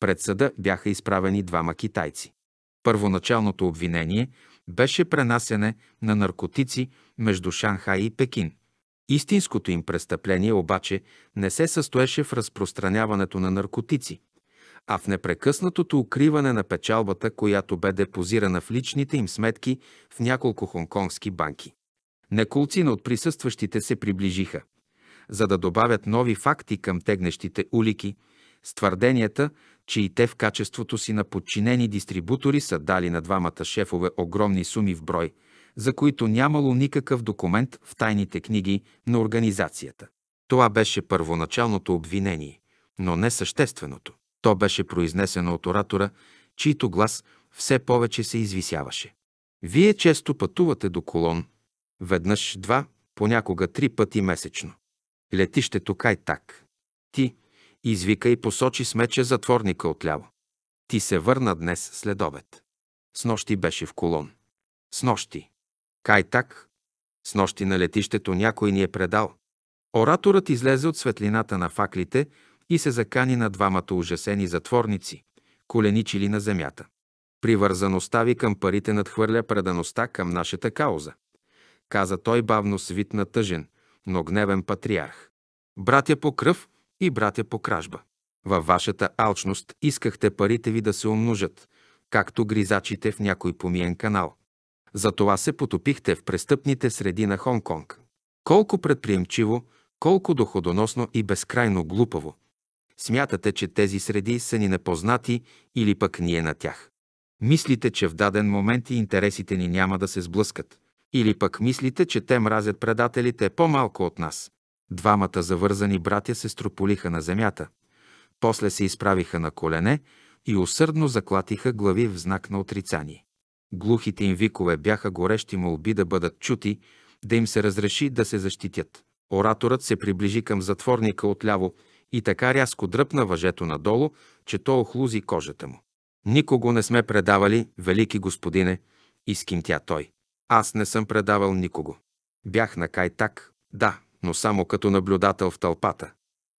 Пред съда бяха изправени двама китайци. Първоначалното обвинение беше пренасене на наркотици между Шанхай и Пекин. Истинското им престъпление обаче не се състоеше в разпространяването на наркотици, а в непрекъснатото укриване на печалбата, която бе депозирана в личните им сметки в няколко хонконгски банки. Неколцина от присъстващите се приближиха, за да добавят нови факти към тегнещите улики – с твърденията, че и те в качеството си на подчинени дистрибутори са дали на двамата шефове огромни суми в брой, за които нямало никакъв документ в тайните книги на организацията. Това беше първоначалното обвинение, но не същественото. То беше произнесено от оратора, чийто глас все повече се извисяваше. Вие често пътувате до Колон, веднъж два, понякога три пъти месечно. Летището Кайтак. Ти, извика и посочи с меча затворника отляво. Ти се върна днес след обед. С нощи беше в колон. С нощи. Кай так. С нощи на летището някой ни е предал. Ораторът излезе от светлината на факлите и се закани на двамата ужасени затворници, коленичили на земята. Привързаността ви към парите надхвърля предаността към нашата кауза, каза той бавно свит на тъжен, но гневен патриарх. Братя по кръв, и братя по кражба. Във вашата алчност искахте парите ви да се умножат, както гризачите в някой помиен канал. Затова се потопихте в престъпните среди на Хонконг. Колко предприемчиво, колко доходоносно и безкрайно глупаво. Смятате, че тези среди са ни непознати или пък ние на тях. Мислите, че в даден момент и интересите ни няма да се сблъскат. Или пък мислите, че те мразят предателите по-малко от нас. Двамата завързани братя се строполиха на земята, после се изправиха на колене и усърдно заклатиха глави в знак на отрицание. Глухите им викове бяха горещи молби да бъдат чути, да им се разреши да се защитят. Ораторът се приближи към затворника отляво и така рязко дръпна въжето надолу, че то охлузи кожата му. Никого не сме предавали, велики господине, изкимтя той. Аз не съм предавал никого. Бях на кайтак, да, но само като наблюдател в тълпата,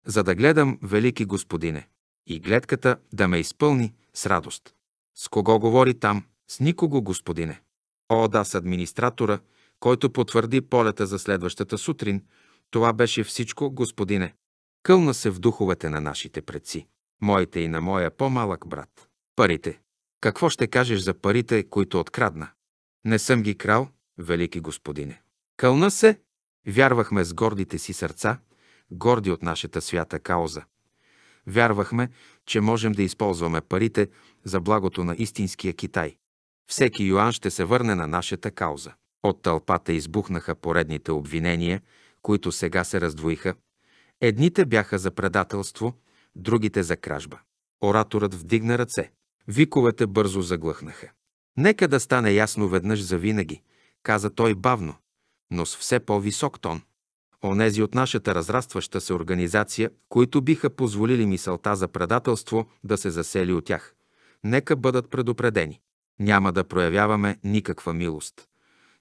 за да гледам велики господине и гледката да ме изпълни с радост. С кого говори там? С никого, господине. О, да, с администратора, който потвърди полета за следващата сутрин. Това беше всичко, господине. Кълна се в духовете на нашите предци, моите и на моя по-малък брат. Парите. Какво ще кажеш за парите, които открадна? Не съм ги крал, велики господине. Кълна се, Вярвахме с гордите си сърца, горди от нашата свята кауза. Вярвахме, че можем да използваме парите за благото на истинския Китай. Всеки юан ще се върне на нашата кауза. От тълпата избухнаха поредните обвинения, които сега се раздвоиха. Едните бяха за предателство, другите за кражба. Ораторът вдигна ръце. Виковете бързо заглъхнаха. Нека да стане ясно веднъж за винаги, каза той бавно но с все по-висок тон. Онези от нашата разрастваща се организация, които биха позволили мисълта за предателство да се засели от тях, нека бъдат предупредени. Няма да проявяваме никаква милост,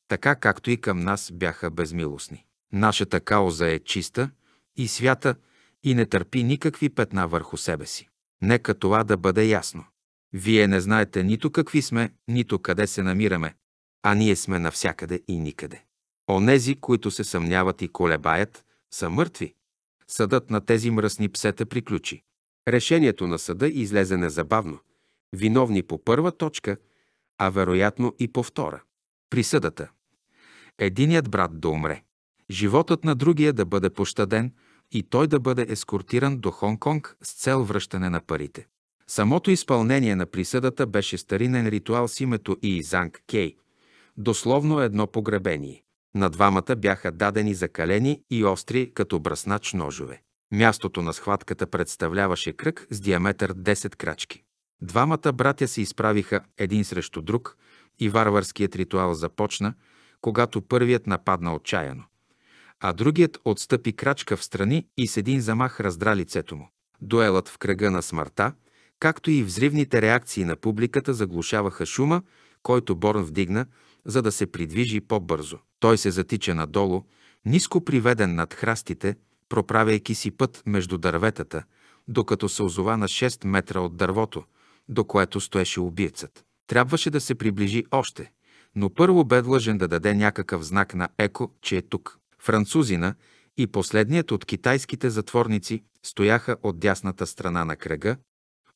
така както и към нас бяха безмилостни. Нашата кауза е чиста и свята и не търпи никакви петна върху себе си. Нека това да бъде ясно. Вие не знаете нито какви сме, нито къде се намираме, а ние сме навсякъде и никъде. Онези, които се съмняват и колебаят, са мъртви. Съдът на тези мръсни псета приключи. Решението на съда излезе незабавно. Виновни по първа точка, а вероятно и по втора. Присъдата. Единият брат да умре. Животът на другия да бъде пощаден и той да бъде ескортиран до Хонг-Конг с цел връщане на парите. Самото изпълнение на присъдата беше старинен ритуал с името Изанг Кей, дословно едно погребение. На двамата бяха дадени закалени и остри като браснач ножове. Мястото на схватката представляваше кръг с диаметър 10 крачки. Двамата братя се изправиха един срещу друг и варварският ритуал започна, когато първият нападна отчаяно, а другият отстъпи крачка в страни и с един замах раздра лицето му. Дуелът в кръга на смърта, както и взривните реакции на публиката заглушаваха шума, който Борн вдигна, за да се придвижи по-бързо. Той се затича надолу, ниско приведен над храстите, проправяйки си път между дърветата, докато се озова на 6 метра от дървото, до което стоеше убиецът. Трябваше да се приближи още, но първо бе длъжен да даде някакъв знак на Еко, че е тук. Французина и последният от китайските затворници стояха от дясната страна на кръга.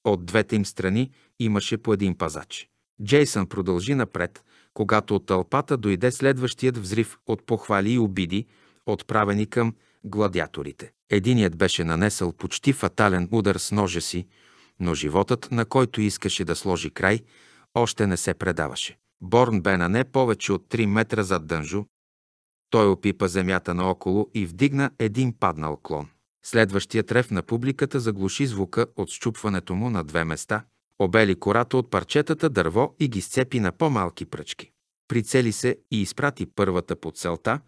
От двете им страни имаше по един пазач. Джейсън продължи напред, когато от тълпата дойде следващият взрив от похвали и обиди, отправени към гладиаторите. Единият беше нанесъл почти фатален удар с ножа си, но животът, на който искаше да сложи край, още не се предаваше. Борн бе на не повече от 3 метра зад дънжо. Той опипа земята наоколо и вдигна един паднал клон. Следващият рев на публиката заглуши звука от щупването му на две места. Обели кората от парчетата дърво и ги сцепи на по-малки пръчки. Прицели се и изпрати първата под целта,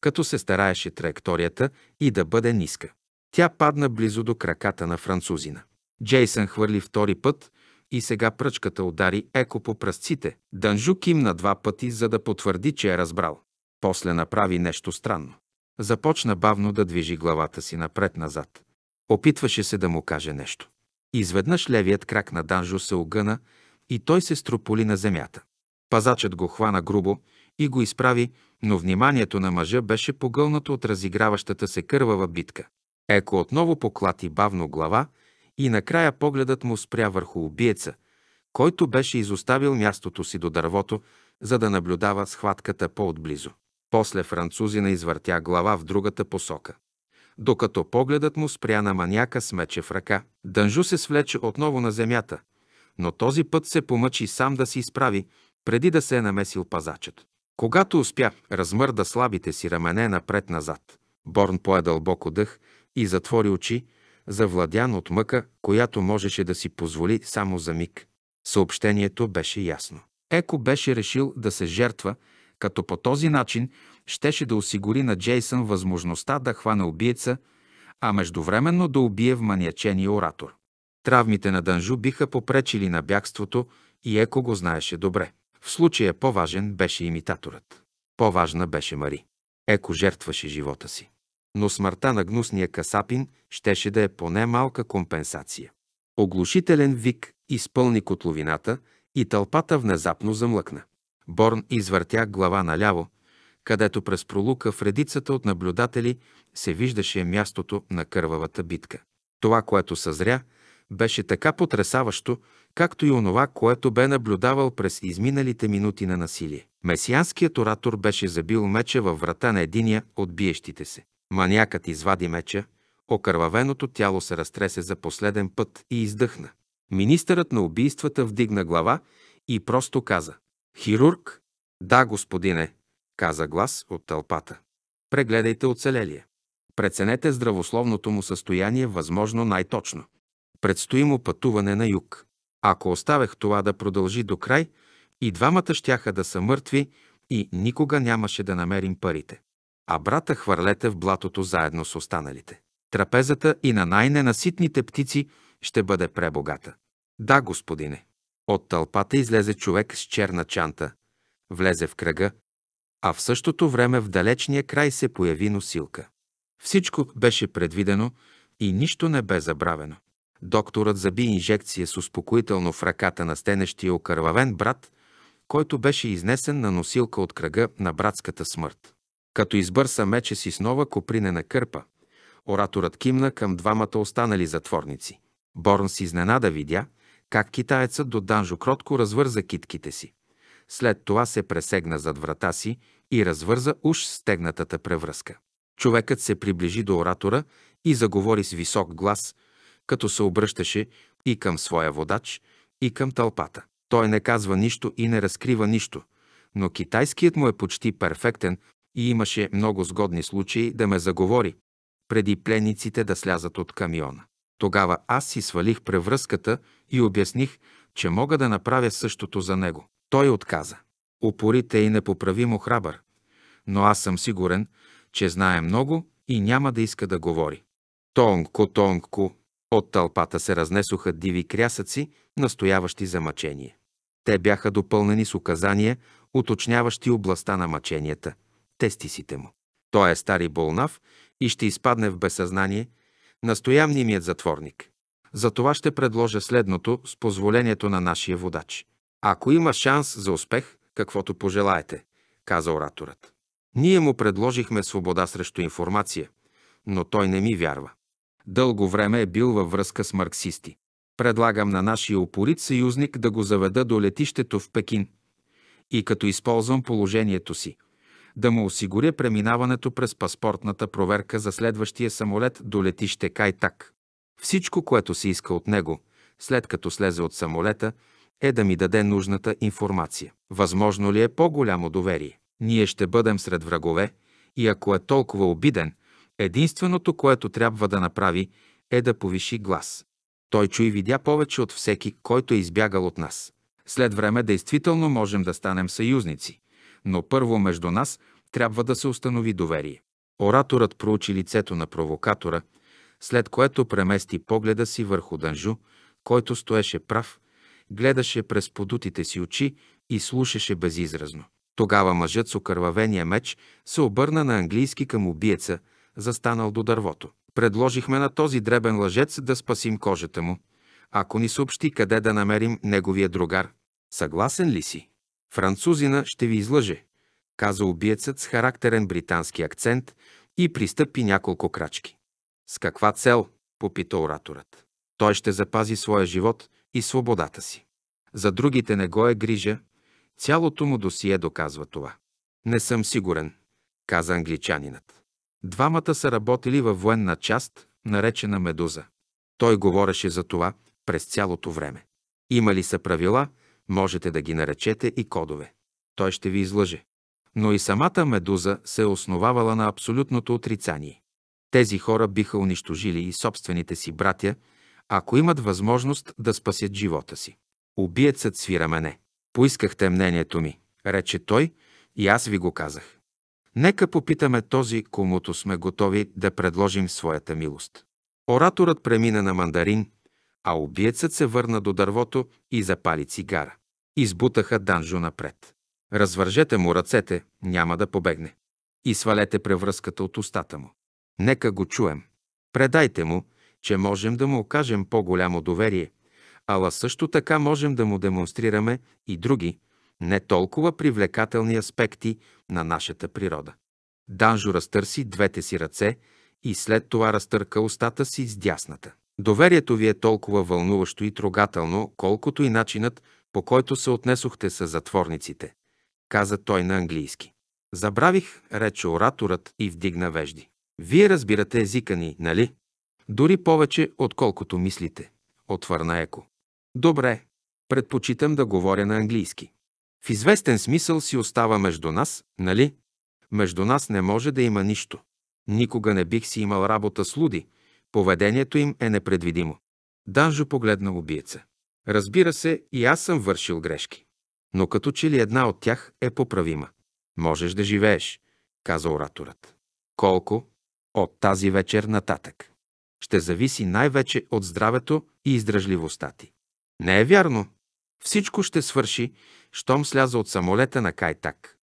като се стараеше траекторията и да бъде ниска. Тя падна близо до краката на французина. Джейсън хвърли втори път и сега пръчката удари еко по пръстците. Данжу кимна два пъти, за да потвърди, че е разбрал. После направи нещо странно. Започна бавно да движи главата си напред-назад. Опитваше се да му каже нещо. Изведнъж левият крак на Данжо се огъна и той се строполи на земята. Пазачът го хвана грубо и го изправи, но вниманието на мъжа беше погълнато от разиграващата се кървава битка. Еко отново поклати бавно глава и накрая погледът му спря върху убиеца, който беше изоставил мястото си до дървото, за да наблюдава схватката по-отблизо. После французина извъртя глава в другата посока докато погледът му спря на маняка с мече в ръка. Дънжу се свлече отново на земята, но този път се помъчи сам да се изправи, преди да се е намесил пазачът. Когато успя, размърда слабите си рамене напред-назад. Борн пое дълбоко дъх и затвори очи, завладян от мъка, която можеше да си позволи само за миг. Съобщението беше ясно. Еко беше решил да се жертва, като по този начин щеше да осигури на Джейсън възможността да хване убиеца, а междувременно да убие в вманиячения оратор. Травмите на Данжу биха попречили на бягството и Еко го знаеше добре. В случая по-важен беше имитаторът. По-важна беше Мари. Еко жертваше живота си. Но смъртта на гнусния касапин щеше да е поне малка компенсация. Оглушителен вик изпълни котловината и тълпата внезапно замлъкна. Борн извъртя глава наляво, където през пролука в редицата от наблюдатели се виждаше мястото на кървавата битка. Това, което съзря, беше така потрясаващо, както и онова, което бе наблюдавал през изминалите минути на насилие. Месианският оратор беше забил меча във врата на единия от биещите се. Маниакът извади меча, окървавеното тяло се разтресе за последен път и издъхна. Министърът на убийствата вдигна глава и просто каза «Хирург?» «Да, господине», каза глас от тълпата. Прегледайте оцелелия. Преценете здравословното му състояние възможно най-точно. Предстои му пътуване на юг. Ако оставях това да продължи до край, и двамата щяха да са мъртви и никога нямаше да намерим парите. А брата хвърлете в блатото заедно с останалите. Трапезата и на най-ненаситните птици ще бъде пребогата. Да, господине. От тълпата излезе човек с черна чанта, влезе в кръга а в същото време в далечния край се появи носилка. Всичко беше предвидено и нищо не бе забравено. Докторът заби инжекция с успокоително в ръката на стенещия окървавен брат, който беше изнесен на носилка от кръга на братската смърт. Като избърса мече си с нова копринена кърпа, ораторът кимна към двамата останали затворници. Борн с изненада видя, как китаецът до Данжо кротко развърза китките си. След това се пресегна зад врата си и развърза уж стегнатата превръзка. Човекът се приближи до оратора и заговори с висок глас, като се обръщаше и към своя водач, и към тълпата. Той не казва нищо и не разкрива нищо, но китайският му е почти перфектен и имаше много сгодни случаи да ме заговори, преди пленниците да слязат от камиона. Тогава аз си свалих превръзката и обясних, че мога да направя същото за него. Той отказа. Упорите и непоправимо храбър, но аз съм сигурен, че знае много и няма да иска да говори. Тонко, тонко, от тълпата се разнесоха диви крясъци, настояващи за мъчение. Те бяха допълнени с указания, уточняващи областта на мъченията, тестисите му. Той е стари болнав и ще изпадне в безсъзнание, настоя е затворник. За това ще предложа следното с позволението на нашия водач. Ако има шанс за успех, каквото пожелаете, каза ораторът. Ние му предложихме свобода срещу информация, но той не ми вярва. Дълго време е бил във връзка с марксисти. Предлагам на нашия упорит съюзник да го заведа до летището в Пекин и като използвам положението си, да му осигуря преминаването през паспортната проверка за следващия самолет до летище Кайтак. Всичко, което се иска от него, след като слезе от самолета, е да ми даде нужната информация. Възможно ли е по-голямо доверие? Ние ще бъдем сред врагове и ако е толкова обиден, единственото, което трябва да направи, е да повиши глас. Той чу и видя повече от всеки, който е избягал от нас. След време действително можем да станем съюзници, но първо между нас трябва да се установи доверие. Ораторът проучи лицето на провокатора, след което премести погледа си върху Данжу, който стоеше прав, гледаше през подутите си очи и слушаше безизразно. Тогава мъжът с окървавения меч се обърна на английски към убиеца, застанал до дървото. Предложихме на този дребен лъжец да спасим кожата му, ако ни съобщи къде да намерим неговия другар. Съгласен ли си? Французина ще ви излъже, каза убиецът с характерен британски акцент и пристъпи няколко крачки. С каква цел? попита ораторът. Той ще запази своя живот, и свободата си. За другите не го е грижа, цялото му досие доказва това. Не съм сигурен, каза англичанинът. Двамата са работили във военна част, наречена Медуза. Той говореше за това през цялото време. Има ли са правила, можете да ги наречете и кодове. Той ще ви излъже. Но и самата Медуза се е основавала на абсолютното отрицание. Тези хора биха унищожили и собствените си братя, ако имат възможност да спасят живота си. Убиецът свира мене. Поискахте мнението ми, рече той, и аз ви го казах. Нека попитаме този, комуто сме готови да предложим своята милост. Ораторът премина на мандарин, а убиецът се върна до дървото и запали цигара. Избутаха данжо напред. Развържете му ръцете, няма да побегне. И свалете превръзката от устата му. Нека го чуем. Предайте му, че можем да му окажем по-голямо доверие, ала също така можем да му демонстрираме и други, не толкова привлекателни аспекти на нашата природа. Данжо разтърси двете си ръце и след това разтърка устата си с дясната. Доверието ви е толкова вълнуващо и трогателно, колкото и начинът, по който се отнесохте с затворниците, каза той на английски. Забравих, рече ораторът и вдигна вежди. Вие разбирате езика ни, нали? Дори повече, отколкото мислите, отвърна Еко. Добре, предпочитам да говоря на английски. В известен смисъл си остава между нас, нали? Между нас не може да има нищо. Никога не бих си имал работа с луди. Поведението им е непредвидимо. Данжо погледна убиеца. Разбира се, и аз съм вършил грешки. Но като че ли една от тях е поправима. Можеш да живееш, каза ораторът. Колко? От тази вечер нататък ще зависи най-вече от здравето и издръжливостта ти. Не е вярно. Всичко ще свърши, щом сляза от самолета на Кайтак.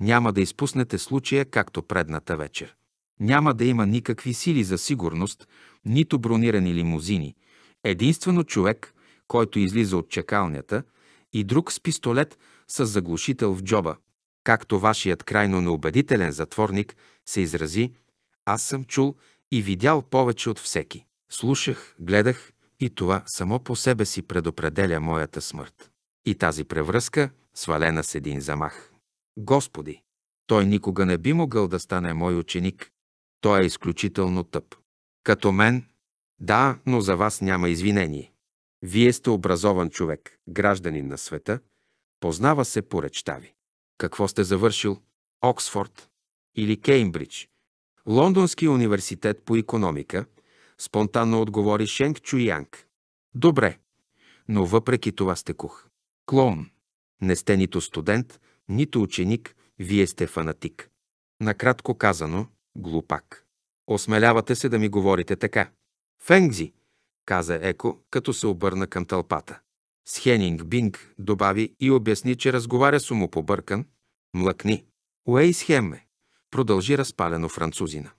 Няма да изпуснете случая, както предната вечер. Няма да има никакви сили за сигурност, нито бронирани лимузини. Единствено човек, който излиза от чекалнята и друг с пистолет с заглушител в джоба. Както вашият крайно неубедителен затворник се изрази, аз съм чул, и видял повече от всеки. Слушах, гледах и това само по себе си предопределя моята смърт. И тази превръзка, свалена с един замах. Господи, той никога не би могъл да стане мой ученик. Той е изключително тъп. Като мен, да, но за вас няма извинение. Вие сте образован човек, гражданин на света, познава се по речта ви. Какво сте завършил? Оксфорд или Кеймбридж? Лондонския университет по економика, спонтанно отговори Шенг Чуянг. Добре, но въпреки това сте кух. Клоун. Не сте нито студент, нито ученик, вие сте фанатик. Накратко казано, глупак. Осмелявате се да ми говорите така. Фенгзи, каза Еко, като се обърна към тълпата. С Хенинг Бинг добави и обясни, че разговаря с му побъркан. Млъкни. Уейс Хемме продължи разпалено французина.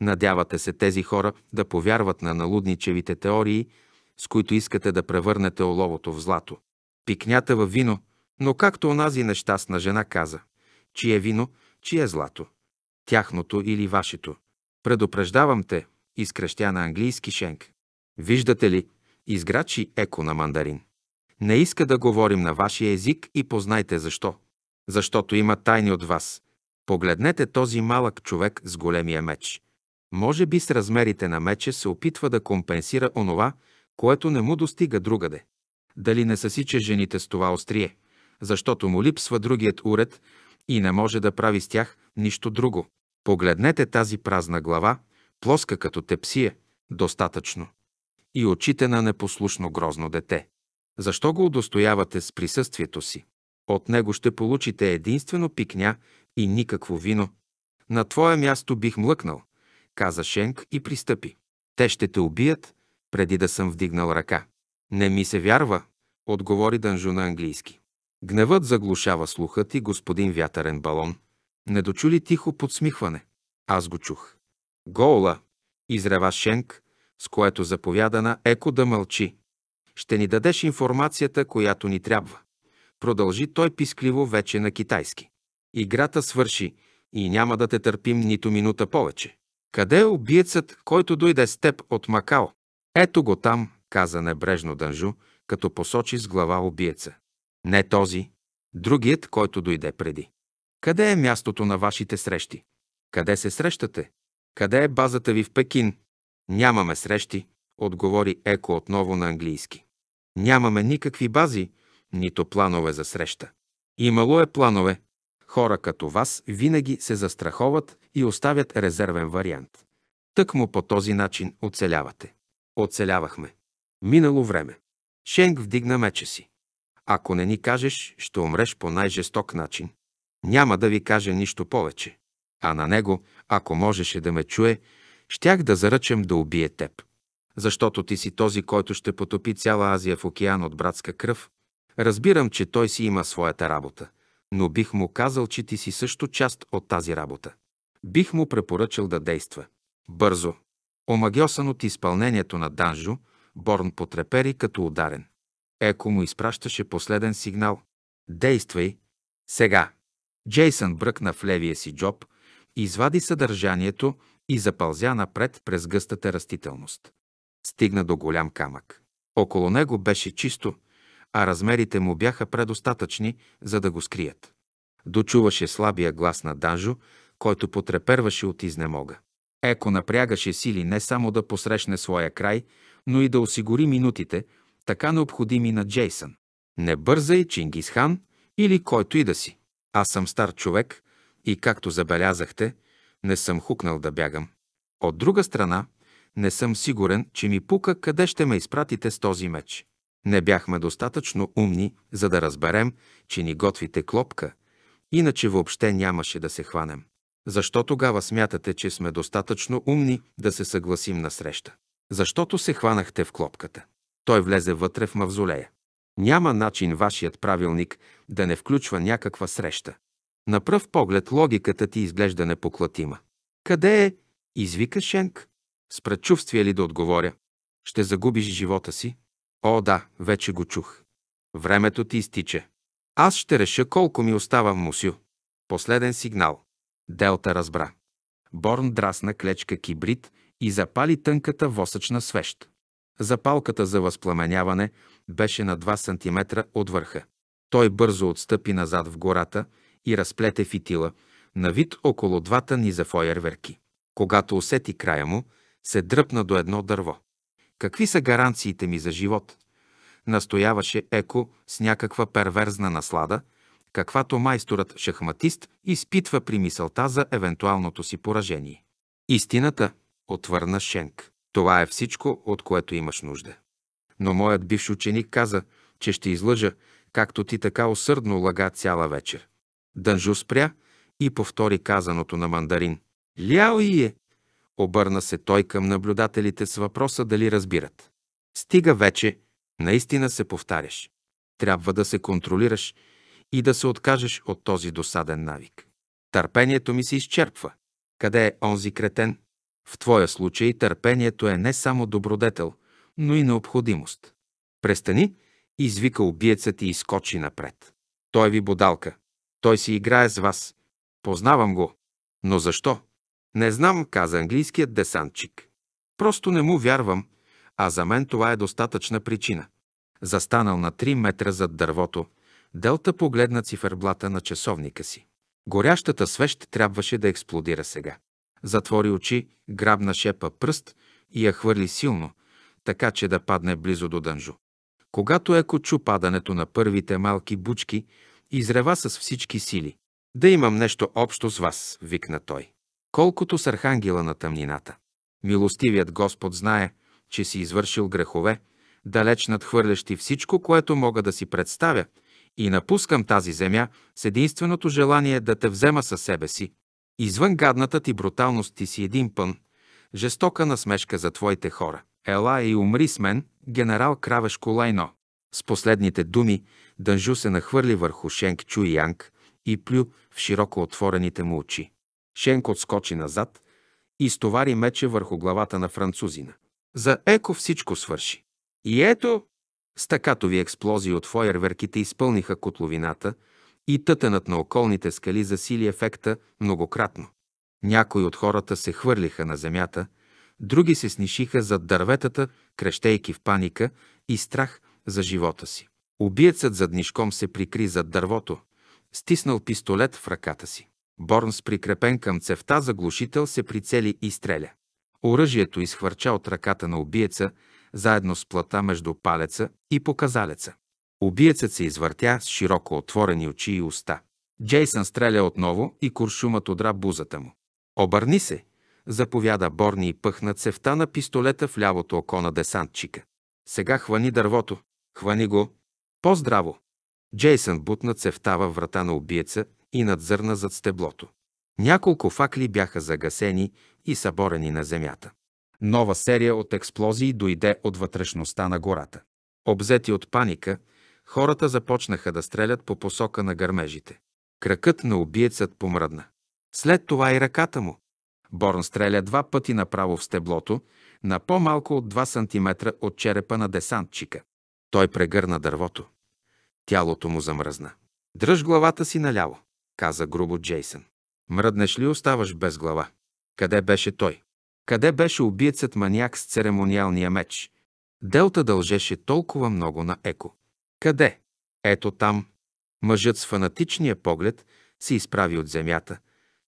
Надявате се тези хора да повярват на налудничевите теории, с които искате да превърнете оловото в злато. Пикнята във вино, но както онази нещастна жена каза, чие вино, чие злато, тяхното или вашето. Предупреждавам те, изкръщя на английски шенк. Виждате ли, изграчи еко на мандарин. Не иска да говорим на вашия език и познайте защо. Защото има тайни от вас, Погледнете този малък човек с големия меч. Може би с размерите на меча се опитва да компенсира онова, което не му достига другаде. Дали не съсича жените с това острие, защото му липсва другият уред и не може да прави с тях нищо друго. Погледнете тази празна глава, плоска като тепсия, достатъчно. И очите на непослушно грозно дете. Защо го удостоявате с присъствието си? От него ще получите единствено пикня и никакво вино. На твое място бих млъкнал, каза Шенк и пристъпи. Те ще те убият, преди да съм вдигнал ръка. Не ми се вярва, отговори Данжу на английски. Гневът заглушава слухът и господин вятърен балон. Не дочули тихо подсмихване. Аз го чух. Гола, изрева Шенк, с което заповяда на Еко да мълчи. Ще ни дадеш информацията, която ни трябва. Продължи той пискливо вече на китайски. Играта свърши и няма да те търпим нито минута повече. Къде е убиецът, който дойде с теб от Макао? Ето го там, каза небрежно Данжу, като посочи с глава убиеца. Не този, другият, който дойде преди. Къде е мястото на вашите срещи? Къде се срещате? Къде е базата ви в Пекин? Нямаме срещи, отговори Еко отново на английски. Нямаме никакви бази, нито планове за среща. Имало е планове, Хора като вас винаги се застраховат и оставят резервен вариант. Тък му по този начин оцелявате. Оцелявахме. Минало време. Шенг вдигна меча си. Ако не ни кажеш, ще умреш по най-жесток начин. Няма да ви кажа нищо повече. А на него, ако можеше да ме чуе, щях да заръчам да убие теб. Защото ти си този, който ще потопи цяла Азия в океан от братска кръв. Разбирам, че той си има своята работа – но бих му казал, че ти си също част от тази работа. Бих му препоръчал да действа. Бързо. Омагиосан от изпълнението на Данжо, Борн потрепери като ударен. Еко му изпращаше последен сигнал. Действай! Сега! Джейсън бръкна в левия си джоб, извади съдържанието и запълзя напред през гъстата растителност. Стигна до голям камък. Около него беше чисто – а размерите му бяха предостатъчни, за да го скрият. Дочуваше слабия глас на Данжо, който потреперваше от изнемога. Еко напрягаше сили не само да посрещне своя край, но и да осигури минутите, така необходими на Джейсън. Не бързай, Чингисхан или който и да си. Аз съм стар човек и, както забелязахте, не съм хукнал да бягам. От друга страна, не съм сигурен, че ми пука къде ще ме изпратите с този меч. Не бяхме достатъчно умни, за да разберем, че ни готвите клопка, иначе въобще нямаше да се хванем. Защо тогава смятате, че сме достатъчно умни да се съгласим на среща? Защото се хванахте в клопката. Той влезе вътре в мавзолея. Няма начин вашият правилник да не включва някаква среща. На пръв поглед логиката ти изглежда непоклатима. Къде е? Извика Шенк. С предчувствие ли да отговоря? Ще загубиш живота си? О, да, вече го чух. Времето ти изтича. Аз ще реша колко ми остава, мусю. Последен сигнал. Делта разбра. Борн драсна клечка кибрид и запали тънката восъчна свещ. Запалката за възпламеняване беше на 2 см от върха. Той бързо отстъпи назад в гората и разплете фитила, на вид около двата ни за фойерверки. Когато усети края му, се дръпна до едно дърво. Какви са гаранциите ми за живот? Настояваше Еко с някаква перверзна наслада, каквато майсторът шахматист изпитва при мисълта за евентуалното си поражение. Истината, отвърна Шенк. Това е всичко, от което имаш нужда. Но моят бивш ученик каза, че ще излъжа, както ти така усърдно лага цяла вечер. Дънжу спря и повтори казаното на мандарин. Ляо и е, Обърна се той към наблюдателите с въпроса дали разбират. Стига вече, наистина се повтаряш. Трябва да се контролираш и да се откажеш от този досаден навик. Търпението ми се изчерпва. Къде е онзи кретен? В твоя случай търпението е не само добродетел, но и необходимост. Престани, извика убиецът и изкочи напред. Той ви бодалка. Той си играе с вас. Познавам го. Но защо? Не знам, каза английският десантчик. Просто не му вярвам, а за мен това е достатъчна причина. Застанал на 3 метра зад дървото, Делта погледна циферблата на часовника си. Горящата свещ трябваше да експлодира сега. Затвори очи, грабна шепа пръст и я хвърли силно, така че да падне близо до дънжо. Когато Еко чу падането на първите малки бучки, изрева с всички сили. «Да имам нещо общо с вас», викна той колкото с архангела на тъмнината. Милостивият Господ знае, че си извършил грехове, далеч надхвърлящи всичко, което мога да си представя, и напускам тази земя с единственото желание да те взема със себе си. Извън гадната ти бруталност ти си един пън, жестока насмешка за твоите хора. Ела и умри с мен, генерал Кравешко Лайно. С последните думи Дънжу се нахвърли върху Шенк Чу Янг и плю в широко отворените му очи. Шенко отскочи назад и стовари мече върху главата на французина. За Еко всичко свърши. И ето, стакатови експлозии от фойерверките изпълниха котловината и тътенът на околните скали засили ефекта многократно. Някои от хората се хвърлиха на земята, други се снишиха зад дърветата, крещейки в паника и страх за живота си. Убиецът заднишком се прикри зад дървото, стиснал пистолет в ръката си. Борн с прикрепен към цевта заглушител се прицели и стреля. Оръжието изхвърча от ръката на убиеца, заедно с плата между палеца и показалеца. Убиецът се извъртя с широко отворени очи и уста. Джейсън стреля отново и куршумът удра бузата му. Обърни се, заповяда Борни и пъхна цевта на пистолета в лявото око на десантчика. Сега хвани дървото. Хвани го. По-здраво. Джейсън бутна цевта във врата на убиеца и надзърна зад стеблото. Няколко факли бяха загасени и съборени на земята. Нова серия от експлозии дойде от вътрешността на гората. Обзети от паника, хората започнаха да стрелят по посока на гърмежите. Кракът на убиецът помръдна. След това и ръката му. Борн стреля два пъти направо в стеблото, на по-малко от 2 см от черепа на десантчика. Той прегърна дървото. Тялото му замръзна. Дръж главата си наляво каза грубо Джейсън. Мръднеш ли оставаш без глава? Къде беше той? Къде беше убиецът маняк с церемониалния меч? Делта дължеше толкова много на Еко. Къде? Ето там. Мъжът с фанатичния поглед се изправи от земята,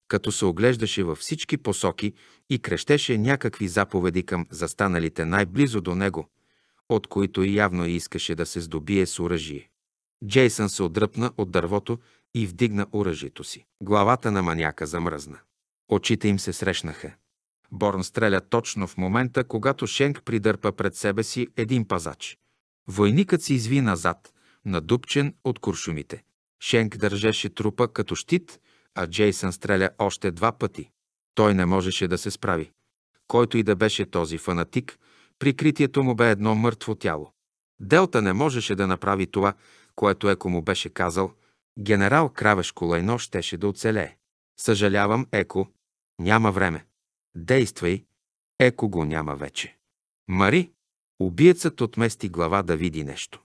като се оглеждаше във всички посоки и крещеше някакви заповеди към застаналите най-близо до него, от които явно искаше да се здобие с оръжие. Джейсън се отдръпна от дървото и вдигна оръжието си. Главата на маняка замръзна. Очите им се срещнаха. Борн стреля точно в момента, когато Шенк придърпа пред себе си един пазач. Войникът се изви назад, надупчен от куршумите. Шенк държеше трупа като щит, а Джейсън стреля още два пъти. Той не можеше да се справи. Който и да беше този фанатик, прикритието му бе едно мъртво тяло. Делта не можеше да направи това, което Еко му беше казал, Генерал Кравеш Колайно щеше да оцелее. Съжалявам, Еко, няма време. Действай, Еко го няма вече. Мари, убиецът отмести глава да види нещо.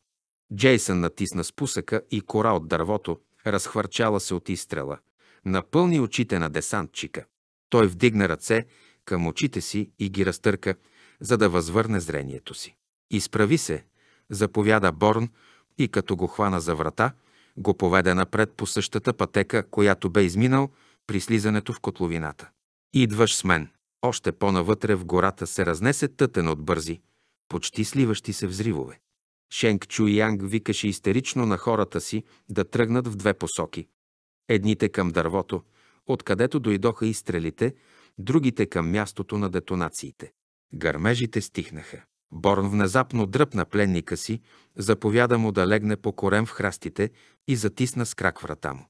Джейсън натисна спусъка и кора от дървото, разхвърчала се от изстрела, напълни очите на десантчика. Той вдигна ръце към очите си и ги разтърка, за да възвърне зрението си. Изправи се, заповяда Борн и като го хвана за врата, го поведе напред по същата пътека, която бе изминал при слизането в котловината. Идваш с мен. Още по-навътре в гората се разнесе тътен от бързи, почти сливащи се взривове. Шенг Чу Янг викаше истерично на хората си да тръгнат в две посоки. Едните към дървото, откъдето дойдоха изстрелите, другите към мястото на детонациите. Гърмежите стихнаха. Борн внезапно дръпна пленника си, заповяда му да легне по корем в храстите и затисна с крак врата му.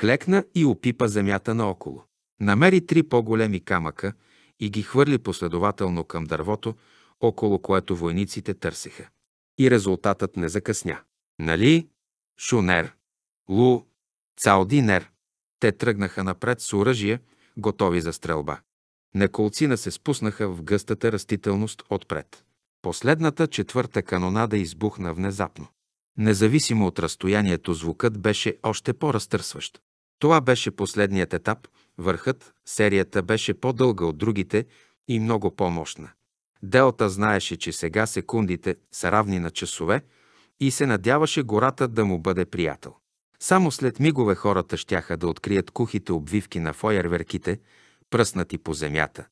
Клекна и опипа земята наоколо. Намери три по-големи камъка и ги хвърли последователно към дървото, около което войниците търсеха. И резултатът не закъсня. Нали? Шунер. Лу. Цаудинер. Те тръгнаха напред с оръжие, готови за стрелба. Неколцина се спуснаха в гъстата растителност отпред. Последната четвърта канонада избухна внезапно. Независимо от разстоянието, звукът беше още по-разтърсващ. Това беше последният етап, върхът, серията беше по-дълга от другите и много по-мощна. Делта знаеше, че сега секундите са равни на часове и се надяваше гората да му бъде приятел. Само след мигове хората щяха да открият кухите обвивки на фойерверките, пръснати по земята,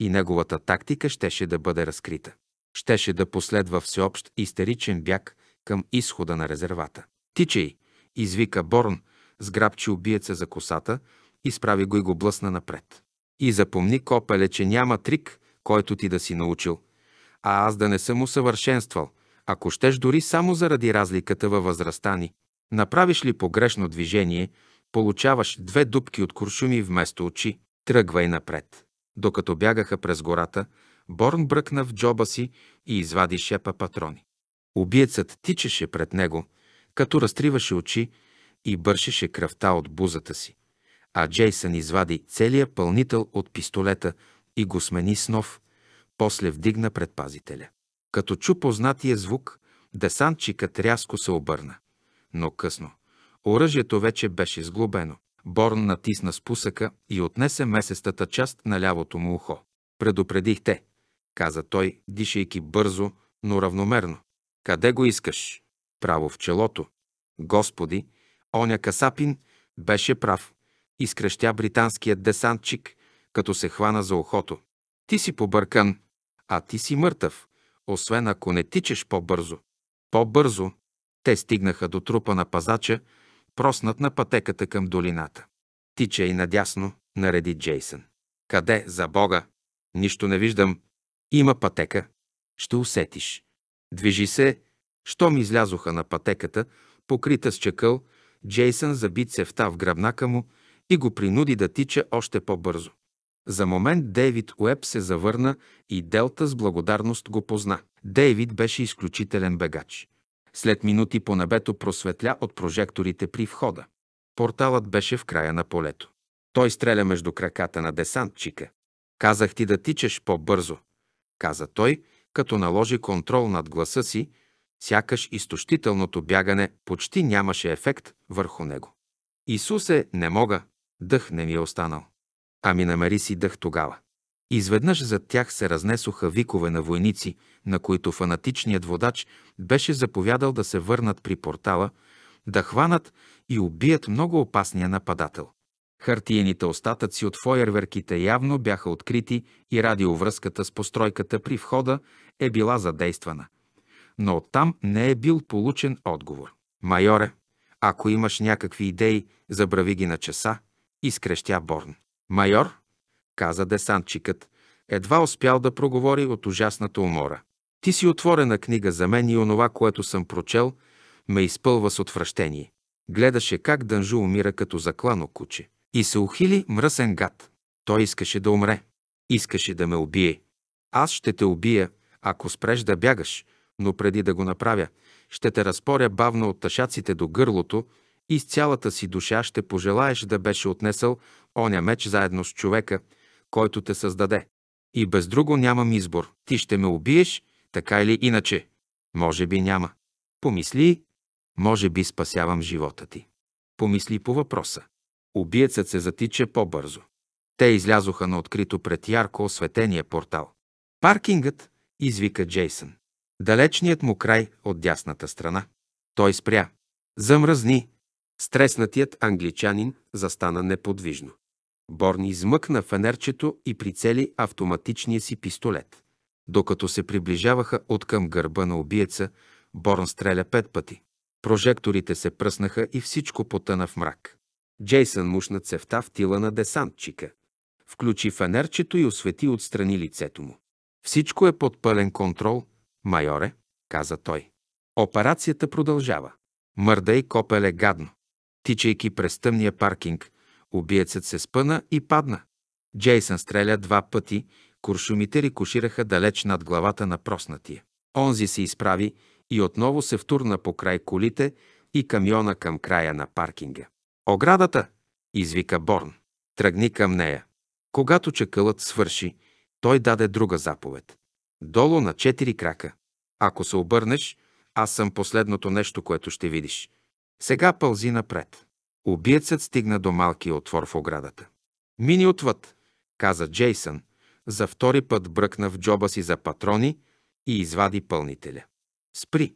и неговата тактика щеше да бъде разкрита. Щеше да последва всеобщ истеричен бяг към изхода на резервата. Тичай! извика Борн, сграбчи убиеца за косата, изправи го и го блъсна напред. И запомни, копеле, че няма трик, който ти да си научил, а аз да не съм усъвършенствал, ако щеш дори само заради разликата във възрастта ни. Направиш ли погрешно движение, получаваш две дубки от куршуми вместо очи. Тръгвай напред. Докато бягаха през гората, Борн бръкна в джоба си и извади шепа патрони. Убиецът тичеше пред него, като разтриваше очи и бършеше кръвта от бузата си. А Джейсън извади целия пълнител от пистолета и го смени с нов, после вдигна предпазителя. Като чу познатия звук, десантчикът рязко се обърна. Но късно. Оръжието вече беше сглобено. Борн натисна спусъка и отнесе месестата част на лявото му ухо. Предупредих те каза той, дишайки бързо, но равномерно. Къде го искаш? Право в челото. Господи, оня Касапин беше прав. Изкрещя британският десантчик, като се хвана за ухото. Ти си побъркан, а ти си мъртъв, освен ако не тичеш по-бързо. По-бързо те стигнаха до трупа на пазача, проснат на пътеката към долината. Тича и надясно, нареди Джейсън. Къде, за Бога? Нищо не виждам, има пътека. Ще усетиш. Движи се. Щом излязоха на пътеката, покрита с чакъл, Джейсън заби цевта в гръбнака му и го принуди да тича още по-бързо. За момент Дейвид Уеб се завърна и Делта с благодарност го позна. Дейвид беше изключителен бегач. След минути по небето просветля от прожекторите при входа. Порталът беше в края на полето. Той стреля между краката на десантчика. Казах ти да тичаш по-бързо каза той, като наложи контрол над гласа си, сякаш изтощителното бягане почти нямаше ефект върху него. Исусе, не мога, дъх не ми е останал. Ами намери си дъх тогава. Изведнъж зад тях се разнесоха викове на войници, на които фанатичният водач беше заповядал да се върнат при портала, да хванат и убият много опасния нападател. Хартиените остатъци от фойерверките явно бяха открити и радиовръзката с постройката при входа е била задействана. Но оттам не е бил получен отговор. Майоре, ако имаш някакви идеи, забрави ги на часа, изкрещя Борн. Майор, каза десантчикът, едва успял да проговори от ужасната умора. Ти си отворена книга за мен и онова, което съм прочел, ме изпълва с отвращение. Гледаше как дънжу умира като заклано куче. И се ухили мръсен гад. Той искаше да умре. Искаше да ме убие. Аз ще те убия, ако спреш да бягаш, но преди да го направя, ще те разпоря бавно от тъшаците до гърлото и с цялата си душа ще пожелаеш да беше отнесъл оня меч заедно с човека, който те създаде. И без друго нямам избор. Ти ще ме убиеш, така или иначе. Може би няма. Помисли, може би спасявам живота ти. Помисли по въпроса. Убиецът се затича по-бързо. Те излязоха на открито пред ярко осветения портал. Паркингът, извика Джейсън. Далечният му край от дясната страна. Той спря. Замръзни. Стреснатият англичанин застана неподвижно. Борни измъкна фенерчето и прицели автоматичния си пистолет. Докато се приближаваха от към гърба на убиеца, Борн стреля пет пъти. Прожекторите се пръснаха и всичко потъна в мрак. Джейсън мушна цевта в тила на десантчика. Включи фенерчето и освети отстрани лицето му. Всичко е под пълен контрол, майоре, каза той. Операцията продължава. Мърда и копеле гадно. Тичайки през тъмния паркинг, убиецът се спъна и падна. Джейсън стреля два пъти, куршумите рикошираха далеч над главата на проснатия. Онзи се изправи и отново се втурна по край колите и камиона към края на паркинга. Оградата! извика Борн. Тръгни към нея. Когато чакълът свърши, той даде друга заповед. Долу на четири крака. Ако се обърнеш, аз съм последното нещо, което ще видиш. Сега пълзи напред. Убиецът стигна до малкия отвор в оградата. Мини отвъд, каза Джейсън. За втори път бръкна в джоба си за патрони и извади пълнителя. Спри!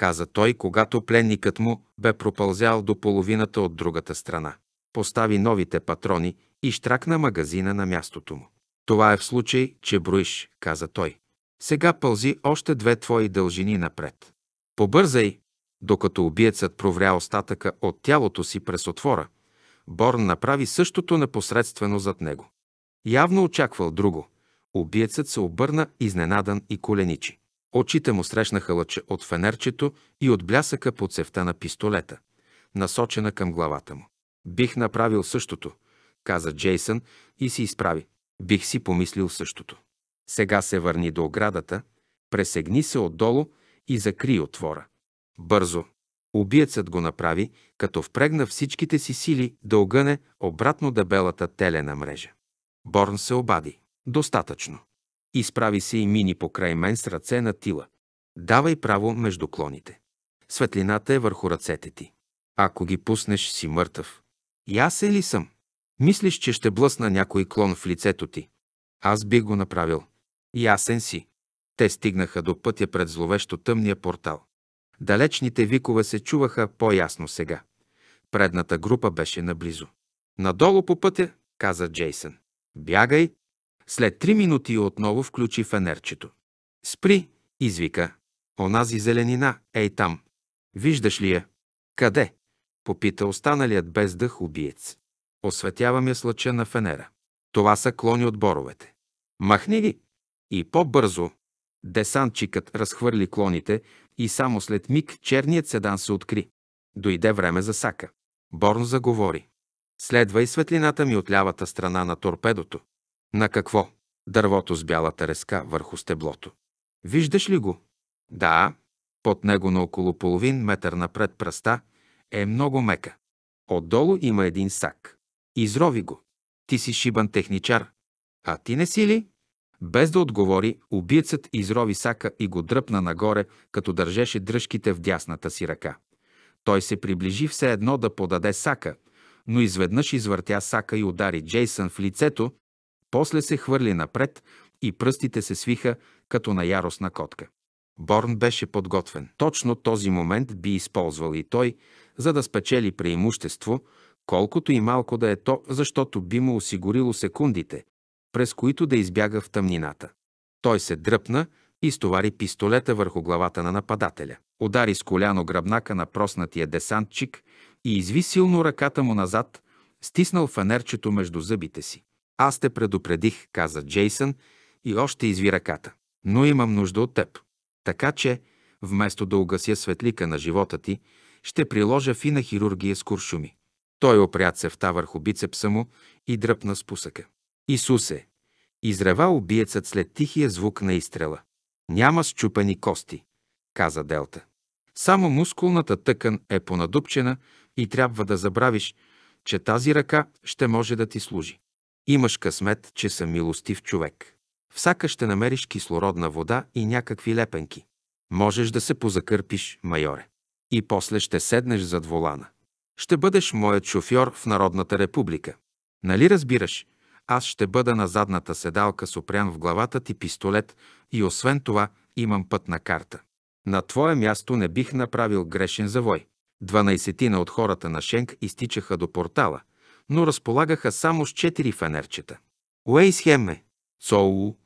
каза той, когато пленникът му бе пропълзял до половината от другата страна. Постави новите патрони и штракна магазина на мястото му. Това е в случай, че броиш, каза той. Сега пълзи още две твои дължини напред. Побързай! Докато убиецът провря остатъка от тялото си през отвора, Борн направи същото непосредствено зад него. Явно очаквал друго. Убиецът се обърна изненадан и коленичи. Очите му срещнаха лъча от фенерчето и от блясъка по цевта на пистолета, насочена към главата му. Бих направил същото, каза Джейсън и си изправи. Бих си помислил същото. Сега се върни до оградата, пресегни се отдолу и закри отвора. Бързо. Убиецът го направи, като впрегна всичките си сили да огъне обратно дебелата телена мрежа. Борн се обади. Достатъчно. Изправи се и мини покрай мен с ръце на тила. Давай право между клоните. Светлината е върху ръцете ти. Ако ги пуснеш, си мъртъв. И аз е ли съм? Мислиш, че ще блъсна някой клон в лицето ти. Аз би го направил. Ясен си. Те стигнаха до пътя пред зловещо тъмния портал. Далечните викове се чуваха по-ясно сега. Предната група беше наблизо. Надолу по пътя, каза Джейсън. Бягай, след три минути отново включи фенерчето. Спри, извика. Онази зеленина, ей там. Виждаш ли я? Къде? Попита останалият бездъх убиец. Осветявам я слъча на фенера. Това са клони от боровете. Махни ги! И по-бързо! Десантчикът разхвърли клоните и само след миг черният седан се откри. Дойде време за сака. Борн заговори. Следва и светлината ми от лявата страна на торпедото. На какво? Дървото с бялата резка върху стеблото. Виждаш ли го? Да. Под него на около половин метър напред пръста е много мека. Отдолу има един сак. Изрови го. Ти си шибан техничар. А ти не си ли? Без да отговори, убиецът изрови сака и го дръпна нагоре, като държеше дръжките в дясната си ръка. Той се приближи все едно да подаде сака, но изведнъж извъртя сака и удари Джейсън в лицето, после се хвърли напред и пръстите се свиха, като на яростна котка. Борн беше подготвен. Точно този момент би използвал и той, за да спечели преимущество, колкото и малко да е то, защото би му осигурило секундите, през които да избяга в тъмнината. Той се дръпна и стовари пистолета върху главата на нападателя. Удари с коляно гръбнака на проснатия десантчик и изви силно ръката му назад, стиснал фенерчето между зъбите си. Аз те предупредих, каза Джейсън и още изви ръката. Но имам нужда от теб. Така че, вместо да угася светлика на живота ти, ще приложа фина хирургия с куршуми. Той опря цевта върху бицепса му и дръпна с пусъка. Исусе! Изрева убиецът след тихия звук на изстрела. Няма счупени кости, каза Делта. Само мускулната тъкан е понадупчена и трябва да забравиш, че тази ръка ще може да ти служи. Имаш късмет, че съм милостив човек. Всяка ще намериш кислородна вода и някакви лепенки. Можеш да се позакърпиш, майоре. И после ще седнеш зад волана. Ще бъдеш моят шофьор в Народната република. Нали разбираш? Аз ще бъда на задната седалка с опрян в главата ти пистолет и освен това имам път на карта. На твое място не бих направил грешен завой. Дванайсетина от хората на Шенк изтичаха до портала, но разполагаха само с четири фенерчета. Уейсхеме, Цоу,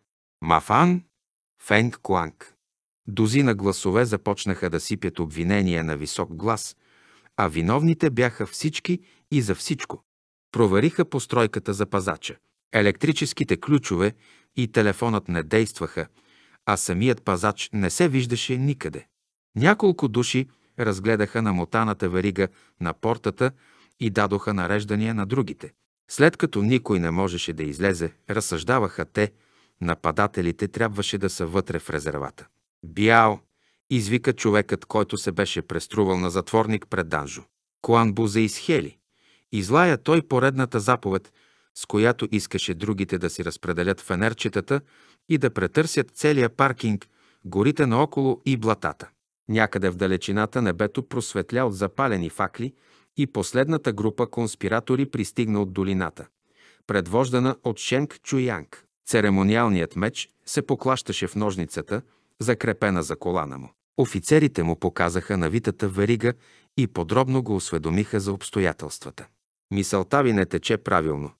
Мафан, Фенг Куанг. Дозина гласове започнаха да сипят обвинения на висок глас, а виновните бяха всички и за всичко. Провериха постройката за пазача. Електрическите ключове и телефонът не действаха, а самият пазач не се виждаше никъде. Няколко души разгледаха на мотаната верига на портата и дадоха нареждания на другите. След като никой не можеше да излезе, разсъждаваха те, нападателите трябваше да са вътре в резервата. Бяо, извика човекът, който се беше преструвал на затворник пред Данжо. Куанбу за изхели. Излая той поредната заповед, с която искаше другите да си разпределят фенерчетата и да претърсят целия паркинг, горите наоколо и блатата. Някъде в далечината небето просветля от запалени факли – и последната група конспиратори пристигна от долината, предвождана от Шенг Чуянг. Церемониалният меч се поклащаше в ножницата, закрепена за колана му. Офицерите му показаха навитата верига и подробно го осведомиха за обстоятелствата. Мисълта ви не тече правилно,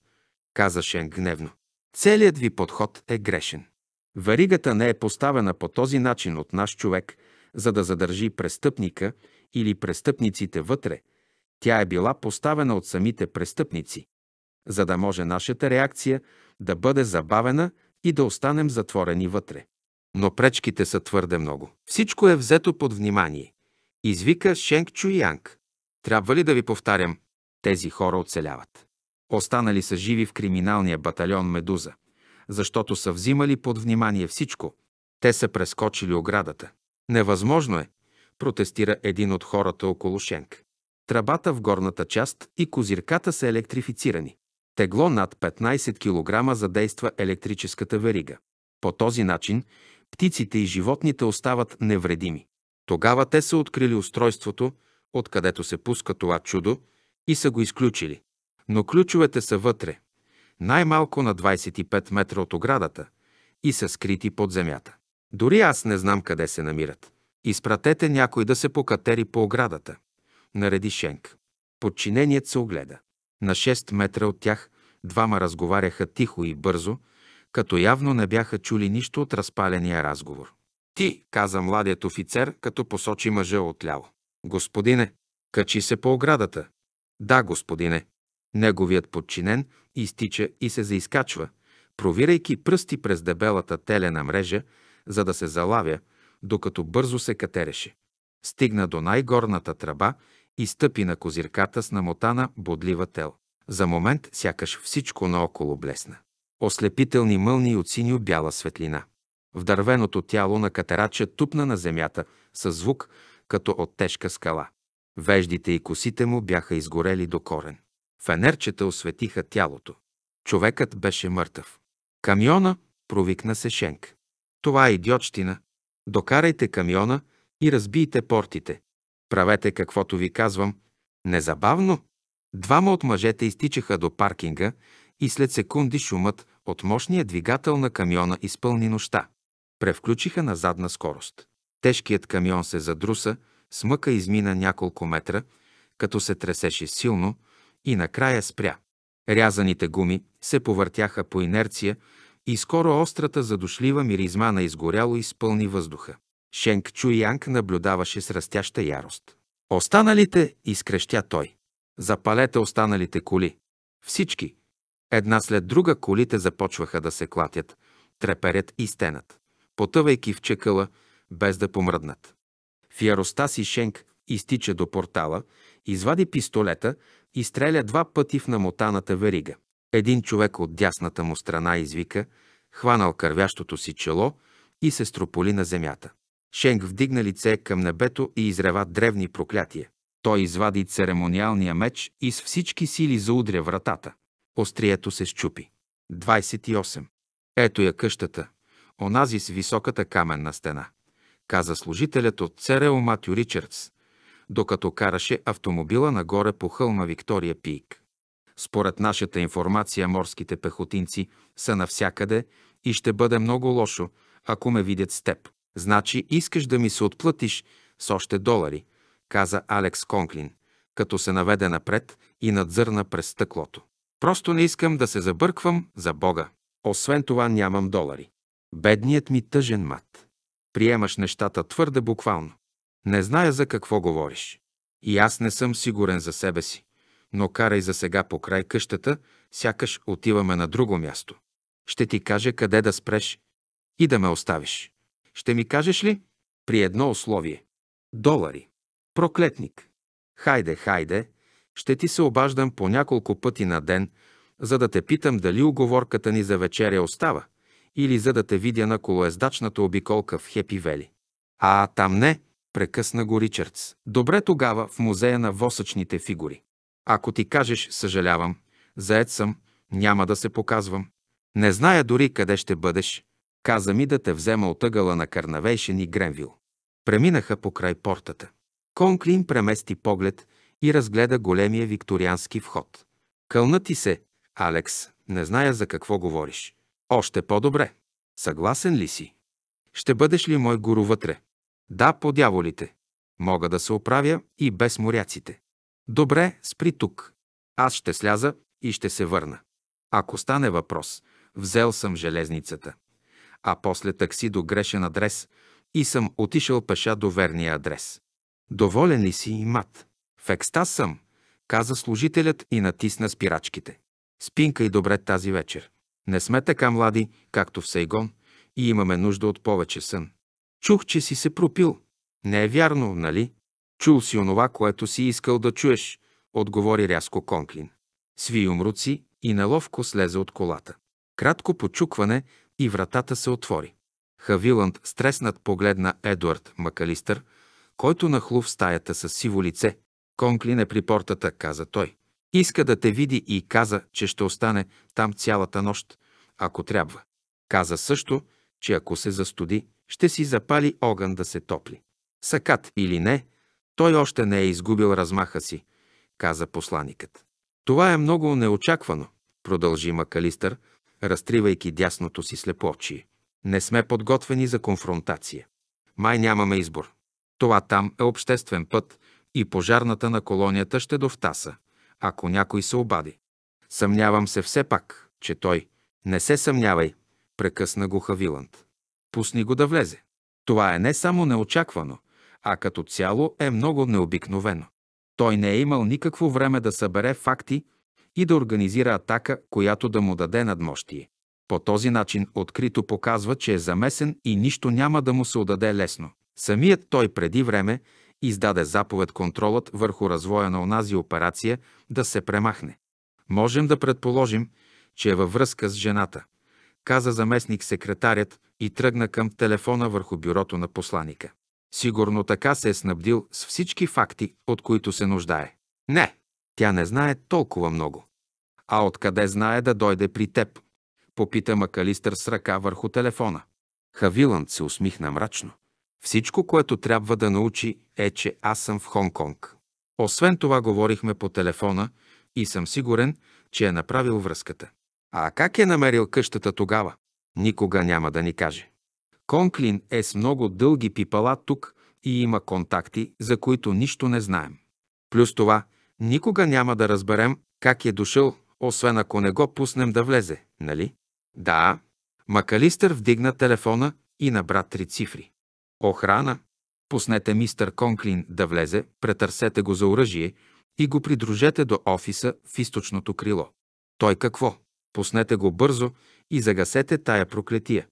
каза Шен гневно. Целият ви подход е грешен. Варигата не е поставена по този начин от наш човек, за да задържи престъпника или престъпниците вътре, тя е била поставена от самите престъпници, за да може нашата реакция да бъде забавена и да останем затворени вътре. Но пречките са твърде много. Всичко е взето под внимание. Извика Шенк Чуянг. Трябва ли да ви повтарям? Тези хора оцеляват. Останали са живи в криминалния батальон Медуза, защото са взимали под внимание всичко. Те са прескочили оградата. Невъзможно е, протестира един от хората около Шенк. Трабата в горната част и козирката са електрифицирани. Тегло над 15 кг задейства електрическата верига. По този начин птиците и животните остават невредими. Тогава те са открили устройството, откъдето се пуска това чудо, и са го изключили. Но ключовете са вътре, най-малко на 25 метра от оградата и са скрити под земята. Дори аз не знам къде се намират. Изпратете някой да се покатери по оградата нареди Шенк. Подчиненият се огледа. На 6 метра от тях двама разговаряха тихо и бързо, като явно не бяха чули нищо от разпаления разговор. Ти, каза младият офицер, като посочи мъжа отляво. Господине, качи се по оградата. Да, господине. Неговият подчинен изтича и се заискачва, провирайки пръсти през дебелата телена мрежа, за да се залавя, докато бързо се катереше. Стигна до най-горната тръба и стъпи на козирката с намотана бодлива тел. За момент сякаш всичко наоколо блесна. Ослепителни мълни от синьо-бяла светлина. В дървеното тяло на катерача тупна на земята със звук, като от тежка скала. Веждите и косите му бяха изгорели до корен. Фенерчета осветиха тялото. Човекът беше мъртъв. Камиона провикна се Шенк. Това е идиотщина. Докарайте камиона и разбийте портите. Правете каквото ви казвам. Незабавно. Двама от мъжете изтичаха до паркинга и след секунди шумът от мощния двигател на камиона изпълни нощта. Превключиха на задна скорост. Тежкият камион се задруса, Смъка измина няколко метра, като се тресеше силно и накрая спря. Рязаните гуми се повъртяха по инерция и скоро острата задушлива миризма на изгоряло изпълни въздуха. Шенг Чуянг наблюдаваше с растяща ярост. Останалите, изкрещя той. Запалете останалите коли. Всички. Една след друга колите започваха да се клатят, треперят и стенат, потъвайки в чекъла, без да помръднат. В яроста си Шенк изтича до портала, извади пистолета и стреля два пъти в намотаната верига. Един човек от дясната му страна извика, хванал кървящото си чело и се строполи на земята. Шенг вдигна лице към небето и изрева древни проклятия. Той извади церемониалния меч и с всички сили заудря вратата. Острието се щупи. 28. Ето я къщата, онази с високата каменна стена, каза служителят от ЦРО Матю Ричардс, докато караше автомобила нагоре по хълма Виктория Пик. Според нашата информация, морските пехотинци са навсякъде и ще бъде много лошо, ако ме видят с теб. Значи искаш да ми се отплатиш с още долари, каза Алекс Конклин, като се наведе напред и надзърна през стъклото. Просто не искам да се забърквам за Бога. Освен това нямам долари. Бедният ми тъжен мат. Приемаш нещата твърде буквално. Не зная за какво говориш. И аз не съм сигурен за себе си, но карай за сега по край къщата, сякаш отиваме на друго място. Ще ти кажа къде да спреш и да ме оставиш. Ще ми кажеш ли? При едно условие. Долари. Проклетник. Хайде, хайде, ще ти се обаждам по няколко пъти на ден, за да те питам дали оговорката ни за вечеря остава, или за да те видя на колоездачната обиколка в Хепи Вели. А, там не, прекъсна го Ричардс. Добре тогава в музея на восъчните фигури. Ако ти кажеш, съжалявам, заед съм, няма да се показвам. Не зная дори къде ще бъдеш, каза ми да те взема от ъгъла на Карнавейшен и Гренвил. Преминаха покрай портата. Конклин премести поглед и разгледа големия викториански вход. Кълна ти се, Алекс, не зная за какво говориш. Още по-добре. Съгласен ли си? Ще бъдеш ли мой гору вътре? Да, по дяволите. Мога да се оправя и без моряците. Добре, спри тук. Аз ще сляза и ще се върна. Ако стане въпрос, взел съм железницата а после такси до грешен адрес и съм отишъл пеша до верния адрес. Доволен ли си, и мат? В екстаз съм, каза служителят и натисна спирачките. Спинка и добре тази вечер. Не сме така млади, както в Сайгон, и имаме нужда от повече сън. Чух, че си се пропил. Не е вярно, нали? Чул си онова, което си искал да чуеш, отговори рязко Конклин. Сви умруци и неловко слезе от колата. Кратко почукване и вратата се отвори. Хавиланд стреснат погледна Едуард Макалистър, който нахлу в стаята с сиво лице. Конклин е при портата, каза той. Иска да те види и каза, че ще остане там цялата нощ, ако трябва. Каза също, че ако се застуди, ще си запали огън да се топли. Сакат или не, той още не е изгубил размаха си, каза посланикът. Това е много неочаквано, продължи Макалистър, разтривайки дясното си слепоочие. Не сме подготвени за конфронтация. Май нямаме избор. Това там е обществен път и пожарната на колонията ще довтаса, ако някой се обади. Съмнявам се все пак, че той... Не се съмнявай, прекъсна го Хавиланд. Пусни го да влезе. Това е не само неочаквано, а като цяло е много необикновено. Той не е имал никакво време да събере факти и да организира атака, която да му даде надмощие. По този начин открито показва, че е замесен и нищо няма да му се отдаде лесно. Самият той преди време издаде заповед контролът върху развоя на онази операция да се премахне. Можем да предположим, че е във връзка с жената, каза заместник секретарят и тръгна към телефона върху бюрото на посланика. Сигурно така се е снабдил с всички факти, от които се нуждае. Не, тя не знае толкова много. А откъде знае да дойде при теб? Попита Макалистър с ръка върху телефона. Хавиланд се усмихна мрачно. Всичко, което трябва да научи, е, че аз съм в Хонг-Конг. Освен това говорихме по телефона и съм сигурен, че е направил връзката. А как е намерил къщата тогава? Никога няма да ни каже. Конклин е с много дълги пипала тук и има контакти, за които нищо не знаем. Плюс това, Никога няма да разберем как е дошъл, освен ако не го пуснем да влезе, нали? Да. Макалистър вдигна телефона и набра три цифри. Охрана. Пуснете мистър Конклин да влезе, претърсете го за оръжие и го придружете до офиса в източното крило. Той какво? Пуснете го бързо и загасете тая проклетия.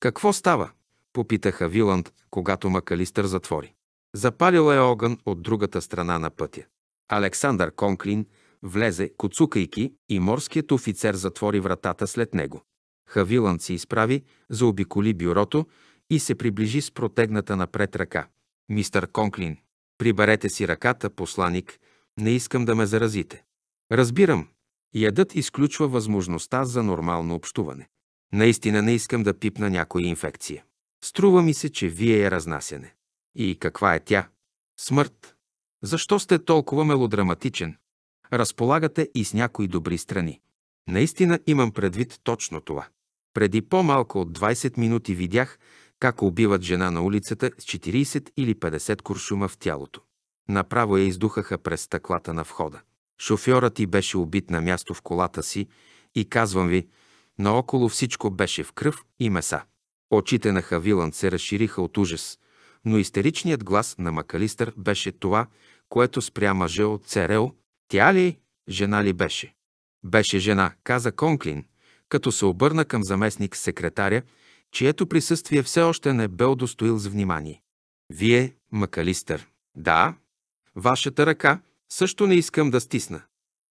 Какво става? Попитаха Виланд, когато Макалистър затвори. Запалила е огън от другата страна на пътя. Александър Конклин влезе, коцукайки, и морският офицер затвори вратата след него. Хавилан се изправи, заобиколи бюрото и се приближи с протегната напред ръка. Мистър Конклин, приберете си ръката, посланик, не искам да ме заразите. Разбирам, ядът изключва възможността за нормално общуване. Наистина не искам да пипна някоя инфекция. Струва ми се, че вие е разнасяне. И каква е тя? Смърт. Защо сте толкова мелодраматичен? Разполагате и с някои добри страни. Наистина имам предвид точно това. Преди по-малко от 20 минути видях как убиват жена на улицата с 40 или 50 куршума в тялото. Направо я издухаха през стъклата на входа. Шофьорът ти беше убит на място в колата си и казвам ви, наоколо всичко беше в кръв и меса. Очите на Хавиланд се разшириха от ужас – но истеричният глас на Макалистър беше това, което спря мъже от Церео. Тя ли, жена ли беше? Беше жена, каза Конклин, като се обърна към заместник секретаря, чието присъствие все още не бе удостоил с внимание. Вие, Макалистър. Да. Вашата ръка също не искам да стисна.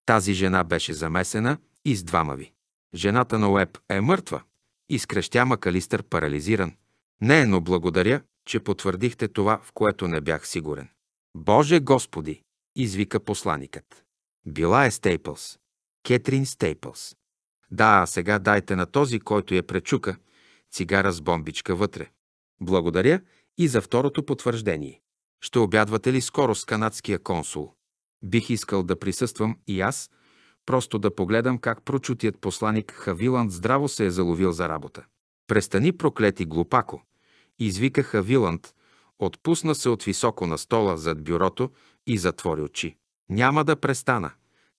Тази жена беше замесена и с двама ви. Жената на Уеб е мъртва. Изкрещя Макалистър парализиран. Не, но благодаря, че потвърдихте това, в което не бях сигурен. Боже Господи! извика посланикът. Била е Стейплс. Кетрин Стейплс. Да, а сега дайте на този, който я пречука, цигара с бомбичка вътре. Благодаря и за второто потвърждение. Ще обядвате ли скоро с канадския консул? Бих искал да присъствам и аз, просто да погледам как прочутият посланик Хавиланд здраво се е заловил за работа. Престани проклети глупако, Извикаха Виланд, отпусна се от високо на стола зад бюрото и затвори очи. Няма да престана,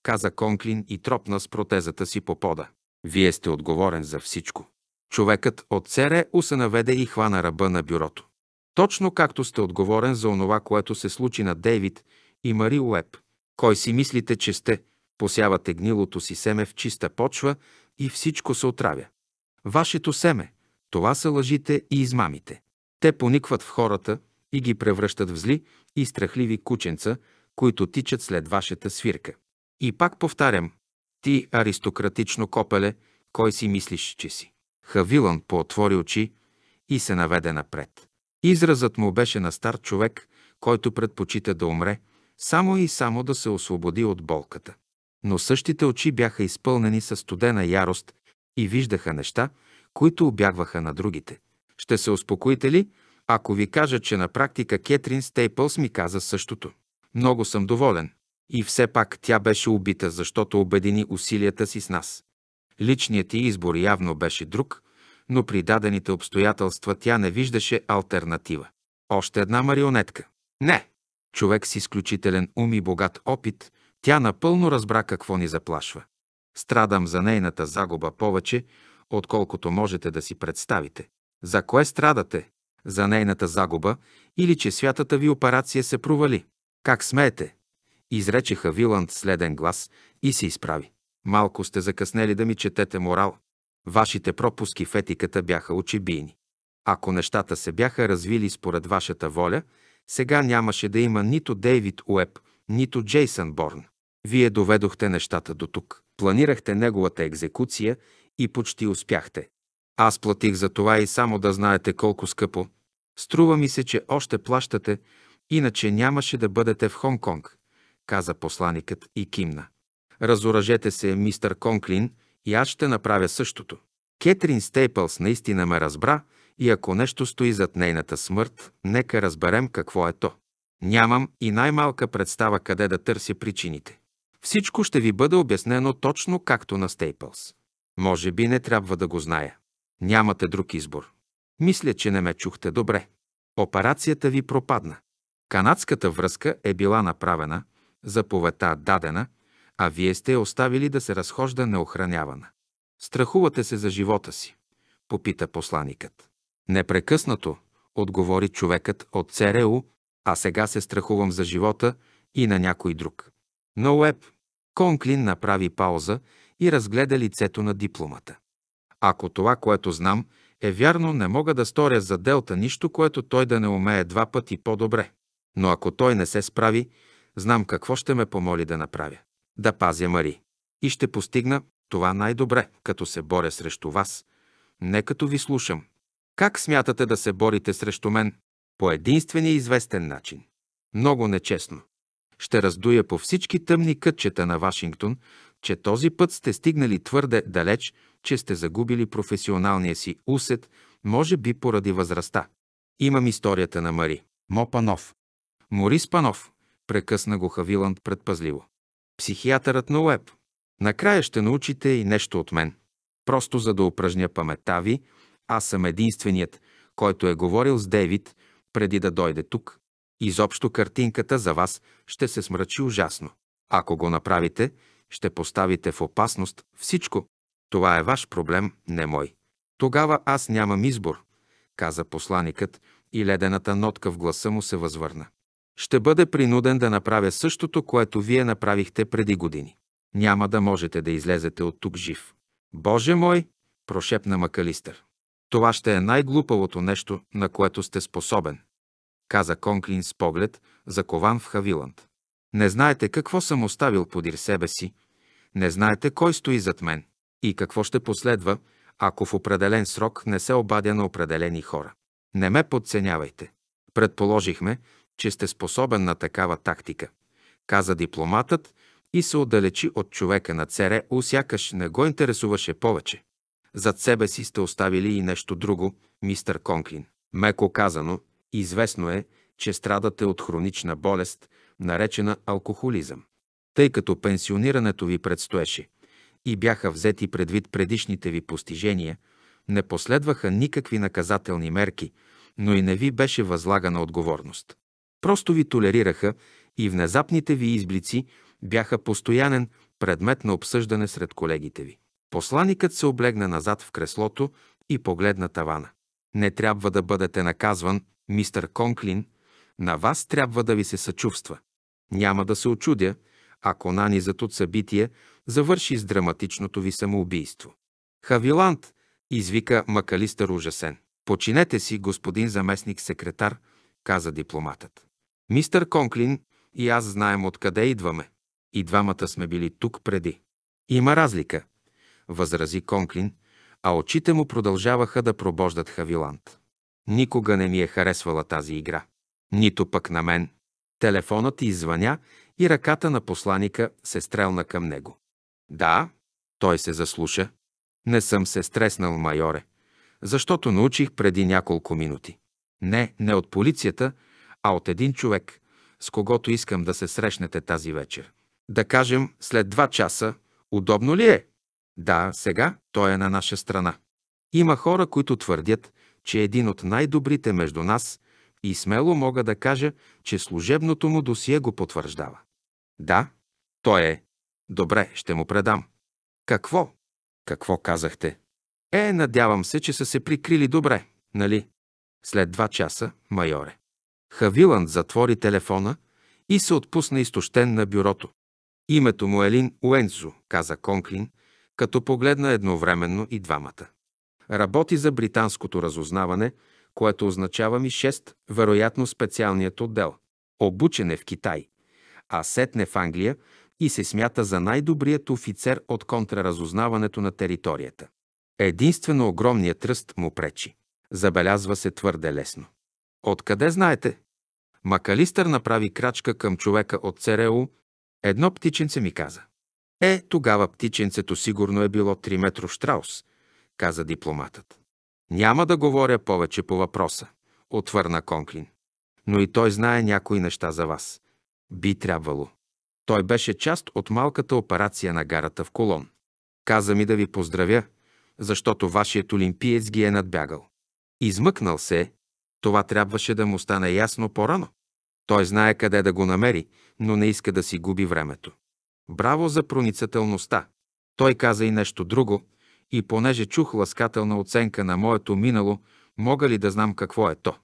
каза Конклин и тропна с протезата си по пода. Вие сте отговорен за всичко. Човекът от Сере се наведе и хвана ръба на бюрото. Точно както сте отговорен за онова, което се случи на Дейвид и Мари Уеб. Кой си мислите, че сте? Посявате гнилото си семе в чиста почва и всичко се отравя. Вашето семе – това са лъжите и измамите. Те поникват в хората и ги превръщат в зли и страхливи кученца, които тичат след вашата свирка. И пак повтарям, ти, аристократично копеле, кой си мислиш, че си? Хавилан поотвори очи и се наведе напред. Изразът му беше на стар човек, който предпочита да умре, само и само да се освободи от болката. Но същите очи бяха изпълнени със студена ярост и виждаха неща, които обягваха на другите. Ще се успокоите ли, ако ви кажа, че на практика Кетрин Стейпълс ми каза същото? Много съм доволен. И все пак тя беше убита, защото обедини усилията си с нас. Личният ти избор явно беше друг, но при дадените обстоятелства тя не виждаше альтернатива. Още една марионетка. Не! Човек с изключителен ум и богат опит, тя напълно разбра какво ни заплашва. Страдам за нейната загуба повече, отколкото можете да си представите. За кое страдате? За нейната загуба или че святата ви операция се провали? Как смеете? Изречеха Виланд следен глас и се изправи. Малко сте закъснели да ми четете морал. Вашите пропуски в етиката бяха очебийни. Ако нещата се бяха развили според вашата воля, сега нямаше да има нито Дейвид Уеб, нито Джейсън Борн. Вие доведохте нещата до тук. Планирахте неговата екзекуция и почти успяхте. Аз платих за това и само да знаете колко скъпо. Струва ми се, че още плащате, иначе нямаше да бъдете в Хонг-Конг, каза посланикът и кимна. Разоръжете се, мистър Конклин, и аз ще направя същото. Кетрин Стейпълс наистина ме разбра и ако нещо стои зад нейната смърт, нека разберем какво е то. Нямам и най-малка представа къде да търся причините. Всичко ще ви бъде обяснено точно както на Стейпълс. Може би не трябва да го зная. Нямате друг избор. Мисля, че не ме чухте добре. Операцията ви пропадна. Канадската връзка е била направена, заповедта дадена, а вие сте оставили да се разхожда неохранявана. Страхувате се за живота си, попита посланикът. Непрекъснато, отговори човекът от ЦРУ, а сега се страхувам за живота и на някой друг. Но Уеб, Конклин направи пауза и разгледа лицето на дипломата. Ако това, което знам, е вярно, не мога да сторя за Делта нищо, което той да не умее два пъти по-добре. Но ако той не се справи, знам какво ще ме помоли да направя. Да пазя Мари. И ще постигна това най-добре, като се боря срещу вас, не като ви слушам. Как смятате да се борите срещу мен? По единствения известен начин. Много нечестно. Ще раздуя по всички тъмни кътчета на Вашингтон, че този път сте стигнали твърде далеч, че сте загубили професионалния си усет, може би поради възрастта. Имам историята на Мари. Мо Панов. Морис Панов, прекъсна го Хавиланд предпазливо. Психиатърът на Уеб. Накрая ще научите и нещо от мен. Просто за да упражня паметта ви, аз съм единственият, който е говорил с Дейвид преди да дойде тук. Изобщо картинката за вас ще се смрачи ужасно. Ако го направите, ще поставите в опасност всичко. Това е ваш проблем, не мой. Тогава аз нямам избор, каза посланикът и ледената нотка в гласа му се възвърна. Ще бъде принуден да направя същото, което вие направихте преди години. Няма да можете да излезете от тук жив. Боже мой, прошепна Макалистър. Това ще е най-глупавото нещо, на което сте способен каза Конклин с поглед, закован в Хавиланд. Не знаете какво съм оставил подир себе си, не знаете кой стои зад мен и какво ще последва, ако в определен срок не се обадя на определени хора. Не ме подценявайте. Предположихме, че сте способен на такава тактика, каза дипломатът и се отдалечи от човека на ЦРУ, сякаш не го интересуваше повече. Зад себе си сте оставили и нещо друго, мистър Конклин. Меко казано, Известно е, че страдате от хронична болест, наречена алкохолизъм. Тъй като пенсионирането ви предстоеше и бяха взети предвид предишните ви постижения, не последваха никакви наказателни мерки, но и не ви беше възлагана отговорност. Просто ви толерираха и внезапните ви изблици бяха постоянен предмет на обсъждане сред колегите ви. Посланикът се облегна назад в креслото и погледна тавана. Не трябва да бъдете наказван Мистър Конклин, на вас трябва да ви се съчувства. Няма да се очудя, ако нанизът от събития завърши с драматичното ви самоубийство. Хавиланд, извика Макалистър ужасен. Починете си, господин заместник секретар, каза дипломатът. Мистър Конклин и аз знаем откъде идваме. И двамата сме били тук преди. Има разлика, възрази Конклин, а очите му продължаваха да пробождат Хавиланд. Никога не ми е харесвала тази игра. Нито пък на мен. Телефонът извъня и ръката на посланика се стрелна към него. Да, той се заслуша. Не съм се стреснал, майоре, защото научих преди няколко минути. Не, не от полицията, а от един човек, с когото искам да се срещнете тази вечер. Да кажем, след два часа, удобно ли е? Да, сега той е на наша страна. Има хора, които твърдят, че е един от най-добрите между нас и смело мога да кажа, че служебното му досие го потвърждава. Да, той е. Добре, ще му предам. Какво? Какво казахте? Е, надявам се, че са се прикрили добре, нали? След два часа, майоре. Хавиланд затвори телефона и се отпусна изтощен на бюрото. Името му е Лин Уензо, каза Конклин, като погледна едновременно и двамата. Работи за британското разузнаване, което означава ми 6, вероятно специалният отдел. Обучен е в Китай, а сетне в Англия и се смята за най-добрият офицер от контраразузнаването на територията. Единствено огромният тръст му пречи. Забелязва се твърде лесно. Откъде знаете? Макалистър направи крачка към човека от ЦРУ. Едно птиченце ми каза. Е, тогава птиченцето сигурно е било 3 метров штраус – каза дипломатът. Няма да говоря повече по въпроса, отвърна Конклин. Но и той знае някои неща за вас. Би трябвало. Той беше част от малката операция на гарата в Колон. Каза ми да ви поздравя, защото вашият олимпиец ги е надбягал. Измъкнал се, това трябваше да му стане ясно по-рано. Той знае къде да го намери, но не иска да си губи времето. Браво за проницателността. Той каза и нещо друго, и понеже чух ласкателна оценка на моето минало, мога ли да знам какво е то?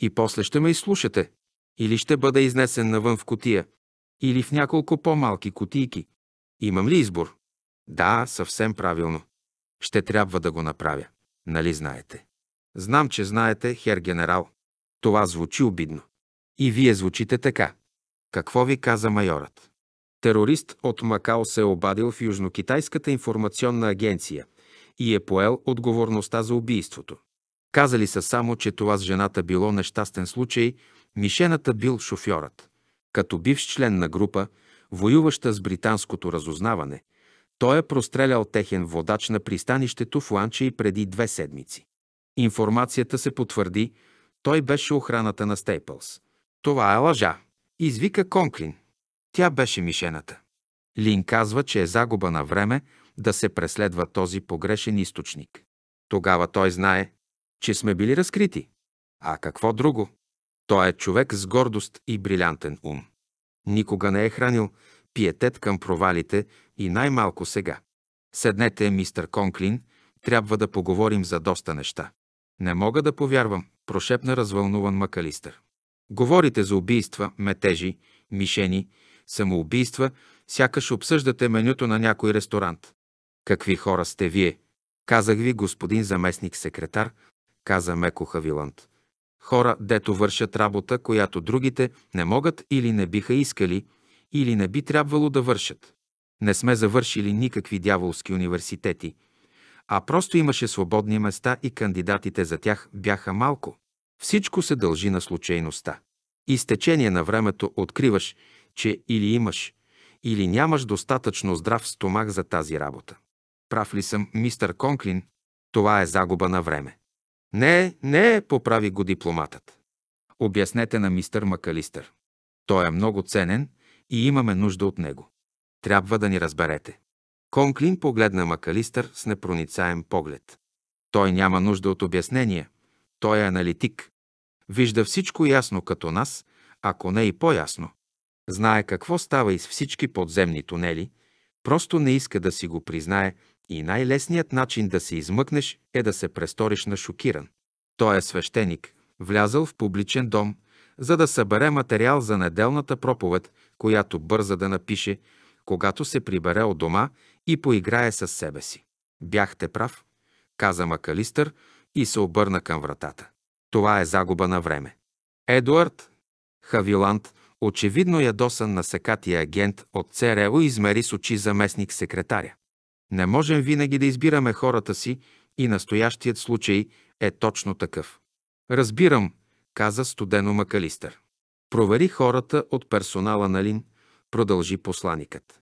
И после ще ме изслушате. Или ще бъда изнесен навън в котия, или в няколко по-малки котийки. Имам ли избор? Да, съвсем правилно. Ще трябва да го направя. Нали знаете? Знам, че знаете, хер генерал. Това звучи обидно. И вие звучите така. Какво ви каза майорът? Терорист от Макао се е обадил в Южнокитайската информационна агенция – и е поел отговорността за убийството. Казали са само, че това с жената било нещастен случай, мишената бил шофьорът. Като бивш член на група, воюваща с британското разузнаване, той е прострелял техен водач на пристанището в и преди две седмици. Информацията се потвърди, той беше охраната на Стейпълс. Това е лъжа, извика Конклин. Тя беше мишената. Лин казва, че е загуба на време, да се преследва този погрешен източник. Тогава той знае, че сме били разкрити. А какво друго? Той е човек с гордост и брилянтен ум. Никога не е хранил пиетет към провалите и най-малко сега. Седнете, мистър Конклин, трябва да поговорим за доста неща. Не мога да повярвам, прошепна развълнуван Макалистър. Говорите за убийства, метежи, мишени, самоубийства, сякаш обсъждате менюто на някой ресторант. Какви хора сте вие? Казах ви, господин заместник секретар, каза меко Хавиланд. Хора, дето вършат работа, която другите не могат или не биха искали, или не би трябвало да вършат. Не сме завършили никакви дяволски университети, а просто имаше свободни места и кандидатите за тях бяха малко. Всичко се дължи на случайността. И с течение на времето откриваш, че или имаш, или нямаш достатъчно здрав стомах за тази работа. Прав ли съм, мистър Конклин? Това е загуба на време. Не, не поправи го дипломатът. Обяснете на мистър Макалистър. Той е много ценен и имаме нужда от него. Трябва да ни разберете. Конклин погледна Макалистър с непроницаем поглед. Той няма нужда от обяснения. Той е аналитик. Вижда всичко ясно като нас, ако не и по-ясно. Знае какво става из всички подземни тунели, просто не иска да си го признае – и най-лесният начин да се измъкнеш е да се престориш на шокиран. Той е свещеник, влязъл в публичен дом, за да събере материал за неделната проповед, която бърза да напише, когато се прибере от дома и поиграе с себе си. Бяхте прав, каза Макалистър и се обърна към вратата. Това е загуба на време. Едуард Хавиланд, очевидно ядосан на секатия агент от ЦРУ, измери с очи заместник секретаря. Не можем винаги да избираме хората си и настоящият случай е точно такъв. Разбирам, каза студено Макалистър. Провери хората от персонала на Лин, продължи посланикът.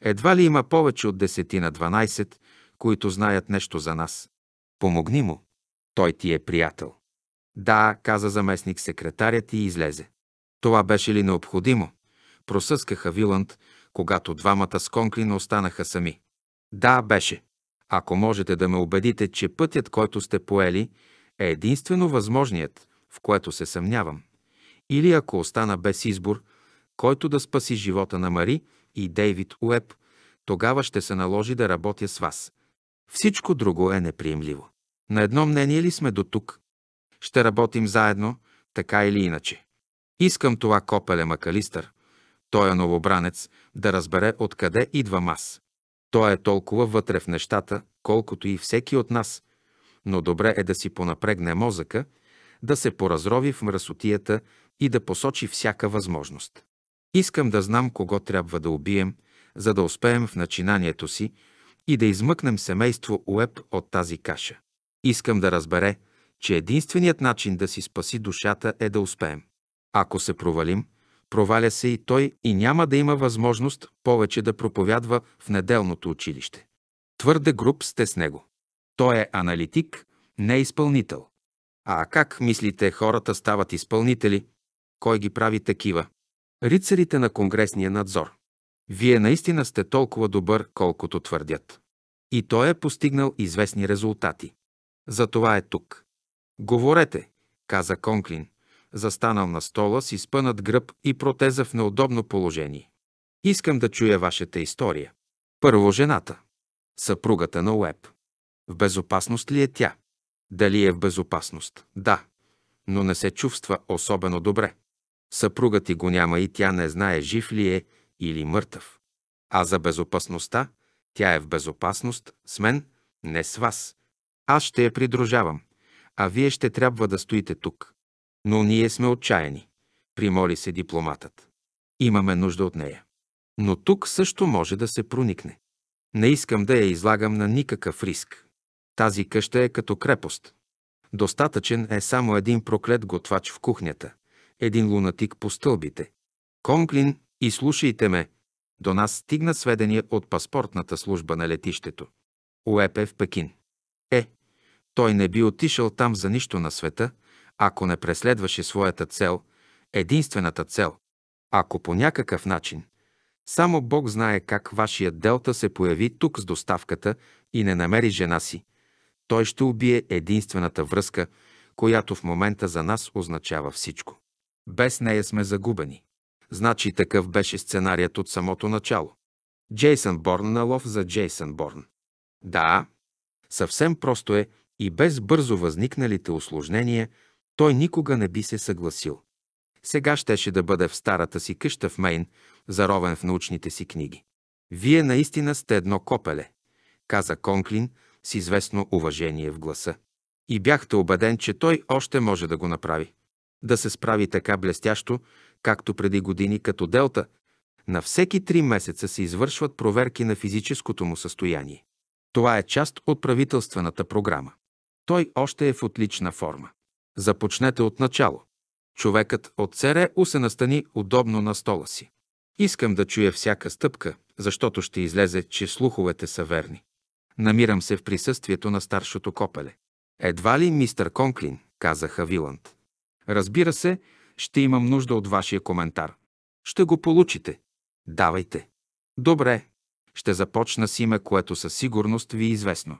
Едва ли има повече от десетина на 12, които знаят нещо за нас. Помогни му. Той ти е приятел. Да, каза заместник секретарят и излезе. Това беше ли необходимо? Просъскаха Виланд, когато двамата с Конклин останаха сами. Да, беше. Ако можете да ме убедите, че пътят, който сте поели, е единствено възможният, в което се съмнявам. Или ако остана без избор, който да спаси живота на Мари и Дейвид Уеб, тогава ще се наложи да работя с вас. Всичко друго е неприемливо. На едно мнение ли сме до тук? Ще работим заедно, така или иначе. Искам това копеле Макалистър, той е новобранец, да разбере откъде идвам аз. Той е толкова вътре в нещата, колкото и всеки от нас, но добре е да си понапрегне мозъка, да се поразрови в мръсотията и да посочи всяка възможност. Искам да знам кого трябва да убием, за да успеем в начинанието си и да измъкнем семейство Уеб от тази каша. Искам да разбере, че единственият начин да си спаси душата е да успеем. Ако се провалим – проваля се и той и няма да има възможност повече да проповядва в неделното училище. Твърде груб сте с него. Той е аналитик, не изпълнител. А как мислите хората стават изпълнители? Кой ги прави такива? Рицарите на Конгресния надзор. Вие наистина сте толкова добър, колкото твърдят. И той е постигнал известни резултати. Затова е тук. Говорете, каза Конклин застанал на стола с изпънат гръб и протеза в неудобно положение. Искам да чуя вашата история. Първо жената. Съпругата на Уеб. В безопасност ли е тя? Дали е в безопасност? Да, но не се чувства особено добре. Съпругът ти го няма и тя не знае жив ли е или мъртъв. А за безопасността, тя е в безопасност с мен, не с вас. Аз ще я придружавам, а вие ще трябва да стоите тук. Но ние сме отчаяни, примоли се дипломатът. Имаме нужда от нея. Но тук също може да се проникне. Не искам да я излагам на никакъв риск. Тази къща е като крепост. Достатъчен е само един проклет готвач в кухнята, един лунатик по стълбите. Конклин, и слушайте ме, до нас стигна сведения от паспортната служба на летището. УЕП е в Пекин. Е, той не би отишъл там за нищо на света, ако не преследваше своята цел, единствената цел, ако по някакъв начин, само Бог знае как вашият делта се появи тук с доставката и не намери жена си, той ще убие единствената връзка, която в момента за нас означава всичко. Без нея сме загубени. Значи такъв беше сценарият от самото начало. Джейсън Борн на лов за Джейсън Борн. Да, съвсем просто е и без бързо възникналите осложнения – той никога не би се съгласил. Сега щеше да бъде в старата си къща в Мейн, заровен в научните си книги. Вие наистина сте едно копеле, каза Конклин с известно уважение в гласа. И бяхте убеден, че той още може да го направи. Да се справи така блестящо, както преди години като Делта, на всеки три месеца се извършват проверки на физическото му състояние. Това е част от правителствената програма. Той още е в отлична форма. Започнете от начало. Човекът от ЦРУ се настани удобно на стола си. Искам да чуя всяка стъпка, защото ще излезе, че слуховете са верни. Намирам се в присъствието на старшото копеле. Едва ли мистър Конклин, казаха виланд. Разбира се, ще имам нужда от вашия коментар. Ще го получите. Давайте. Добре. Ще започна с име, което със сигурност ви е известно.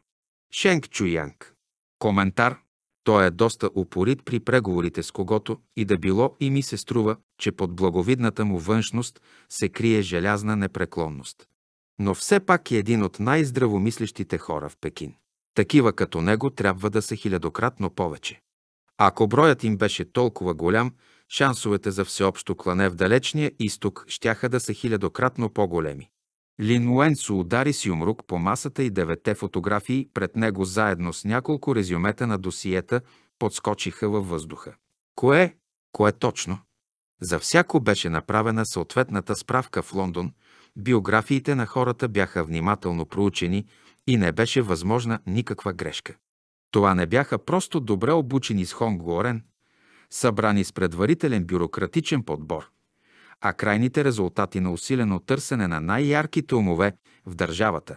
Шенк Чуянг. Коментар. Той е доста упорит при преговорите с когото и да било и ми се струва, че под благовидната му външност се крие желязна непреклонност. Но все пак е един от най-здравомислещите хора в Пекин. Такива като него трябва да са хилядократно повече. Ако броят им беше толкова голям, шансовете за всеобщо клане в далечния изток щяха да са хилядократно по-големи. Линуенцо удари с юмрук по масата и девете фотографии пред него заедно с няколко резюмета на досиета подскочиха във въздуха. Кое? Кое точно? За всяко беше направена съответната справка в Лондон, биографиите на хората бяха внимателно проучени и не беше възможна никаква грешка. Това не бяха просто добре обучени с Хонг Лорен, събрани с предварителен бюрократичен подбор – а крайните резултати на усилено търсене на най-ярките умове в държавата,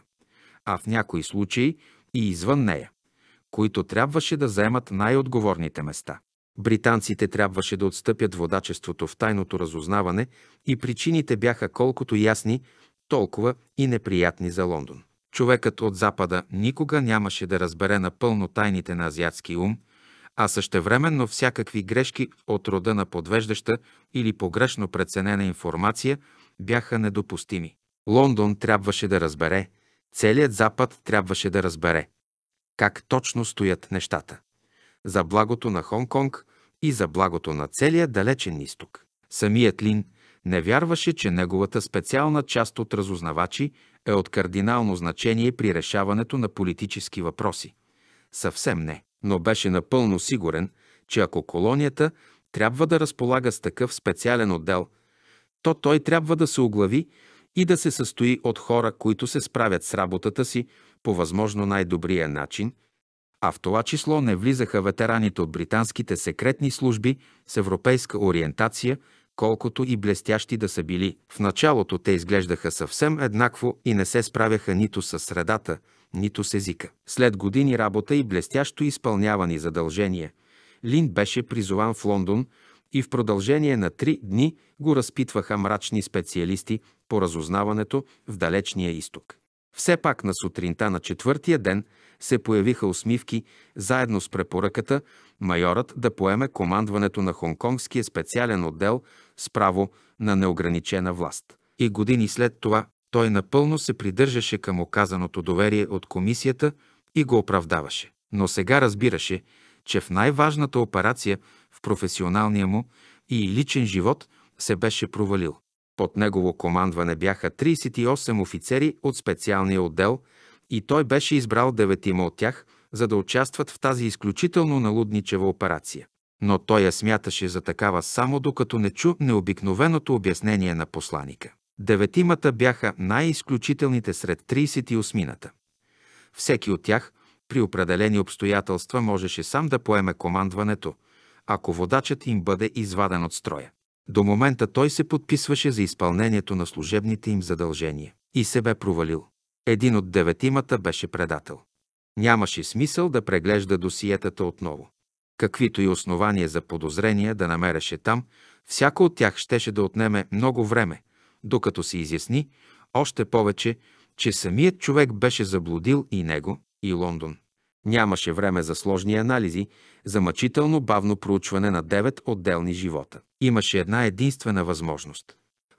а в някои случаи и извън нея, които трябваше да заемат най-отговорните места. Британците трябваше да отстъпят водачеството в тайното разузнаване и причините бяха колкото ясни, толкова и неприятни за Лондон. Човекът от Запада никога нямаше да разбере напълно тайните на азиатски ум – а същевременно всякакви грешки от рода на подвеждаща или погрешно преценена информация бяха недопустими. Лондон трябваше да разбере, целият Запад трябваше да разбере как точно стоят нещата. За благото на Хонг-Конг и за благото на целия далечен изток. Самият Лин не вярваше, че неговата специална част от разузнавачи е от кардинално значение при решаването на политически въпроси съвсем не. Но беше напълно сигурен, че ако колонията трябва да разполага с такъв специален отдел, то той трябва да се оглави и да се състои от хора, които се справят с работата си по възможно най-добрия начин, а в това число не влизаха ветераните от британските секретни служби с европейска ориентация, колкото и блестящи да са били. В началото те изглеждаха съвсем еднакво и не се справяха нито с средата, нито с езика. След години работа и блестящо изпълнявани задължения, Лин беше призован в Лондон и в продължение на три дни го разпитваха мрачни специалисти по разузнаването в далечния изток. Все пак на сутринта на четвъртия ден се появиха усмивки заедно с препоръката майорът да поеме командването на хонконгския специален отдел с право на неограничена власт. И години след това той напълно се придържаше към оказаното доверие от комисията и го оправдаваше. Но сега разбираше, че в най-важната операция в професионалния му и личен живот се беше провалил. Под негово командване бяха 38 офицери от специалния отдел и той беше избрал деветима от тях, за да участват в тази изключително налудничева операция. Но той я смяташе за такава само докато не чу необикновеното обяснение на посланика. Деветимата бяха най-изключителните сред 38-ната. Всеки от тях при определени обстоятелства можеше сам да поеме командването, ако водачът им бъде изваден от строя. До момента той се подписваше за изпълнението на служебните им задължения и се бе провалил. Един от деветимата беше предател. Нямаше смисъл да преглежда досиетата отново. Каквито и основания за подозрения да намереше там, всяко от тях щеше да отнеме много време – докато се изясни, още повече, че самият човек беше заблудил и него, и Лондон. Нямаше време за сложни анализи, за мъчително бавно проучване на девет отделни живота. Имаше една единствена възможност.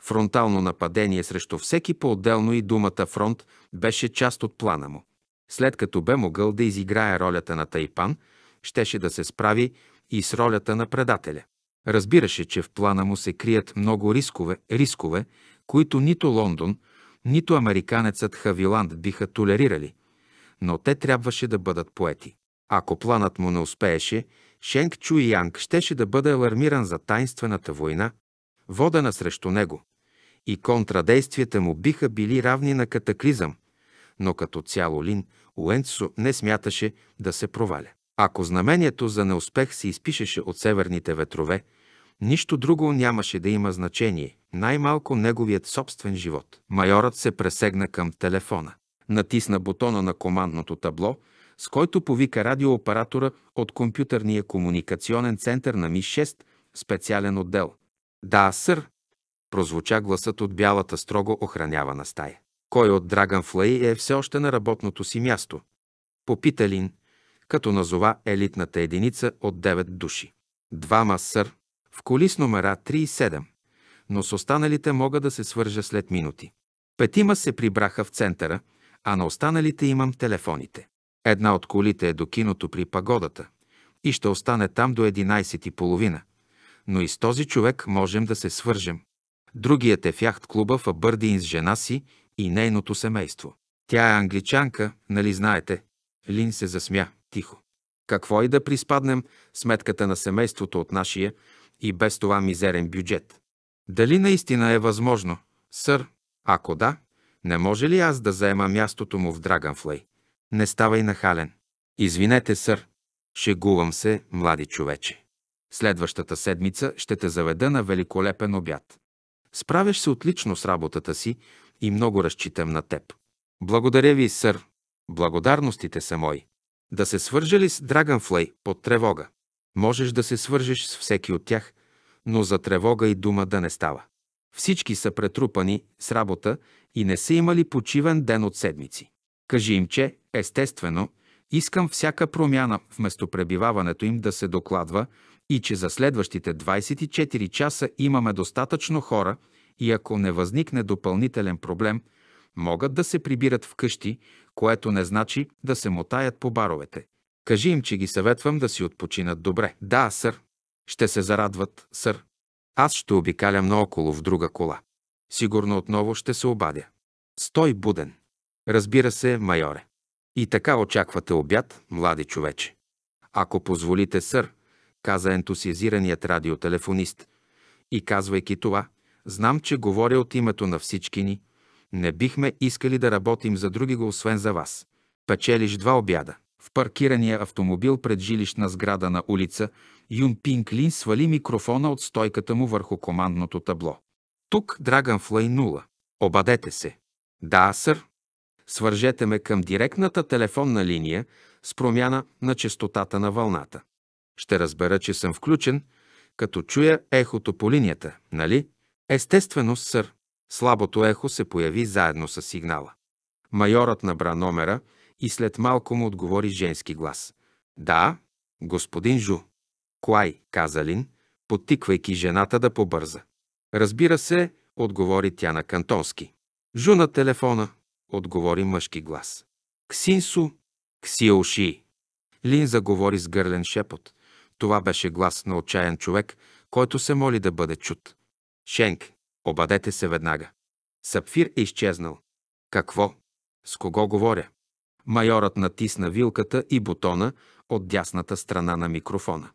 Фронтално нападение срещу всеки по-отделно и думата фронт беше част от плана му. След като бе могъл да изиграе ролята на Тайпан, щеше да се справи и с ролята на предателя. Разбираше, че в плана му се крият много рискове, рискове, които нито Лондон, нито американецът Хавиланд биха толерирали, но те трябваше да бъдат поети. Ако планът му не успееше, Шенг Чу Янг щеше да бъде алармиран за тайнствената война, водена срещу него, и контрадействията му биха били равни на катаклизъм, но като цяло Лин Уенцо не смяташе да се проваля. Ако знамението за неуспех се изпишеше от северните ветрове, Нищо друго нямаше да има значение, най-малко неговият собствен живот. Майорът се пресегна към телефона. Натисна бутона на командното табло, с който повика радиооператора от компютърния комуникационен център на Ми-6, специален отдел. Да, сър, прозвуча гласът от бялата строго охранявана стая. Кой от Драган Флей е все още на работното си място? Попита Лин, като назова елитната единица от 9 души. Двама сър, в коли с номера 3 и 7, но с останалите мога да се свържа след минути. Петима се прибраха в центъра, а на останалите имам телефоните. Една от колите е до киното при пагодата и ще остане там до 11.30, но и с този човек можем да се свържем. Другият е в яхт клуба в Абърдин с жена си и нейното семейство. Тя е англичанка, нали знаете? Лин се засмя тихо. Какво и да приспаднем сметката на семейството от нашия, и без това мизерен бюджет. Дали наистина е възможно, сър? Ако да, не може ли аз да заема мястото му в Драганфлей? Не ставай нахален. Извинете, сър. Шегувам се, млади човече. Следващата седмица ще те заведа на великолепен обяд. Справяш се отлично с работата си и много разчитам на теб. Благодаря ви, сър. Благодарностите са мои. Да се свържа ли с Драганфлей под тревога? Можеш да се свържеш с всеки от тях, но за тревога и дума да не става. Всички са претрупани с работа и не са имали почивен ден от седмици. Кажи им, че, естествено, искам всяка промяна в местопребиваването им да се докладва и че за следващите 24 часа имаме достатъчно хора и ако не възникне допълнителен проблем, могат да се прибират вкъщи, което не значи да се мотаят по баровете. Кажи им, че ги съветвам да си отпочинат добре. Да, сър. Ще се зарадват, сър. Аз ще обикалям наоколо в друга кола. Сигурно отново ще се обадя. Стой буден. Разбира се, майоре. И така очаквате обяд, млади човече. Ако позволите, сър, каза ентусиазираният радиотелефонист. И казвайки това, знам, че говоря от името на всички ни. Не бихме искали да работим за го, освен за вас. Печелиш два обяда. В паркирания автомобил пред жилищна сграда на улица Юн Пинг Лин свали микрофона от стойката му върху командното табло. Тук Драган Флай 0. Обадете се. Да, сър. Свържете ме към директната телефонна линия с промяна на частотата на вълната. Ще разбера, че съм включен, като чуя ехото по линията, нали? Естествено, сър. Слабото ехо се появи заедно с сигнала. Майорът набра номера – и след малко му отговори женски глас. Да, господин Жу. Клай, каза Лин, потиквайки жената да побърза. Разбира се, отговори тя на кантонски. Жу на телефона, отговори мъжки глас. Ксинсу, ксиоши. Лин заговори с гърлен шепот. Това беше глас на отчаян човек, който се моли да бъде чут. Шенк, обадете се веднага. Сапфир е изчезнал. Какво? С кого говоря? Майорът натисна вилката и бутона от дясната страна на микрофона.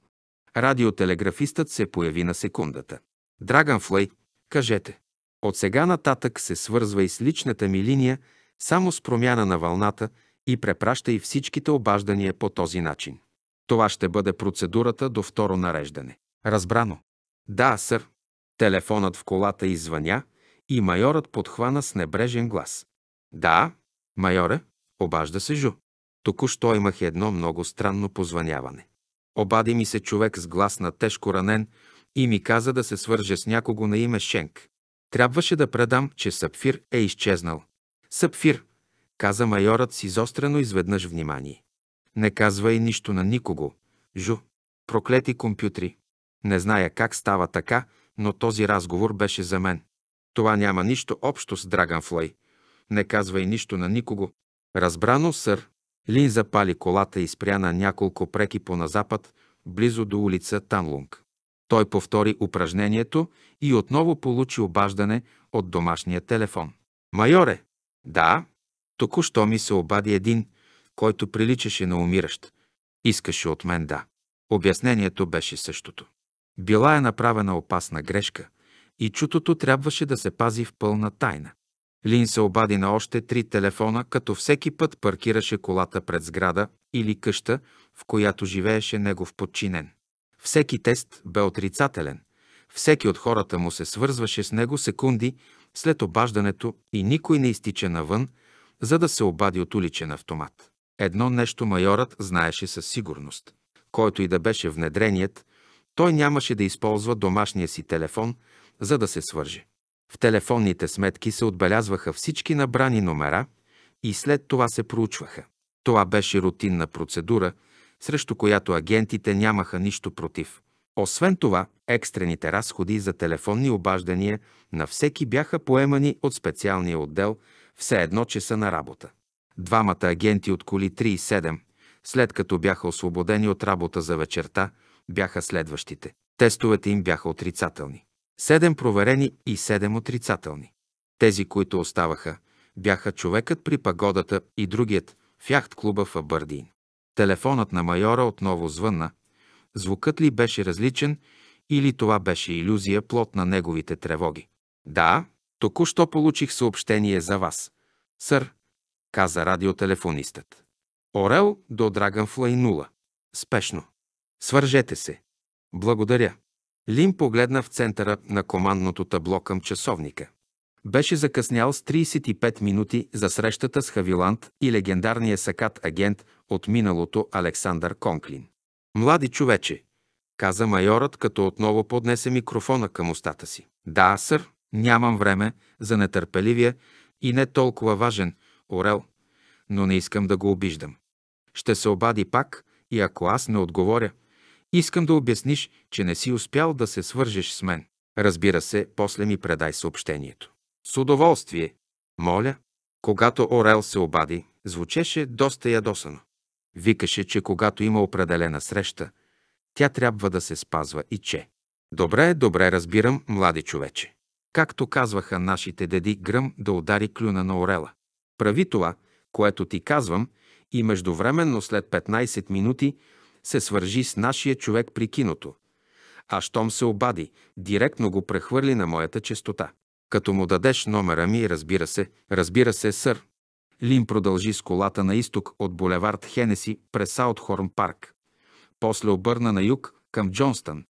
Радиотелеграфистът се появи на секундата. Драган Флей, кажете. От сега нататък се свързва и с личната ми линия само с промяна на вълната и препраща и всичките обаждания по този начин. Това ще бъде процедурата до второ нареждане. Разбрано. Да, сър. Телефонът в колата извъня и майорът подхвана с небрежен глас. Да, майоре, Обажда се Жу. Току-що имах едно много странно позваняване. Обади ми се човек с глас на тежко ранен и ми каза да се свърже с някого на име Шенк. Трябваше да предам, че Сапфир е изчезнал. Сапфир, каза майорът с изострено изведнъж внимание. Не казвай нищо на никого. Жу, проклети компютри. Не зная как става така, но този разговор беше за мен. Това няма нищо общо с Драган Флой. Не казвай нищо на никого, Разбрано, сър. Лин запали колата и спря на няколко преки по назапад, близо до улица Танлунг. Той повтори упражнението и отново получи обаждане от домашния телефон. Майоре! Да? Току-що ми се обади един, който приличаше на умиращ. Искаше от мен да. Обяснението беше същото. Била е направена опасна грешка и чутото трябваше да се пази в пълна тайна. Лин се обади на още три телефона, като всеки път паркираше колата пред сграда или къща, в която живееше негов подчинен. Всеки тест бе отрицателен. Всеки от хората му се свързваше с него секунди след обаждането и никой не изтича навън, за да се обади от уличен автомат. Едно нещо майорът знаеше със сигурност. Който и да беше внедреният, той нямаше да използва домашния си телефон, за да се свърже. В телефонните сметки се отбелязваха всички набрани номера и след това се проучваха. Това беше рутинна процедура, срещу която агентите нямаха нищо против. Освен това, екстрените разходи за телефонни обаждания на всеки бяха поемани от специалния отдел, все едно, че са на работа. Двамата агенти от коли 3 и 7, след като бяха освободени от работа за вечерта, бяха следващите. Тестовете им бяха отрицателни. Седем проверени и седем отрицателни. Тези, които оставаха, бяха човекът при пагодата и другият в яхт-клуба в Абърдин. Телефонът на майора отново звънна. Звукът ли беше различен или това беше иллюзия, плод на неговите тревоги? Да, току-що получих съобщение за вас. Сър, каза радиотелефонистът. Орел до Драгънфлай 0. Спешно. Свържете се. Благодаря. Лим погледна в центъра на командното табло към часовника. Беше закъснял с 35 минути за срещата с Хавиланд и легендарния сакат агент от миналото Александър Конклин. Млади човече, каза майорът, като отново поднесе микрофона към устата си. Да, сър, нямам време за нетърпеливия и не толкова важен орел, но не искам да го обиждам. Ще се обади пак и ако аз не отговоря, Искам да обясниш, че не си успял да се свържеш с мен. Разбира се, после ми предай съобщението. С удоволствие. Моля. Когато Орел се обади, звучеше доста ядосано. Викаше, че когато има определена среща, тя трябва да се спазва и че. Добре, добре разбирам, млади човече. Както казваха нашите деди, гръм да удари клюна на орела. Прави това, което ти казвам, и междувременно след 15 минути се свържи с нашия човек при киното. А щом се обади, директно го прехвърли на моята честота. Като му дадеш номера ми, разбира се, разбира се, сър. Лим продължи с колата на изток от булевард Хенеси през Саутхорн парк. После обърна на юг към Джонстън,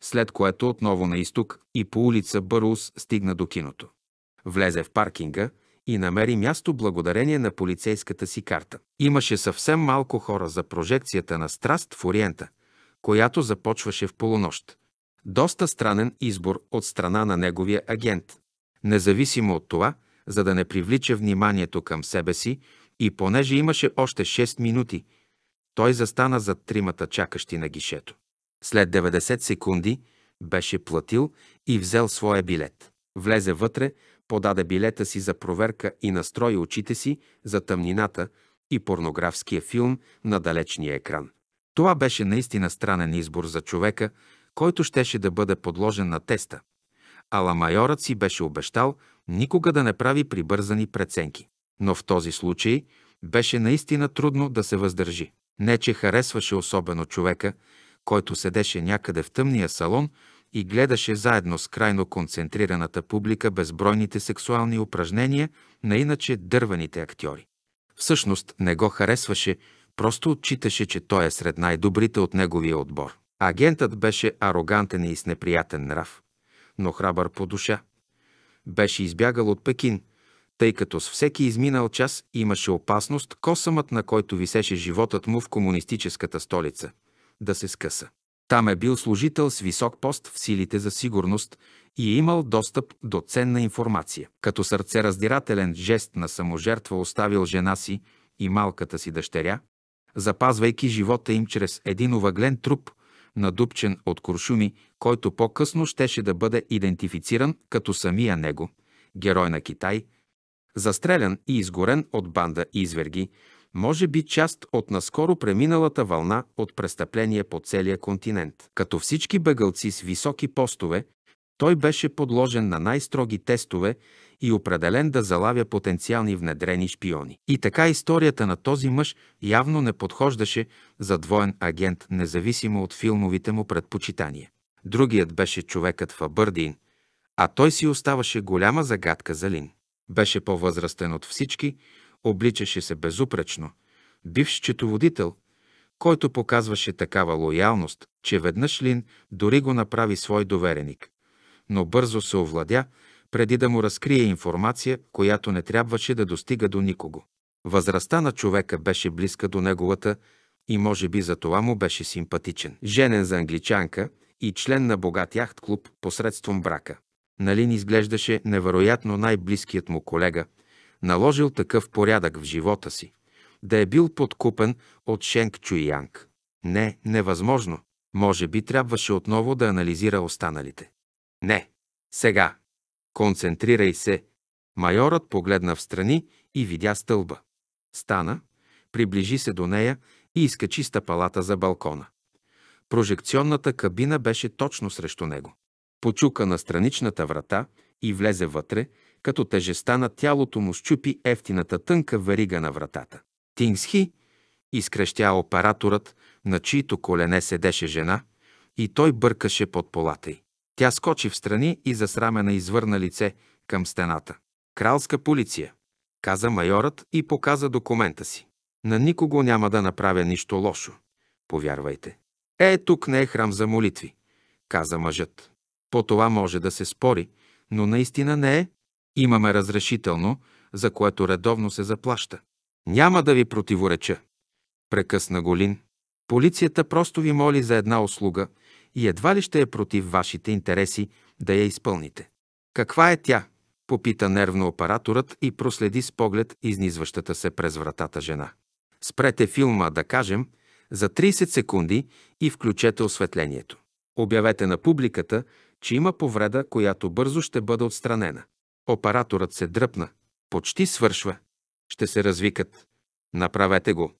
след което отново на изток и по улица Бърус стигна до киното. Влезе в паркинга – и намери място благодарение на полицейската си карта. Имаше съвсем малко хора за прожекцията на страст в Ориента, която започваше в полунощ. Доста странен избор от страна на неговия агент. Независимо от това, за да не привлича вниманието към себе си, и понеже имаше още 6 минути, той застана зад тримата чакащи на гишето. След 90 секунди беше платил и взел своя билет. Влезе вътре, подаде билета си за проверка и настрои очите си за тъмнината и порнографския филм на далечния екран. Това беше наистина странен избор за човека, който щеше да бъде подложен на теста. Ала майорът си беше обещал никога да не прави прибързани преценки. Но в този случай беше наистина трудно да се въздържи. Не, че харесваше особено човека, който седеше някъде в тъмния салон и гледаше заедно с крайно концентрираната публика безбройните сексуални упражнения на иначе дърваните актьори. Всъщност не го харесваше, просто отчиташе, че той е сред най-добрите от неговия отбор. Агентът беше арогантен и с неприятен нрав, но храбър по душа. Беше избягал от Пекин, тъй като с всеки изминал час имаше опасност косъмът, на който висеше животът му в комунистическата столица, да се скъса. Там е бил служител с висок пост в силите за сигурност и е имал достъп до ценна информация. Като сърцераздирателен жест на саможертва оставил жена си и малката си дъщеря, запазвайки живота им чрез един овъглен труп, надупчен от куршуми, който по-късно щеше да бъде идентифициран като самия него, герой на Китай, застрелян и изгорен от банда изверги, може би част от наскоро преминалата вълна от престъпление по целия континент. Като всички бегалци с високи постове, той беше подложен на най-строги тестове и определен да залавя потенциални внедрени шпиони. И така историята на този мъж явно не подхождаше за двоен агент, независимо от филмовите му предпочитания. Другият беше човекът в Абърдин, а той си оставаше голяма загадка за Лин. Беше по-възрастен от всички, Обличаше се безупречно, бив счетоводител, който показваше такава лоялност, че веднъж Лин дори го направи свой довереник. Но бързо се овладя, преди да му разкрие информация, която не трябваше да достига до никого. Възрастта на човека беше близка до неговата и може би за това му беше симпатичен. Женен за англичанка и член на богат яхт клуб посредством брака. Налин изглеждаше невероятно най-близкият му колега, наложил такъв порядък в живота си, да е бил подкупен от Шенк Чуянг. Не, невъзможно. Може би трябваше отново да анализира останалите. Не. Сега. Концентрирай се. Майорът погледна в страни и видя стълба. Стана, приближи се до нея и изкачи стъпалата за балкона. Прожекционната кабина беше точно срещу него. Почука на страничната врата и влезе вътре, като тежеста на тялото му щупи ефтината тънка верига на вратата. Тингсхи изкрещя операторът, на чието колене седеше жена, и той бъркаше под полата й. Тя скочи в страни и засрамена извърна лице към стената. Кралска полиция, каза майорът и показа документа си. На никого няма да направя нищо лошо. Повярвайте. Е, тук не е храм за молитви, каза мъжът. По това може да се спори, но наистина не е, Имаме разрешително, за което редовно се заплаща. Няма да ви противореча. Прекъсна Голин. Полицията просто ви моли за една услуга и едва ли ще е против вашите интереси да я изпълните. Каква е тя? Попита нервно операторът и проследи с поглед изнизващата се през вратата жена. Спрете филма, да кажем, за 30 секунди и включете осветлението. Обявете на публиката, че има повреда, която бързо ще бъде отстранена. Операторът се дръпна. Почти свършва. Ще се развикат. Направете го.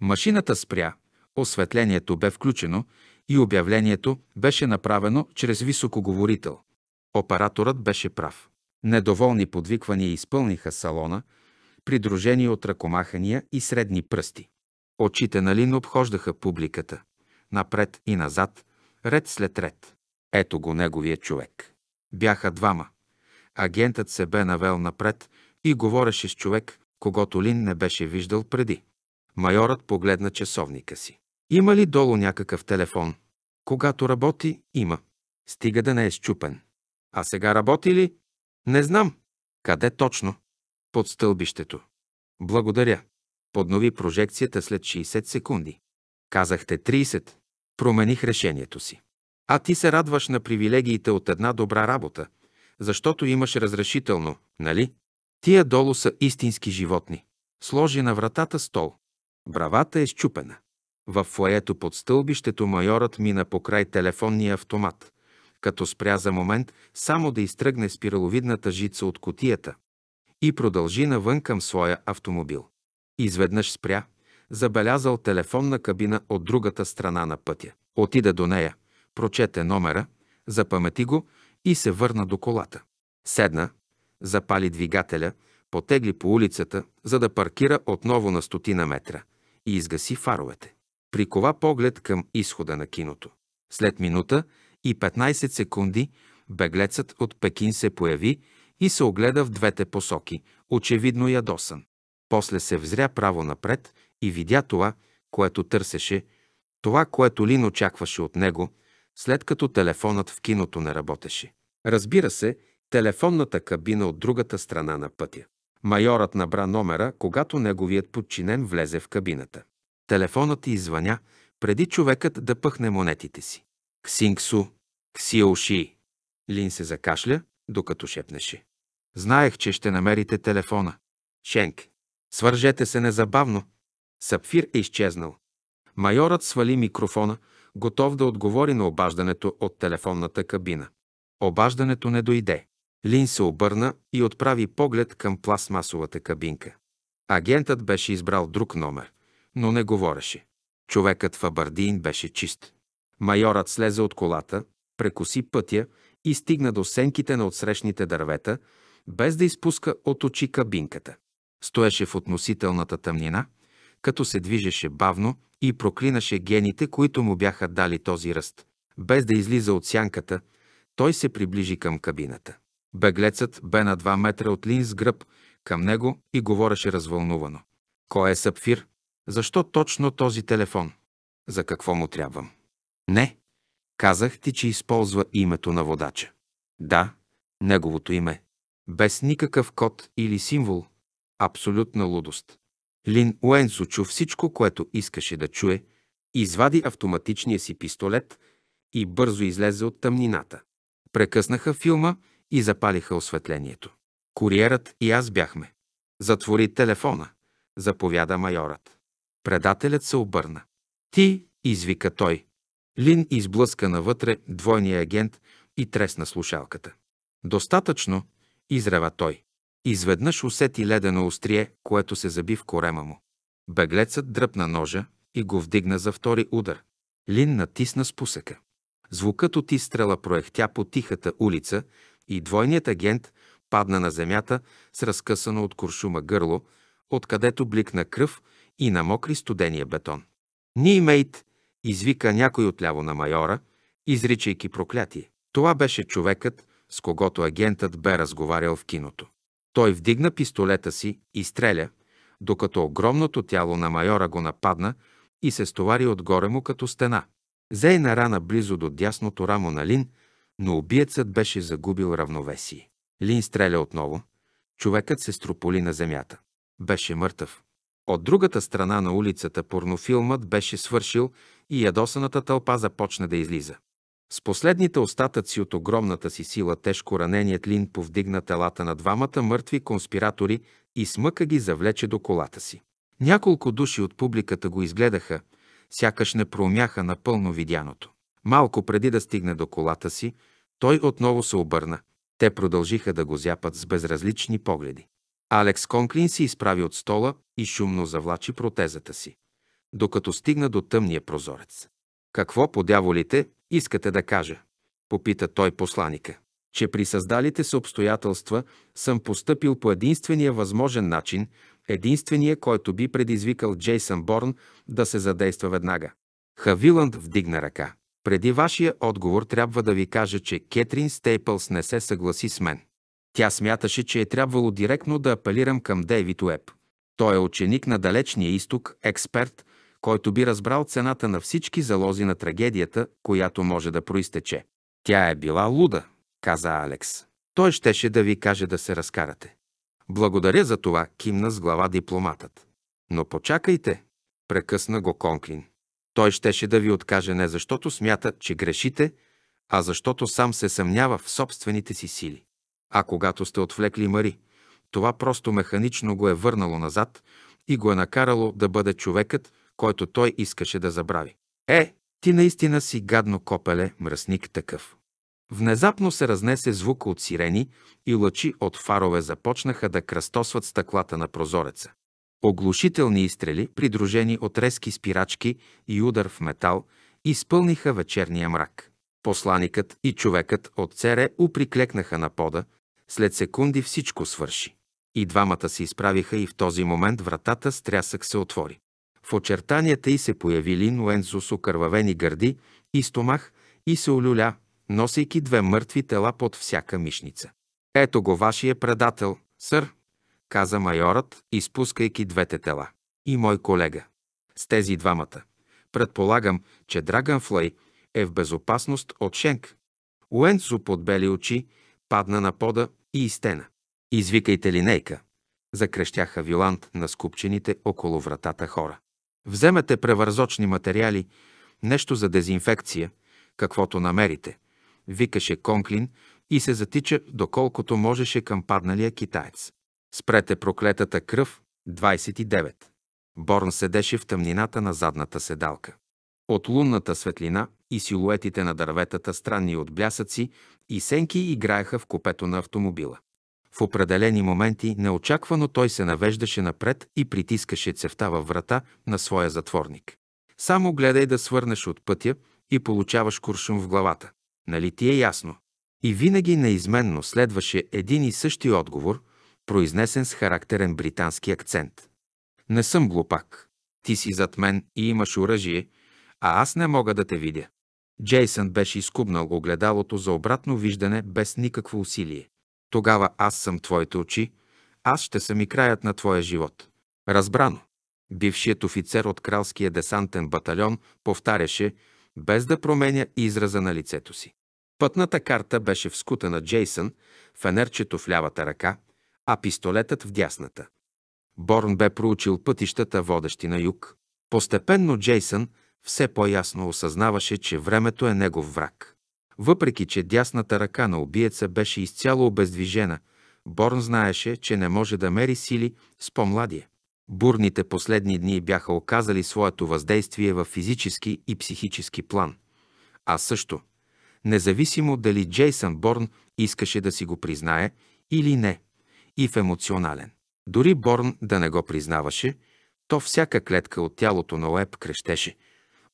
Машината спря. Осветлението бе включено и обявлението беше направено чрез високоговорител. Операторът беше прав. Недоволни подвиквания изпълниха салона, придружени от ръкомахания и средни пръсти. Очите на Лин обхождаха публиката, напред и назад, ред след ред. Ето го неговия човек. Бяха двама. Агентът се бе навел напред и говореше с човек, когато Лин не беше виждал преди. Майорът погледна часовника си. Има ли долу някакъв телефон? Когато работи, има. Стига да не е щупен. А сега работи ли? Не знам. Къде точно? Под стълбището. Благодаря. Поднови прожекцията след 60 секунди. Казахте 30. Промених решението си. А ти се радваш на привилегиите от една добра работа – защото имаш разрешително, нали? Тия долу са истински животни. Сложи на вратата стол. Бравата е щупена. В фоето под стълбището майорът мина покрай телефонния автомат, като спря за момент само да изтръгне спираловидната жица от котията и продължи навън към своя автомобил. Изведнъж спря, забелязал телефонна кабина от другата страна на пътя. Отида до нея, прочете номера, запамети го, и се върна до колата. Седна, запали двигателя, потегли по улицата, за да паркира отново на стотина метра и изгаси фаровете. Прикова поглед към изхода на киното. След минута и 15 секунди беглецът от Пекин се появи и се огледа в двете посоки, очевидно ядосан. После се взря право напред и видя това, което търсеше, това, което Лин очакваше от него след като телефонът в киното не работеше. Разбира се, телефонната кабина от другата страна на пътя. Майорът набра номера, когато неговият подчинен влезе в кабината. Телефонът извъня, преди човекът да пъхне монетите си. Ксинксу, Ксиоши. Лин се закашля, докато шепнеше. Знаех, че ще намерите телефона. Шенк. Свържете се незабавно. Сапфир е изчезнал. Майорът свали микрофона, готов да отговори на обаждането от телефонната кабина. Обаждането не дойде. Лин се обърна и отправи поглед към пластмасовата кабинка. Агентът беше избрал друг номер, но не говореше. Човекът в Абардин беше чист. Майорът слезе от колата, прекоси пътя и стигна до сенките на отсрещните дървета, без да изпуска от очи кабинката. Стоеше в относителната тъмнина – като се движеше бавно и проклинаше гените, които му бяха дали този ръст. Без да излиза от сянката, той се приближи към кабината. Беглецът бе на два метра от лин с гръб към него и говореше развълнувано. Кой е Сапфир? Защо точно този телефон? За какво му трябвам? Не, казах ти, че използва името на водача. Да, неговото име. Без никакъв код или символ. Абсолютна лудост. Лин Уенсо чу всичко, което искаше да чуе, извади автоматичния си пистолет и бързо излезе от тъмнината. Прекъснаха филма и запалиха осветлението. Куриерът и аз бяхме. Затвори телефона, заповяда майорът. Предателят се обърна. Ти, извика той. Лин изблъска навътре двойния агент и тресна слушалката. Достатъчно, изрева той. Изведнъж усети ледено острие, което се заби в корема му. Беглецът дръпна ножа и го вдигна за втори удар. Лин натисна спусъка. Звукът от изстрела проехтя по тихата улица и двойният агент падна на земята с разкъсано от куршума гърло, откъдето бликна кръв и намокри студения бетон. Ни мейт, извика някой отляво на майора, изричайки проклятие. Това беше човекът, с когото агентът бе разговарял в киното. Той вдигна пистолета си и стреля, докато огромното тяло на майора го нападна и се стовари отгоре му като стена. Зей на рана близо до дясното рамо на Лин, но убиецът беше загубил равновесие. Лин стреля отново. Човекът се строполи на земята. Беше мъртъв. От другата страна на улицата порнофилмът беше свършил и ядосаната тълпа започна да излиза. С последните остатъци от огромната си сила тежко раненият Лин повдигна телата на двамата мъртви конспиратори и смъка ги завлече до колата си. Няколко души от публиката го изгледаха, сякаш не проумяха напълно видяното. Малко преди да стигне до колата си, той отново се обърна. Те продължиха да го зяпат с безразлични погледи. Алекс Конклин се изправи от стола и шумно завлачи протезата си, докато стигна до тъмния прозорец. Какво подяволите, Искате да кажа, попита той посланика, че при създалите се обстоятелства съм постъпил по единствения възможен начин, единствения, който би предизвикал Джейсън Борн да се задейства веднага. Хавиланд вдигна ръка. Преди вашия отговор трябва да ви кажа, че Кетрин Стейплс не се съгласи с мен. Тя смяташе, че е трябвало директно да апелирам към Дейвид Уеб. Той е ученик на Далечния изток, експерт – който би разбрал цената на всички залози на трагедията, която може да проистече. Тя е била луда, каза Алекс. Той щеше да ви каже да се разкарате. Благодаря за това, кимна с глава дипломатът. Но почакайте, прекъсна го Конклин. Той щеше да ви откаже не защото смята, че грешите, а защото сам се съмнява в собствените си сили. А когато сте отвлекли Мари, това просто механично го е върнало назад и го е накарало да бъде човекът, който той искаше да забрави. Е, ти наистина си гадно копеле, мръсник такъв. Внезапно се разнесе звук от сирени и лъчи от фарове започнаха да кръстосват стъклата на прозореца. Оглушителни изстрели, придружени от резки спирачки и удар в метал, изпълниха вечерния мрак. Посланикът и човекът от цере уприклекнаха на пода, след секунди всичко свърши. И двамата се изправиха и в този момент вратата с трясък се отвори. В очертанията й се появили Нуензо с окървавени гърди и стомах и се олюля, носейки две мъртви тела под всяка мишница. Ето го вашия предател, сър, каза майорът, изпускайки двете тела. И мой колега. С тези двамата. Предполагам, че Флей е в безопасност от Шенк. Уензо под бели очи падна на пода и изтена. Извикайте линейка, закрещяха Виланд на скупчените около вратата хора. Вземете превързочни материали, нещо за дезинфекция, каквото намерите, викаше Конклин и се затича доколкото можеше към падналия китаец. Спрете проклетата кръв, 29. Борн седеше в тъмнината на задната седалка. От лунната светлина и силуетите на дърветата, странни от блясъци и сенки, играеха в купето на автомобила. В определени моменти неочаквано той се навеждаше напред и притискаше цевта във врата на своя затворник. Само гледай да свърнеш от пътя и получаваш куршум в главата. Нали ти е ясно? И винаги неизменно следваше един и същи отговор, произнесен с характерен британски акцент. Не съм глупак. Ти си зад мен и имаш оръжие, а аз не мога да те видя. Джейсън беше изкубнал огледалото за обратно виждане без никакво усилие. Тогава аз съм твоите очи, аз ще съм и краят на твоя живот. Разбрано. Бившият офицер от кралския десантен батальон повтаряше, без да променя израза на лицето си. Пътната карта беше в скута на Джейсън, фенерчето в лявата ръка, а пистолетът в дясната. Борн бе проучил пътищата, водещи на юг. Постепенно Джейсън все по-ясно осъзнаваше, че времето е негов враг. Въпреки, че дясната ръка на убиеца беше изцяло обездвижена, Борн знаеше, че не може да мери сили с по-младия. Бурните последни дни бяха оказали своето въздействие в физически и психически план. А също, независимо дали Джейсън Борн искаше да си го признае или не, и в емоционален. Дори Борн да не го признаваше, то всяка клетка от тялото на Леп крещеше.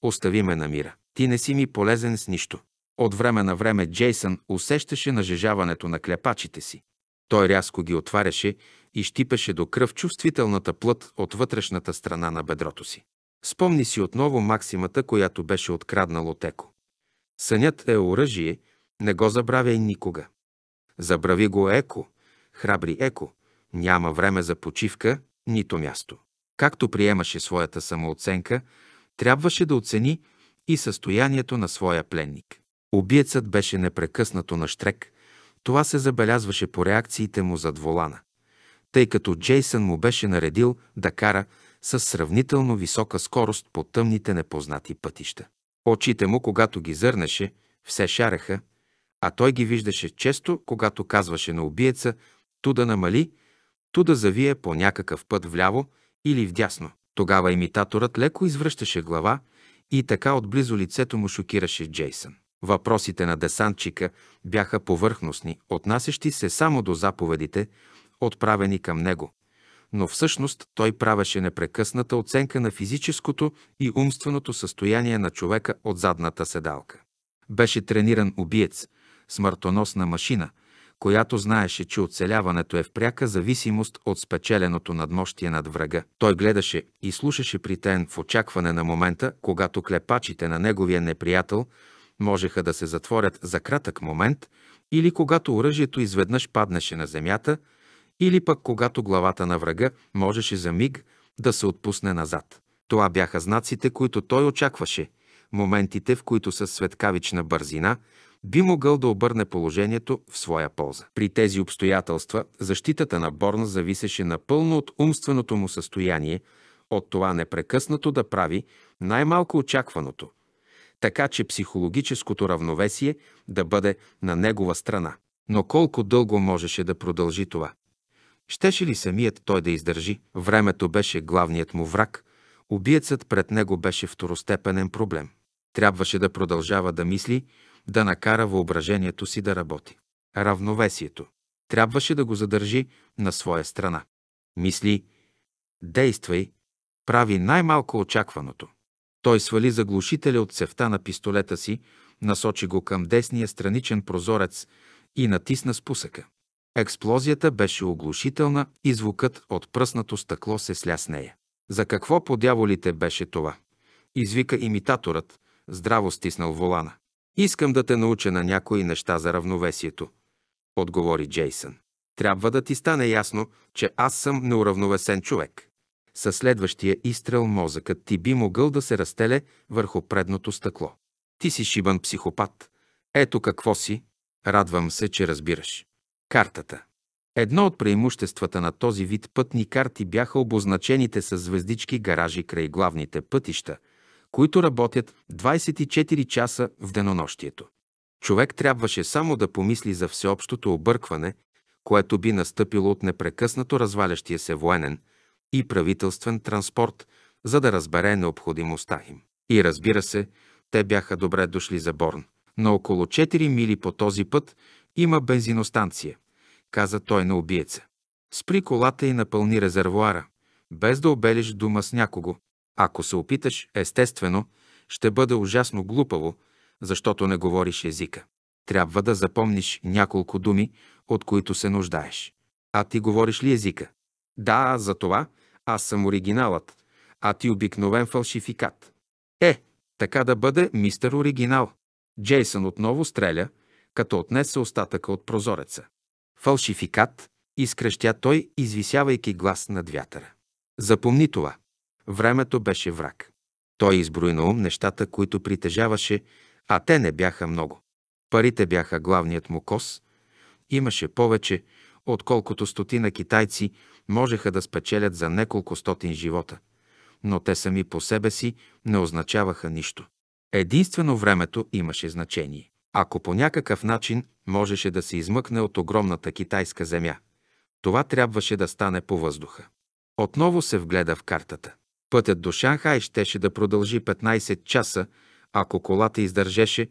Остави ме на мира. Ти не си ми полезен с нищо. От време на време Джейсън усещаше нажежаването на клепачите си. Той рязко ги отваряше и щипеше до кръв чувствителната плът от вътрешната страна на бедрото си. Спомни си отново максимата, която беше откраднало от Еко. Сънят е оръжие, не го забравяй никога. Забрави го Еко, храбри Еко, няма време за почивка, нито място. Както приемаше своята самооценка, трябваше да оцени и състоянието на своя пленник. Убиецът беше непрекъснато на штрек. Това се забелязваше по реакциите му зад волана, тъй като Джейсън му беше наредил да кара с сравнително висока скорост по тъмните непознати пътища. Очите му, когато ги зърнеше, все шареха, а той ги виждаше често, когато казваше на убиеца ту да намали, ту да завие по някакъв път вляво или вдясно. Тогава имитаторът леко извръщаше глава и така отблизо лицето му шокираше Джейсън. Въпросите на десантчика бяха повърхностни, отнасящи се само до заповедите, отправени към него. Но всъщност той правеше непрекъсната оценка на физическото и умственото състояние на човека от задната седалка. Беше трениран убиец, смъртоносна машина, която знаеше, че оцеляването е в пряка зависимост от спечеленото надмощие над врага. Той гледаше и слушаше притен в очакване на момента, когато клепачите на неговия неприятел – можеха да се затворят за кратък момент или когато оръжието изведнъж паднеше на земята, или пък когато главата на врага можеше за миг да се отпусне назад. Това бяха знаците, които той очакваше, моментите, в които със светкавична бързина би могъл да обърне положението в своя полза. При тези обстоятелства защитата на Борн зависеше напълно от умственото му състояние, от това непрекъснато да прави най-малко очакваното, така че психологическото равновесие да бъде на негова страна. Но колко дълго можеше да продължи това? Щеше ли самият той да издържи? Времето беше главният му враг, убиецът пред него беше второстепенен проблем. Трябваше да продължава да мисли, да накара въображението си да работи. Равновесието. Трябваше да го задържи на своя страна. Мисли, действай, прави най-малко очакваното. Той свали заглушителя от цевта на пистолета си, насочи го към десния страничен прозорец и натисна спусъка. Експлозията беше оглушителна и звукът от пръснато стъкло се сля с нея. За какво по дяволите беше това? Извика имитаторът, здраво стиснал волана. Искам да те науча на някои неща за равновесието, отговори Джейсън. Трябва да ти стане ясно, че аз съм неуравновесен човек. Със следващия изстрел мозъкът ти би могъл да се разтеле върху предното стъкло. Ти си шибан психопат. Ето какво си. Радвам се, че разбираш. Картата. Едно от преимуществата на този вид пътни карти бяха обозначените с звездички гаражи край главните пътища, които работят 24 часа в денонощието. Човек трябваше само да помисли за всеобщото объркване, което би настъпило от непрекъснато развалящия се военен, и правителствен транспорт, за да разбере необходимостта им. И разбира се, те бяха добре дошли за Борн. На около 4 мили по този път има бензиностанция, каза той на убиеца. Спри колата и напълни резервуара, без да обелиш дума с някого. Ако се опиташ, естествено, ще бъде ужасно глупаво, защото не говориш езика. Трябва да запомниш няколко думи, от които се нуждаеш. А ти говориш ли езика? Да, за това аз съм оригиналът, а ти обикновен фалшификат. Е, така да бъде мистер оригинал. Джейсън отново стреля, като отнесе остатъка от прозореца. Фалшификат, изкръщя той, извисявайки глас над вятъра. Запомни това. Времето беше враг. Той изброи на ум нещата, които притежаваше, а те не бяха много. Парите бяха главният му кос. Имаше повече, отколкото стотина китайци можеха да спечелят за неколко стотин живота, но те сами по себе си не означаваха нищо. Единствено времето имаше значение. Ако по някакъв начин можеше да се измъкне от огромната китайска земя, това трябваше да стане по въздуха. Отново се вгледа в картата. Пътят до Шанхай щеше да продължи 15 часа, ако колата издържеше,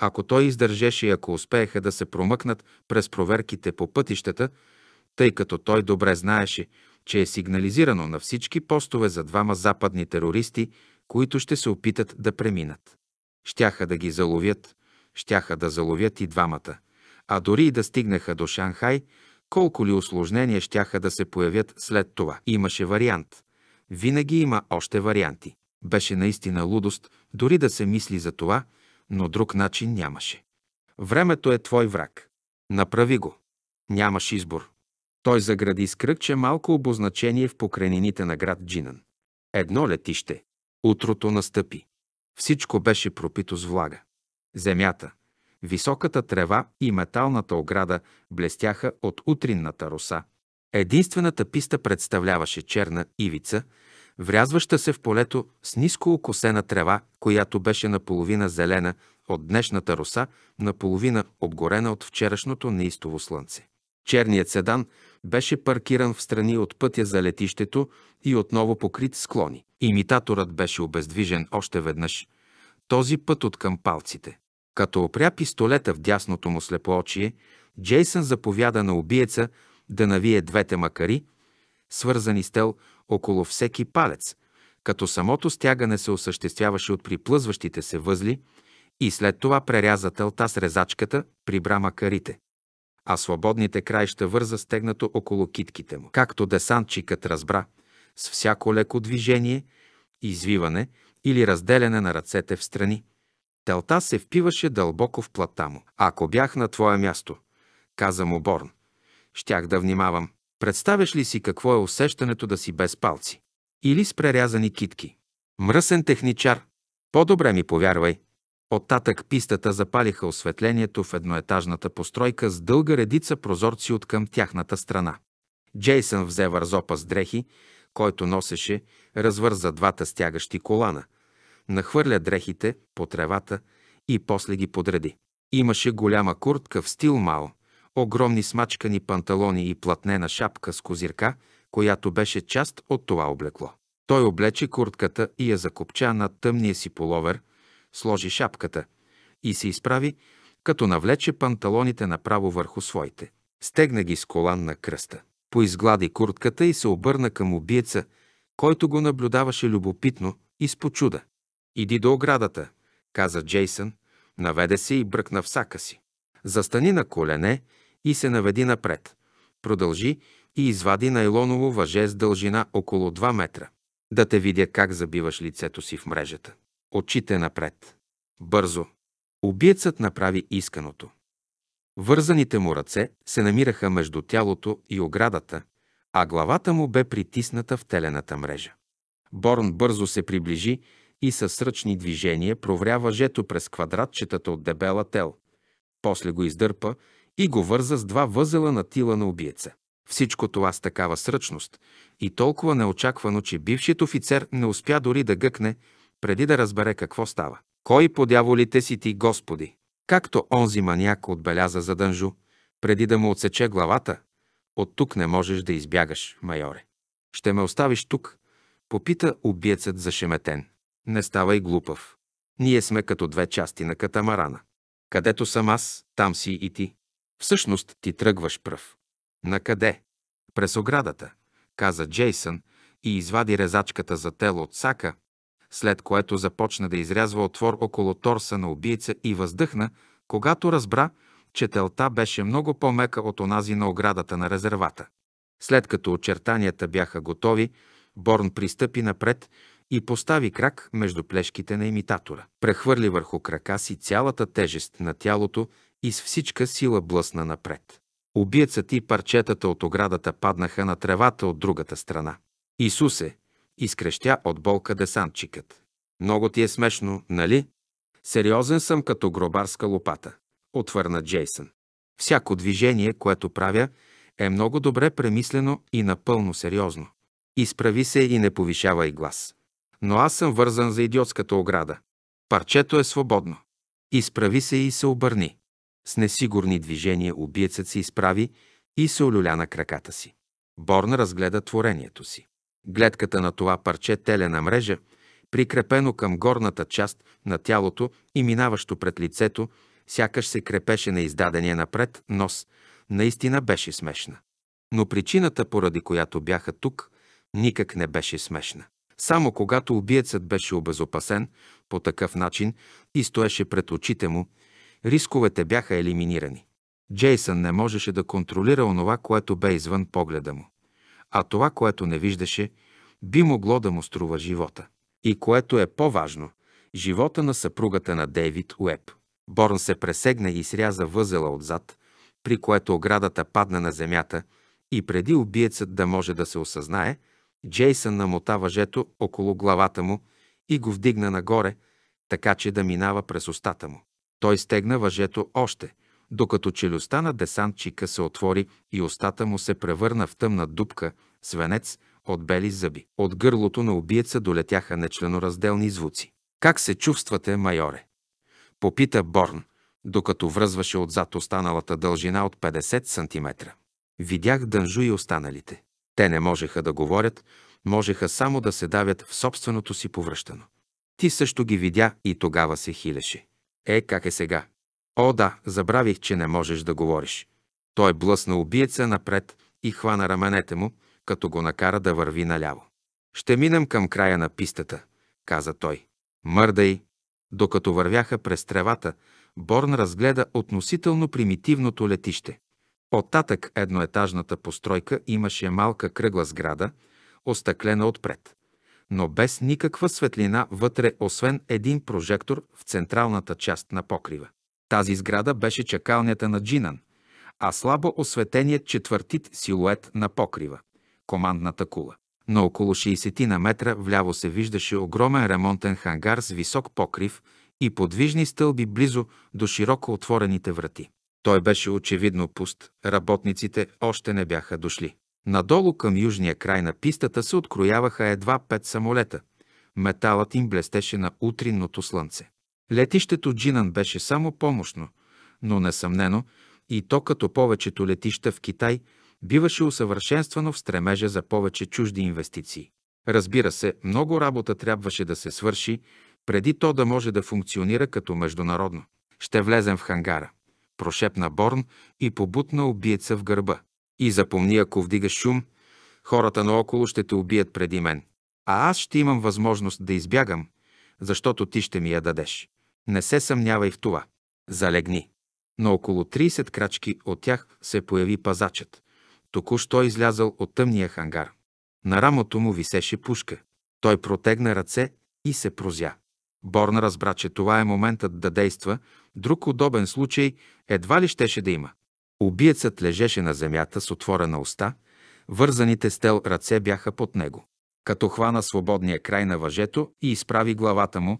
ако той издържеше и ако успееха да се промъкнат през проверките по пътищата, тъй като той добре знаеше, че е сигнализирано на всички постове за двама западни терористи, които ще се опитат да преминат. Щяха да ги заловят, щяха да заловят и двамата, а дори и да стигнаха до Шанхай, колко ли осложнения щяха да се появят след това. Имаше вариант. Винаги има още варианти. Беше наистина лудост дори да се мисли за това, но друг начин нямаше. Времето е твой враг. Направи го. Нямаш избор. Той загради с кръгче малко обозначение в покрайнините на град Джинан. Едно летище. Утрото настъпи. Всичко беше пропито с влага. Земята, високата трева и металната ограда блестяха от утринната роса. Единствената писта представляваше черна ивица – врязваща се в полето с ниско окосена трева, която беше наполовина зелена от днешната роса, наполовина обгорена от вчерашното неистово слънце. Черният седан беше паркиран в страни от пътя за летището и отново покрит склони. Имитаторът беше обездвижен още веднъж, този път от към палците. Като опря пистолета в дясното му слепоочие, Джейсън заповяда на убиеца да навие двете макари, свързани с тел, около всеки палец, като самото стягане се осъществяваше от приплъзващите се възли и след това преряза тълта с резачката, прибра макарите а свободните краища върза стегнато около китките му. Както десантчикът разбра, с всяко леко движение, извиване или разделяне на ръцете в страни. Телта се впиваше дълбоко в плата му. Ако бях на твое място, каза му Борн, щях да внимавам. Представяш ли си какво е усещането да си без палци? Или с прерязани китки? Мръсен техничар. По-добре ми повярвай. Оттатък пистата запалиха осветлението в едноетажната постройка с дълга редица прозорци от към тяхната страна. Джейсън взе вързопа с дрехи, който носеше, развърза двата стягащи колана, нахвърля дрехите по тревата и после ги подреди. Имаше голяма куртка в стил Мао, огромни смачкани панталони и платнена шапка с козирка, която беше част от това облекло. Той облече куртката и я закопча на тъмния си половер, сложи шапката и се изправи, като навлече панталоните направо върху своите. Стегна ги с колан на кръста. Поизглади куртката и се обърна към убиеца, който го наблюдаваше любопитно и с почуда. «Иди до оградата», каза Джейсън, наведе се и бръкна сака си. Застани на колене и се наведи напред. Продължи и извади найлоново въже с дължина около 2 метра. Да те видя как забиваш лицето си в мрежата. Очите напред. Бързо. Убиецът направи исканото. Вързаните му ръце се намираха между тялото и оградата, а главата му бе притисната в телената мрежа. Борн бързо се приближи и със сръчни движения провря въжето през квадратчетата от дебела тел. После го издърпа и го върза с два възела на тила на убиеца. Всичко това с такава сръчност и толкова неочаквано, че бившият офицер не успя дори да гъкне, преди да разбере какво става. Кой по дяволите си ти, Господи? Както онзи маняк отбеляза за Дънжо, преди да му отсече главата, от тук не можеш да избягаш, майоре. Ще ме оставиш тук, попита убиецът зашеметен. Не ставай глупав. Ние сме като две части на катамарана. Където съм аз, там си и ти. Всъщност ти тръгваш пръв. Накъде? През оградата, каза Джейсън и извади резачката за тело от сака, след което започна да изрязва отвор около торса на убийца и въздъхна, когато разбра, че телта беше много по-мека от онази на оградата на резервата. След като очертанията бяха готови, Борн пристъпи напред и постави крак между плешките на имитатора. Прехвърли върху крака си цялата тежест на тялото и с всичка сила блъсна напред. Убиецът и парчетата от оградата паднаха на тревата от другата страна. Исусе, изкрещя от болка десантчикът. Много ти е смешно, нали? Сериозен съм като гробарска лопата, отвърна Джейсън. Всяко движение, което правя, е много добре премислено и напълно сериозно. Изправи се и не повишавай глас. Но аз съм вързан за идиотската ограда. Парчето е свободно. Изправи се и се обърни. С несигурни движения убиецът се изправи и се олюля на краката си. Борн разгледа творението си. Гледката на това парче телена мрежа, прикрепено към горната част на тялото и минаващо пред лицето, сякаш се крепеше на издадения напред нос, наистина беше смешна. Но причината, поради която бяха тук, никак не беше смешна. Само когато убиецът беше обезопасен по такъв начин и стоеше пред очите му, Рисковете бяха елиминирани. Джейсън не можеше да контролира онова, което бе извън погледа му, а това, което не виждаше, би могло да му струва живота. И което е по-важно – живота на съпругата на Дейвид Уеб. Борн се пресегна и сряза възела отзад, при което оградата падна на земята и преди убиецът да може да се осъзнае, Джейсън намота въжето около главата му и го вдигна нагоре, така че да минава през устата му. Той стегна въжето още, докато челюстта на десантчика се отвори и устата му се превърна в тъмна дупка, свенец от бели зъби. От гърлото на убиеца долетяха нечленоразделни звуци. «Как се чувствате, майоре?» Попита Борн, докато връзваше отзад останалата дължина от 50 см. Видях Дънжу и останалите. Те не можеха да говорят, можеха само да се давят в собственото си повръщано. Ти също ги видя и тогава се хилеше. Е, как е сега? О, да, забравих, че не можеш да говориш. Той блъсна убиеца напред и хвана раменете му, като го накара да върви наляво. Ще минем към края на пистата, каза той. Мърдай! Докато вървяха през тревата, Борн разгледа относително примитивното летище. Оттатък едноетажната постройка имаше малка кръгла сграда, остъклена отпред но без никаква светлина вътре, освен един прожектор в централната част на покрива. Тази сграда беше чакалнята на Джинан, а слабо осветеният четвъртит силует на покрива – командната кула. На около 60 на метра вляво се виждаше огромен ремонтен хангар с висок покрив и подвижни стълби близо до широко отворените врати. Той беше очевидно пуст, работниците още не бяха дошли. Надолу към южния край на пистата се открояваха едва пет самолета. Металът им блестеше на утринното слънце. Летището Джинан беше само помощно, но несъмнено и то като повечето летища в Китай биваше усъвършенствано в стремежа за повече чужди инвестиции. Разбира се, много работа трябваше да се свърши, преди то да може да функционира като международно. Ще влезем в хангара. Прошепна Борн и побутна убиеца в гърба. И запомни, ако вдигаш шум, хората наоколо ще те убият преди мен. А аз ще имам възможност да избягам, защото ти ще ми я дадеш. Не се съмнявай в това. Залегни. На около 30 крачки от тях се появи пазачът. Току-що излязъл от тъмния хангар. На рамото му висеше пушка. Той протегна ръце и се прозя. Борн разбра, че това е моментът да действа, друг удобен случай едва ли щеше да има. Убиецът лежеше на земята с отворена уста, вързаните с тел ръце бяха под него. Като хвана свободния край на въжето и изправи главата му,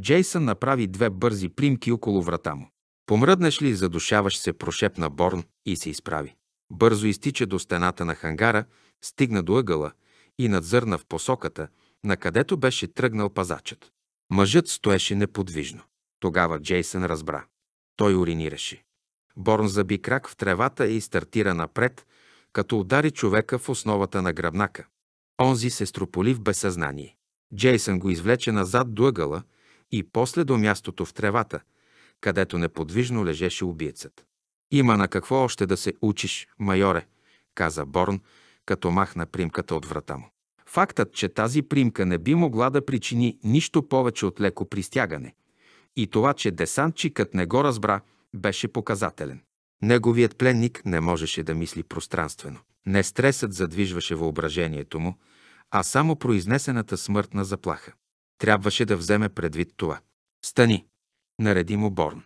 Джейсън направи две бързи примки около врата му. Помръднеш ли, задушаваш се, прошепна Борн и се изправи. Бързо изтича до стената на хангара, стигна до ъгъла и надзърна в посоката, на където беше тръгнал пазачът. Мъжът стоеше неподвижно. Тогава Джейсън разбра. Той уринираше. Борн заби крак в тревата и стартира напред, като удари човека в основата на гръбнака. Онзи се строполи в безсъзнание. Джейсън го извлече назад до ъгъла и после до мястото в тревата, където неподвижно лежеше убиецът. Има на какво още да се учиш, майоре, каза Борн, като махна примката от врата му. Фактът, че тази примка не би могла да причини нищо повече от леко пристягане, и това, че десантчикът не го разбра, беше показателен. Неговият пленник не можеше да мисли пространствено. Не стресът задвижваше въображението му, а само произнесената смъртна заплаха. Трябваше да вземе предвид това. Стани! Нареди му Борн.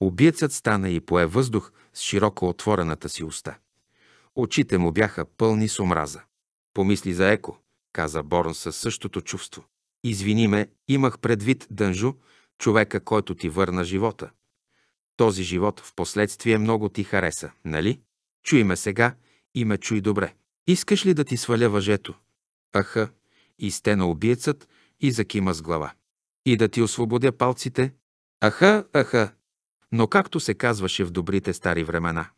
Убиецът стана и пое въздух с широко отворената си уста. Очите му бяха пълни с омраза. Помисли за Еко, каза Борн със същото чувство. Извини ме, имах предвид Дънжо, човека, който ти върна живота. Този живот в последствие много ти хареса, нали? Чуй ме сега и ме чуй добре. Искаш ли да ти сваля въжето? Аха, изтена убиецът и закима с глава. И да ти освободя палците? Аха, аха. Но както се казваше в добрите стари времена,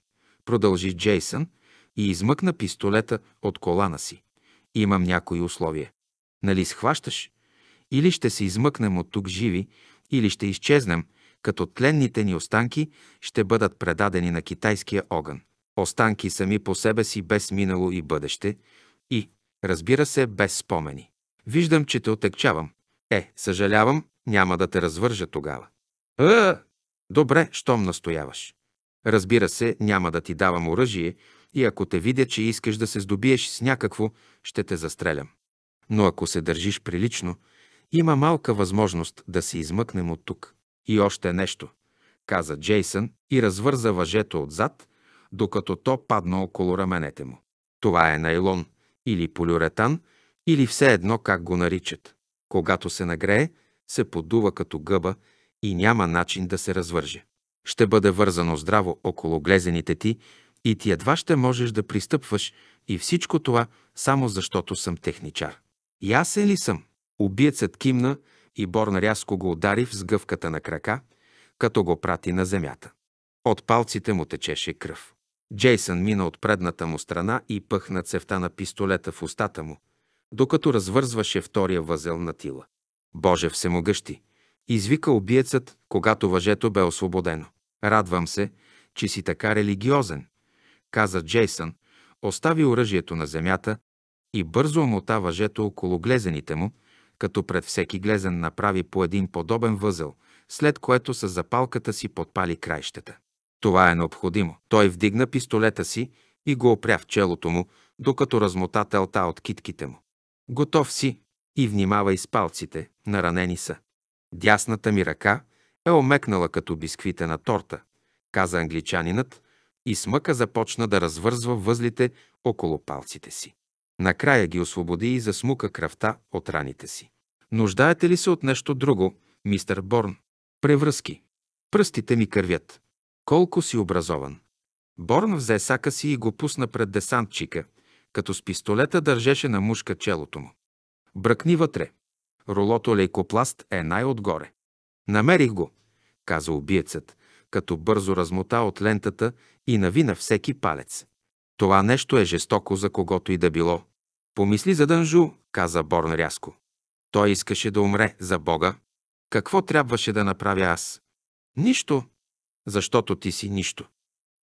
продължи Джейсън и измъкна пистолета от колана си. Имам някои условия. Нали схващаш? Или ще се измъкнем от тук живи, или ще изчезнем – като тленните ни останки ще бъдат предадени на китайския огън. Останки сами по себе си без минало и бъдеще и, разбира се, без спомени. Виждам, че те отекчавам. Е, съжалявам, няма да те развържа тогава. А, е, добре, щом настояваш. Разбира се, няма да ти давам оръжие и ако те видя, че искаш да се здобиеш с някакво, ще те застрелям. Но ако се държиш прилично, има малка възможност да се измъкнем от тук. И още нещо, каза Джейсън и развърза въжето отзад, докато то падна около раменете му. Това е найлон или полюретан, или все едно как го наричат. Когато се нагрее, се подува като гъба и няма начин да се развърже. Ще бъде вързано здраво около глезените ти и ти едва ще можеш да пристъпваш и всичко това само защото съм техничар. И аз е ли съм? Убиецът кимна и Борн рязко го удари в сгъвката на крака, като го прати на земята. От палците му течеше кръв. Джейсън мина от предната му страна и пъхна цевта на пистолета в устата му, докато развързваше втория възел на тила. Боже всемогъщи! Извика убиецът, когато въжето бе освободено. Радвам се, че си така религиозен, каза Джейсън, остави оръжието на земята и бързо омота въжето около глезените му, като пред всеки глезен направи по един подобен възел, след което с запалката си подпали краищата. Това е необходимо. Той вдигна пистолета си и го опря в челото му, докато размота телта от китките му. Готов си и внимавай с палците, наранени са. Дясната ми ръка е омекнала като бисквите на торта, каза англичанинът и смъка започна да развързва възлите около палците си. Накрая ги освободи и засмука кръвта от раните си. Нуждаете ли се от нещо друго, мистер Борн? Превръзки. Пръстите ми кървят. Колко си образован. Борн взе сака си и го пусна пред десантчика, като с пистолета държеше на мушка челото му. Бръкни вътре. Ролото лейкопласт е най-отгоре. Намерих го, каза убиецът, като бързо размота от лентата и навина всеки палец. Това нещо е жестоко за когото и да било, Помисли за Дънжу, каза Борн рязко. Той искаше да умре за Бога. Какво трябваше да направя аз? Нищо, защото ти си нищо.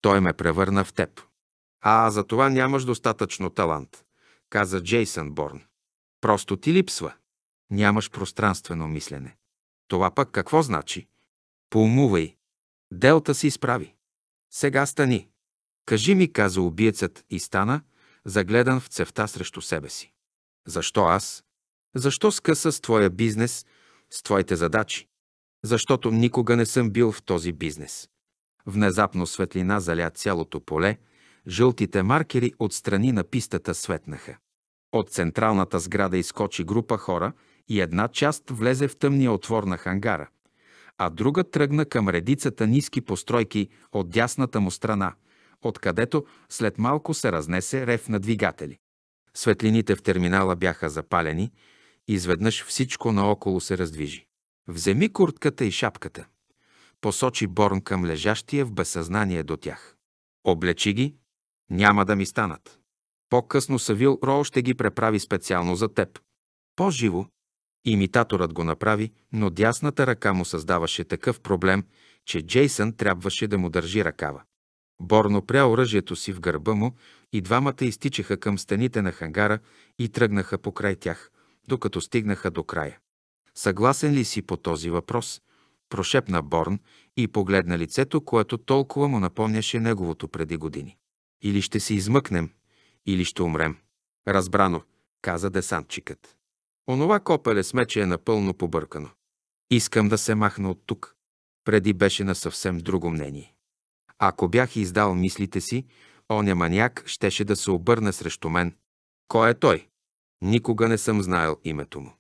Той ме превърна в теб. А за това нямаш достатъчно талант, каза Джейсън Борн. Просто ти липсва. Нямаш пространствено мислене. Това пък какво значи? Поумувай. Делта се изправи. Сега стани. Кажи ми, каза убиецът и стана – загледан в цевта срещу себе си. Защо аз? Защо скъса с твоя бизнес, с твоите задачи? Защото никога не съм бил в този бизнес. Внезапно светлина заля цялото поле, жълтите маркери от страни на пистата светнаха. От централната сграда изкочи група хора и една част влезе в тъмния отвор на хангара, а друга тръгна към редицата ниски постройки от дясната му страна – откъдето след малко се разнесе рев на двигатели. Светлините в терминала бяха запалени и изведнъж всичко наоколо се раздвижи. Вземи куртката и шапката. Посочи Борн към лежащия в безсъзнание до тях. Облечи ги. Няма да ми станат. По-късно Савил Роу ще ги преправи специално за теб. По-живо. Имитаторът го направи, но дясната ръка му създаваше такъв проблем, че Джейсън трябваше да му държи ръкава. Борно пря оръжието си в гърба му и двамата изтичаха към стените на хангара и тръгнаха по край тях, докато стигнаха до края. Съгласен ли си по този въпрос? Прошепна Борн и погледна лицето, което толкова му напомняше неговото преди години. Или ще се измъкнем, или ще умрем. Разбрано, каза десантчикът. Онова копеле с мече е напълно побъркано. Искам да се махна от тук. Преди беше на съвсем друго мнение. Ако бях издал мислите си, оня маняк щеше да се обърне срещу мен. Кой е той? Никога не съм знаел името му.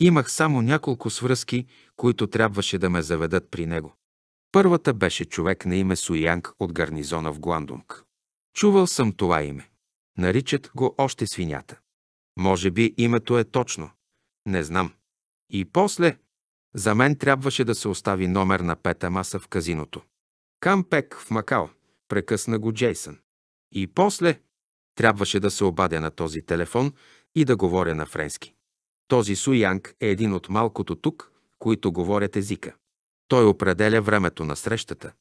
Имах само няколко свръзки, които трябваше да ме заведат при него. Първата беше човек на име Суянг от гарнизона в Гландунг. Чувал съм това име. Наричат го още свинята. Може би името е точно. Не знам. И после, за мен трябваше да се остави номер на пета маса в казиното. Кампек в Макао, прекъсна го Джейсън. И после трябваше да се обадя на този телефон и да говоря на френски. Този Суянг е един от малкото тук, които говорят езика. Той определя времето на срещата,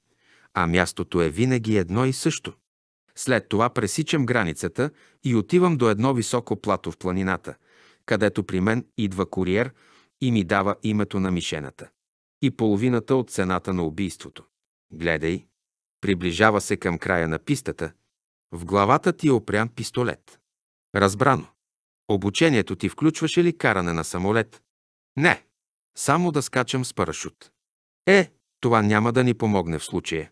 а мястото е винаги едно и също. След това пресичам границата и отивам до едно високо плато в планината, където при мен идва куриер и ми дава името на мишената и половината от цената на убийството. Гледай, приближава се към края на пистата. В главата ти е опрян пистолет. Разбрано. Обучението ти включваше ли каране на самолет? Не. Само да скачам с парашут. Е, това няма да ни помогне в случая.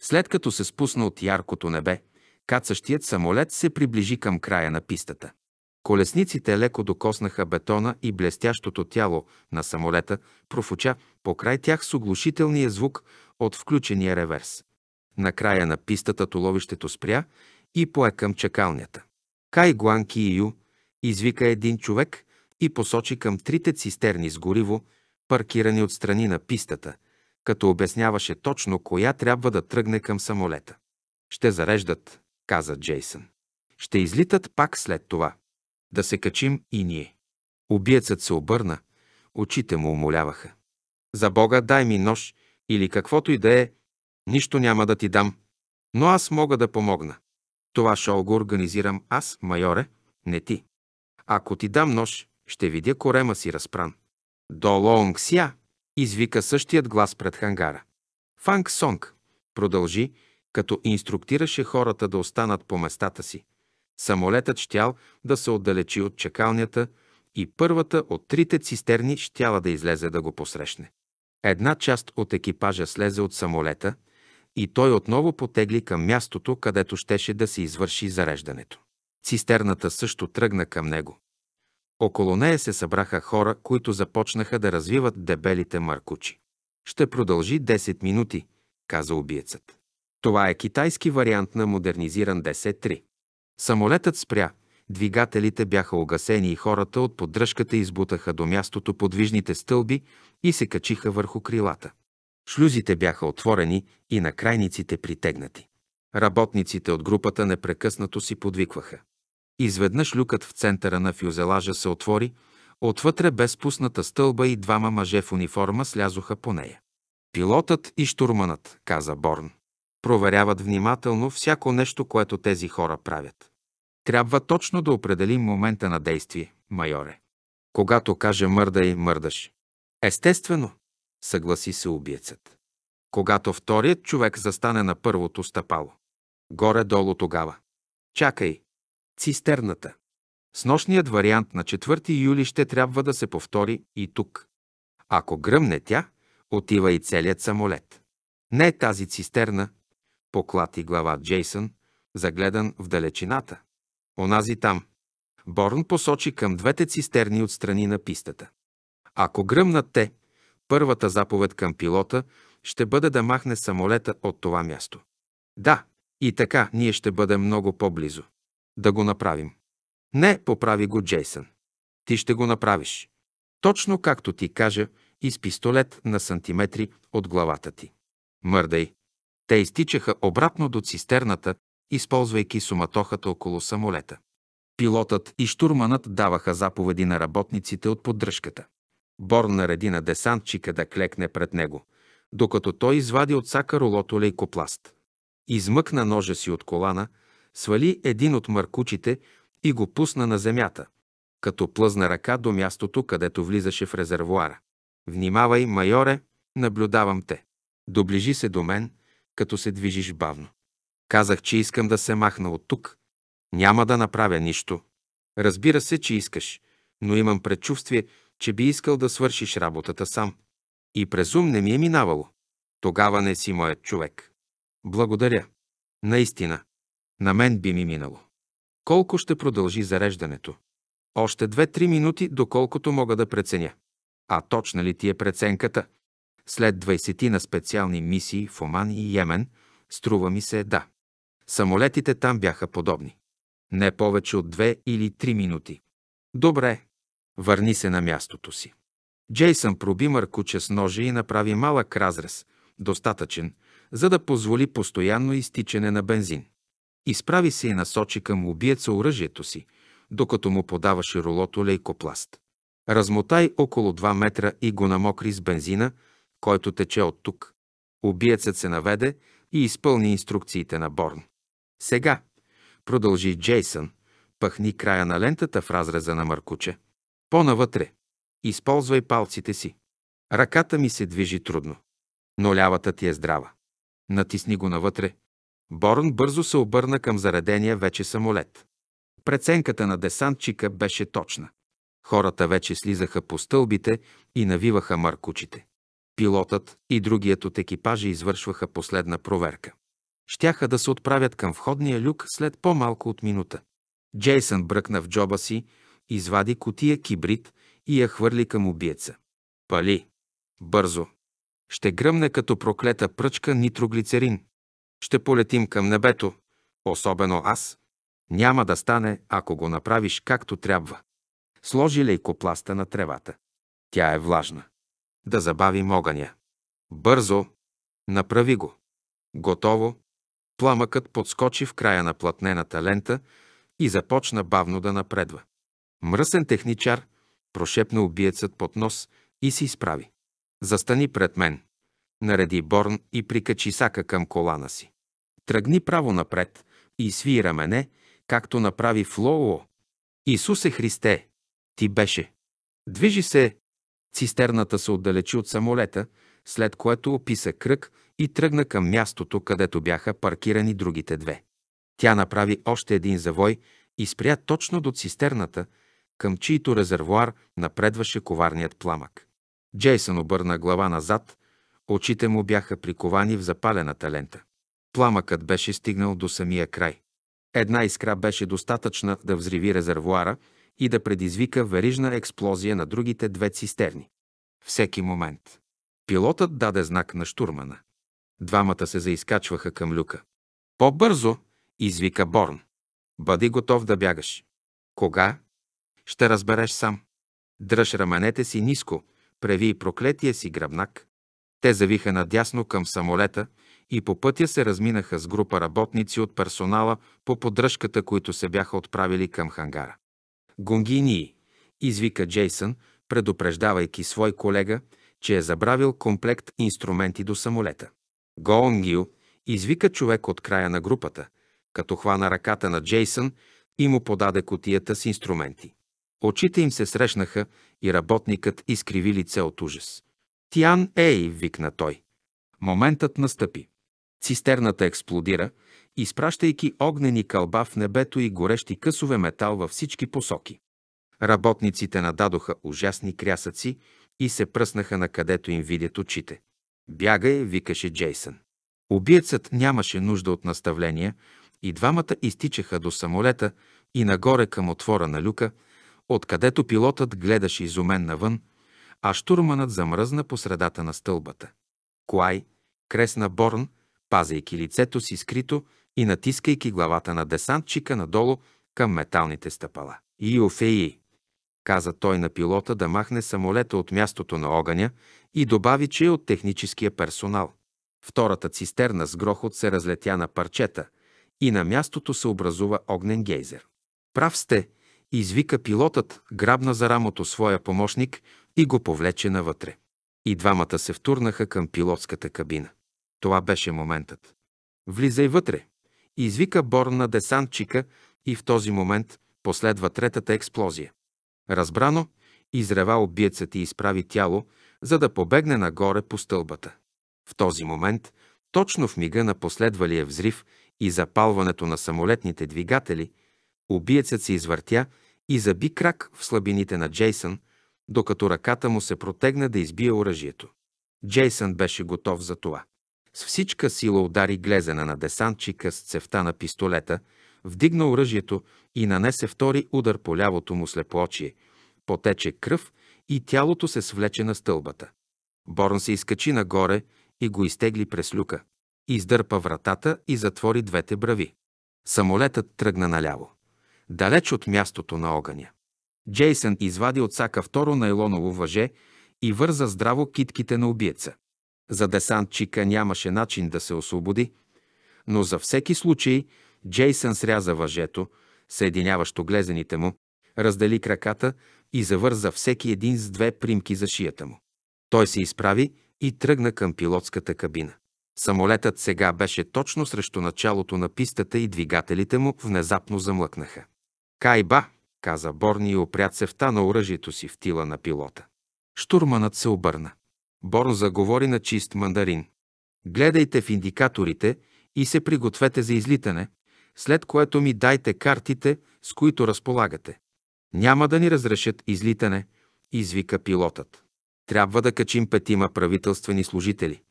След като се спусна от яркото небе, кацащият самолет се приближи към края на пистата. Колесниците леко докоснаха бетона и блестящото тяло на самолета профуча покрай тях с оглушителния звук от включения реверс. Накрая на пистата толовището спря и пое към чакалнята. Кай Гуан Ю. извика един човек и посочи към трите цистерни с гориво, паркирани от страни на пистата, като обясняваше точно коя трябва да тръгне към самолета. «Ще зареждат», каза Джейсън. «Ще излитат пак след това» да се качим и ние. Убиецът се обърна, очите му умоляваха. За Бога дай ми нож или каквото и да е, нищо няма да ти дам, но аз мога да помогна. Това шоу го организирам аз, майоре, не ти. Ако ти дам нож, ще видя корема си разпран. До ся, извика същият глас пред хангара. Фанг Сонг продължи, като инструктираше хората да останат по местата си, Самолетът щял да се отдалечи от чакалнята и първата от трите цистерни щяла да излезе да го посрещне. Една част от екипажа слезе от самолета и той отново потегли към мястото, където щеше да се извърши зареждането. Цистерната също тръгна към него. Около нея се събраха хора, които започнаха да развиват дебелите маркучи. Ще продължи 10 минути, каза убиецът. Това е китайски вариант на модернизиран 10 3 Самолетът спря, двигателите бяха огасени и хората от поддръжката избутаха до мястото подвижните стълби и се качиха върху крилата. Шлюзите бяха отворени и на крайниците притегнати. Работниците от групата непрекъснато си подвикваха. Изведнъж люкът в центъра на фюзелажа се отвори, отвътре без пусната стълба и двама мъже в униформа слязоха по нея. Пилотът и штурманът, каза Борн проверяват внимателно всяко нещо, което тези хора правят. Трябва точно да определим момента на действие, майоре. Когато каже мърдай, мърдаш. Естествено, съгласи се убиецът. Когато вторият човек застане на първото стъпало. Горе-долу тогава. Чакай. Цистерната. С нощният вариант на 4 юли ще трябва да се повтори и тук. Ако гръмне тя, отива и целият самолет. Не е тази цистерна, Поклати глава Джейсън, загледан в далечината. Онази там. Борн посочи към двете цистерни от страни на пистата. Ако гръмнат те, първата заповед към пилота ще бъде да махне самолета от това място. Да, и така ние ще бъдем много по-близо. Да го направим. Не, поправи го Джейсън. Ти ще го направиш. Точно както ти кажа и с пистолет на сантиметри от главата ти. Мърдай, те изтичаха обратно до цистерната, използвайки суматохата около самолета. Пилотът и штурманът даваха заповеди на работниците от поддръжката. Бор нареди на десантчика да клекне пред него, докато той извади от сака ролото лейкопласт. Измъкна ножа си от колана, свали един от мъркучите и го пусна на земята, като плъзна ръка до мястото, където влизаше в резервуара. Внимавай, майоре, наблюдавам те. Доближи се до мен – като се движиш бавно. Казах, че искам да се махна от тук. Няма да направя нищо. Разбира се, че искаш, но имам предчувствие, че би искал да свършиш работата сам. И през ум не ми е минавало. Тогава не си моят човек. Благодаря. Наистина. На мен би ми минало. Колко ще продължи зареждането? Още две-три минути, доколкото мога да преценя. А точна ли ти е преценката? след 20 на специални мисии в Оман и Йемен, струва ми се да. Самолетите там бяха подобни. Не повече от две или три минути. Добре. Върни се на мястото си. Джейсън проби маркуча с ножа и направи малък разрез, достатъчен, за да позволи постоянно изтичане на бензин. Изправи се и насочи към убиеца оръжието си, докато му подаваше рулото лейкопласт. Размотай около 2 метра и го намокри с бензина – който тече от тук. Убиецът се наведе и изпълни инструкциите на Борн. Сега, продължи Джейсън, пъхни края на лентата в разреза на Маркуче. По-навътре. Използвай палците си. Ръката ми се движи трудно. Но лявата ти е здрава. Натисни го навътре. Борн бързо се обърна към заредения вече самолет. Преценката на десантчика беше точна. Хората вече слизаха по стълбите и навиваха маркучите пилотът и другият от екипажа извършваха последна проверка. Щяха да се отправят към входния люк след по-малко от минута. Джейсън бръкна в джоба си, извади котия кибрид и я хвърли към убиеца. Пали! Бързо! Ще гръмне като проклета пръчка нитроглицерин. Ще полетим към небето, особено аз. Няма да стане, ако го направиш както трябва. Сложи лейкопласта на тревата. Тя е влажна да забавим огъня. Бързо! Направи го! Готово! Пламъкът подскочи в края на платнената лента и започна бавно да напредва. Мръсен техничар прошепна убиецът под нос и се изправи. Застани пред мен. Нареди борн и прикачи сака към колана си. Тръгни право напред и свира мене, както направи Исус Исусе Христе, ти беше. Движи се, Цистерната се отдалечи от самолета, след което описа кръг и тръгна към мястото, където бяха паркирани другите две. Тя направи още един завой и спря точно до цистерната, към чийто резервуар напредваше коварният пламък. Джейсън обърна глава назад, очите му бяха приковани в запалената лента. Пламъкът беше стигнал до самия край. Една искра беше достатъчна да взриви резервуара и да предизвика верижна експлозия на другите две цистерни. Всеки момент. Пилотът даде знак на штурмана. Двамата се заискачваха към люка. По-бързо, извика Борн. Бъди готов да бягаш. Кога? Ще разбереш сам. Дръж раменете си ниско, преви проклетия си гръбнак. Те завиха надясно към самолета и по пътя се разминаха с група работници от персонала по поддръжката, които се бяха отправили към хангара. Гонгини! извика Джейсън, предупреждавайки свой колега, че е забравил комплект инструменти до самолета. Гонгио! извика човек от края на групата, като хвана ръката на Джейсън и му подаде котията с инструменти. Очите им се срещнаха и работникът изкриви лице от ужас. Тиан Ей, викна той. Моментът настъпи. Цистерната експлодира, изпращайки огнени кълба в небето и горещи късове метал във всички посоки. Работниците нададоха ужасни крясъци и се пръснаха на където им видят очите. Бягай, викаше Джейсън. Убиецът нямаше нужда от наставления и двамата изтичаха до самолета и нагоре към отвора на люка, откъдето пилотът гледаше изумен навън, а штурманът замръзна по средата на стълбата. Куай кресна Борн, пазайки лицето си скрито и натискайки главата на десантчика надолу към металните стъпала. Иофеи, каза той на пилота да махне самолета от мястото на огъня и добави, че е от техническия персонал. Втората цистерна с грохот се разлетя на парчета и на мястото се образува огнен гейзер. Прав сте, извика пилотът, грабна за рамото своя помощник и го повлече навътре. И двамата се втурнаха към пилотската кабина. Това беше моментът. Влизай вътре, Извика бор на десантчика и в този момент последва третата експлозия. Разбрано, изрева обиецът и изправи тяло, за да побегне нагоре по стълбата. В този момент, точно в мига на последвалия взрив и запалването на самолетните двигатели, убиецът се извъртя и заби крак в слабините на Джейсън, докато ръката му се протегна да избие оръжието. Джейсън беше готов за това. С всичка сила удари глезена на десантчика с цевта на пистолета, вдигна оръжието и нанесе втори удар по лявото му слепоочие. Потече кръв и тялото се свлече на стълбата. Борн се изкачи нагоре и го изтегли през люка. Издърпа вратата и затвори двете брави. Самолетът тръгна наляво. Далеч от мястото на огъня. Джейсън извади от сака второ найлоново въже и върза здраво китките на убиеца. За десантчика нямаше начин да се освободи, но за всеки случай Джейсън сряза въжето, съединяващо глезените му, раздели краката и завърза всеки един с две примки за шията му. Той се изправи и тръгна към пилотската кабина. Самолетът сега беше точно срещу началото на пистата и двигателите му внезапно замлъкнаха. «Кайба!» каза Борни и опря цевта на оръжието си в тила на пилота. Штурманът се обърна. Боро заговори на чист мандарин. Гледайте в индикаторите и се пригответе за излитане, след което ми дайте картите, с които разполагате. Няма да ни разрешат излитане, извика пилотът. Трябва да качим петима правителствени служители.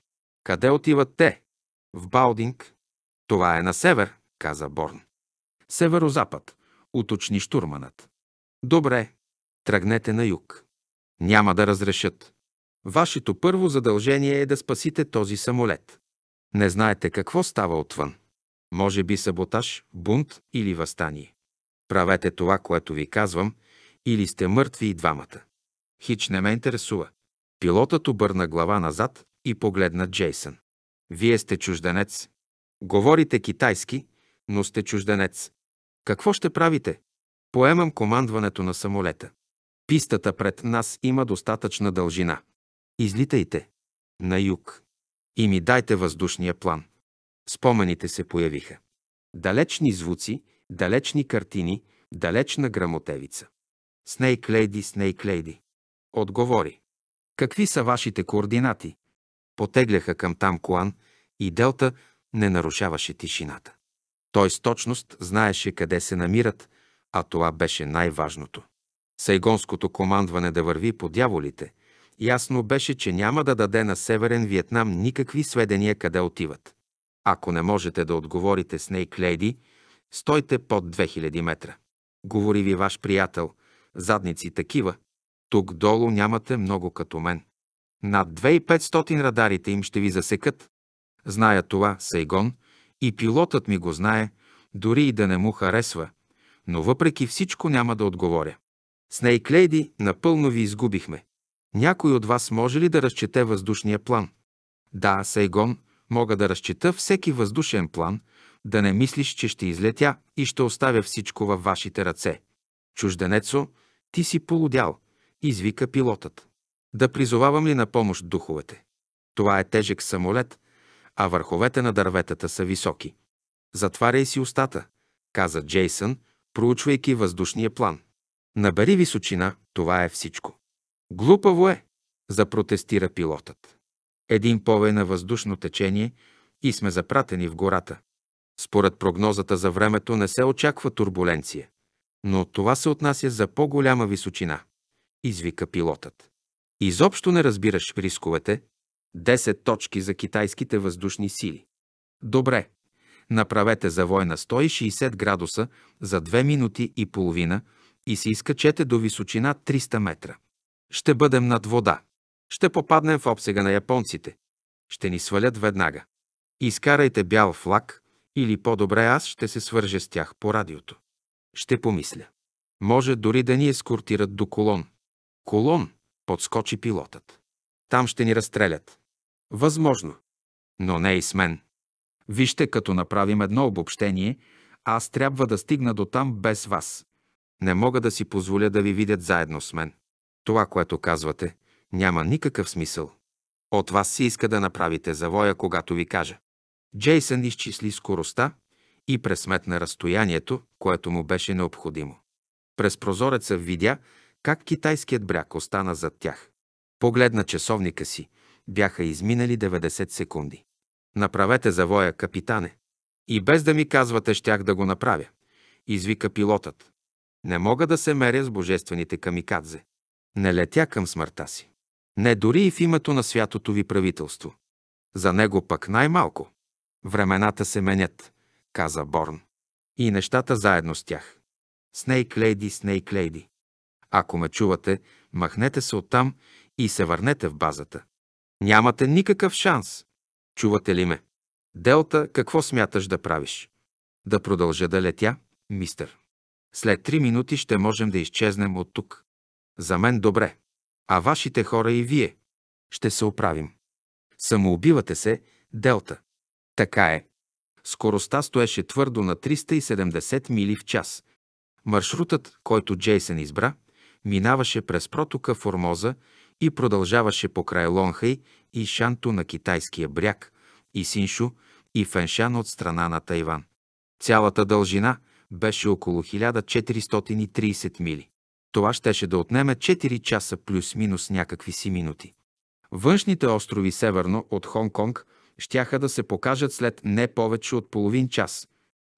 Къде отиват те? В Балдинг. Това е на север, каза Борн. Северо-запад, уточни штурманът. Добре, тръгнете на юг. Няма да разрешат. Вашето първо задължение е да спасите този самолет. Не знаете какво става отвън. Може би саботаж, бунт или възстание. Правете това, което ви казвам, или сте мъртви и двамата. Хич не ме интересува. Пилотът обърна глава назад и погледна Джейсън. Вие сте чужденец. Говорите китайски, но сте чужденец. Какво ще правите? Поемам командването на самолета. Пистата пред нас има достатъчна дължина. Излитайте. На юг. И ми дайте въздушния план. Спомените се появиха. Далечни звуци, далечни картини, далечна грамотевица. Снейк лейди, снейк лейди. Отговори. Какви са вашите координати? Потегляха към там Куан и Делта не нарушаваше тишината. Той с точност знаеше къде се намират, а това беше най-важното. Сайгонското командване да върви по дяволите, Ясно беше, че няма да даде на Северен Виетнам никакви сведения къде отиват. Ако не можете да отговорите с Нейк Лейди, стойте под 2000 метра. Говори ви ваш приятел, задници такива. Тук долу нямате много като мен. Над 2500 радарите им ще ви засекат. Зная това Сайгон и пилотът ми го знае, дори и да не му харесва, но въпреки всичко няма да отговоря. С Нейклейди напълно ви изгубихме. Някой от вас може ли да разчете въздушния план? Да, Сайгон, мога да разчета всеки въздушен план, да не мислиш, че ще излетя и ще оставя всичко във вашите ръце. Чужденецо, ти си полудял, извика пилотът. Да призовавам ли на помощ духовете? Това е тежък самолет, а върховете на дърветата са високи. Затваряй си устата, каза Джейсън, проучвайки въздушния план. Набери височина, това е всичко. Глупаво е, запротестира пилотът. Един пове на въздушно течение и сме запратени в гората. Според прогнозата за времето не се очаква турбуленция, но това се отнася за по-голяма височина, извика пилотът. Изобщо не разбираш рисковете. 10 точки за китайските въздушни сили. Добре, направете завой на 160 градуса за 2 минути и половина и се изкачете до височина 300 метра. Ще бъдем над вода. Ще попаднем в обсега на японците. Ще ни свалят веднага. Изкарайте бял флаг, или по-добре аз ще се свържа с тях по радиото. Ще помисля. Може дори да ни ескортират до колон. Колон, подскочи пилотът. Там ще ни разстрелят. Възможно. Но не и с мен. Вижте, като направим едно обобщение, аз трябва да стигна до там без вас. Не мога да си позволя да ви видят заедно с мен. Това, което казвате, няма никакъв смисъл. От вас се иска да направите завоя, когато ви кажа. Джейсън изчисли скоростта и пресметна разстоянието, което му беше необходимо. През прозореца видя как китайският бряг остана зад тях. Погледна часовника си. Бяха изминали 90 секунди. Направете завоя, капитане. И без да ми казвате, щях да го направя, извика пилотът. Не мога да се меря с божествените камикадзе не летя към смъртта си. Не дори и в името на святото ви правителство. За него пък най-малко. Времената се менят, каза Борн. И нещата заедно с тях. Снейк лейди, снейк лейди. Ако ме чувате, махнете се оттам и се върнете в базата. Нямате никакъв шанс. Чувате ли ме? Делта, какво смяташ да правиш? Да продължа да летя, мистър. След три минути ще можем да изчезнем от тук. За мен добре. А вашите хора и вие. Ще се оправим. Самоубивате се, Делта. Така е. Скоростта стоеше твърдо на 370 мили в час. Маршрутът, който Джейсън избра, минаваше през протока Формоза и продължаваше покрай Лонхай и Шанто на китайския бряг, и Синшо, и Феншан от страна на Тайван. Цялата дължина беше около 1430 мили. Това щеше да отнеме 4 часа плюс-минус някакви си минути. Външните острови северно от Хонг-Конг щяха да се покажат след не повече от половин час.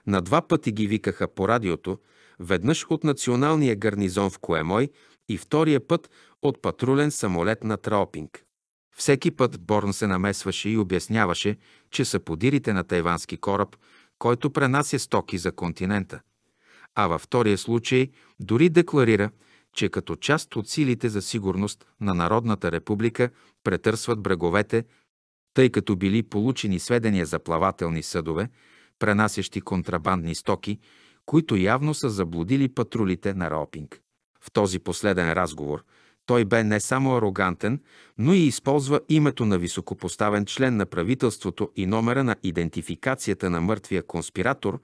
На два пъти ги викаха по радиото, веднъж от националния гарнизон в Коемой и втория път от патрулен самолет на Траопинг. Всеки път Борн се намесваше и обясняваше, че са подирите на тайвански кораб, който пренася стоки за континента. А във втория случай дори декларира, че като част от силите за сигурност на Народната република претърсват бреговете, тъй като били получени сведения за плавателни съдове, пренасящи контрабандни стоки, които явно са заблудили патрулите на Ропинг. В този последен разговор той бе не само арогантен, но и използва името на високопоставен член на правителството и номера на идентификацията на мъртвия конспиратор,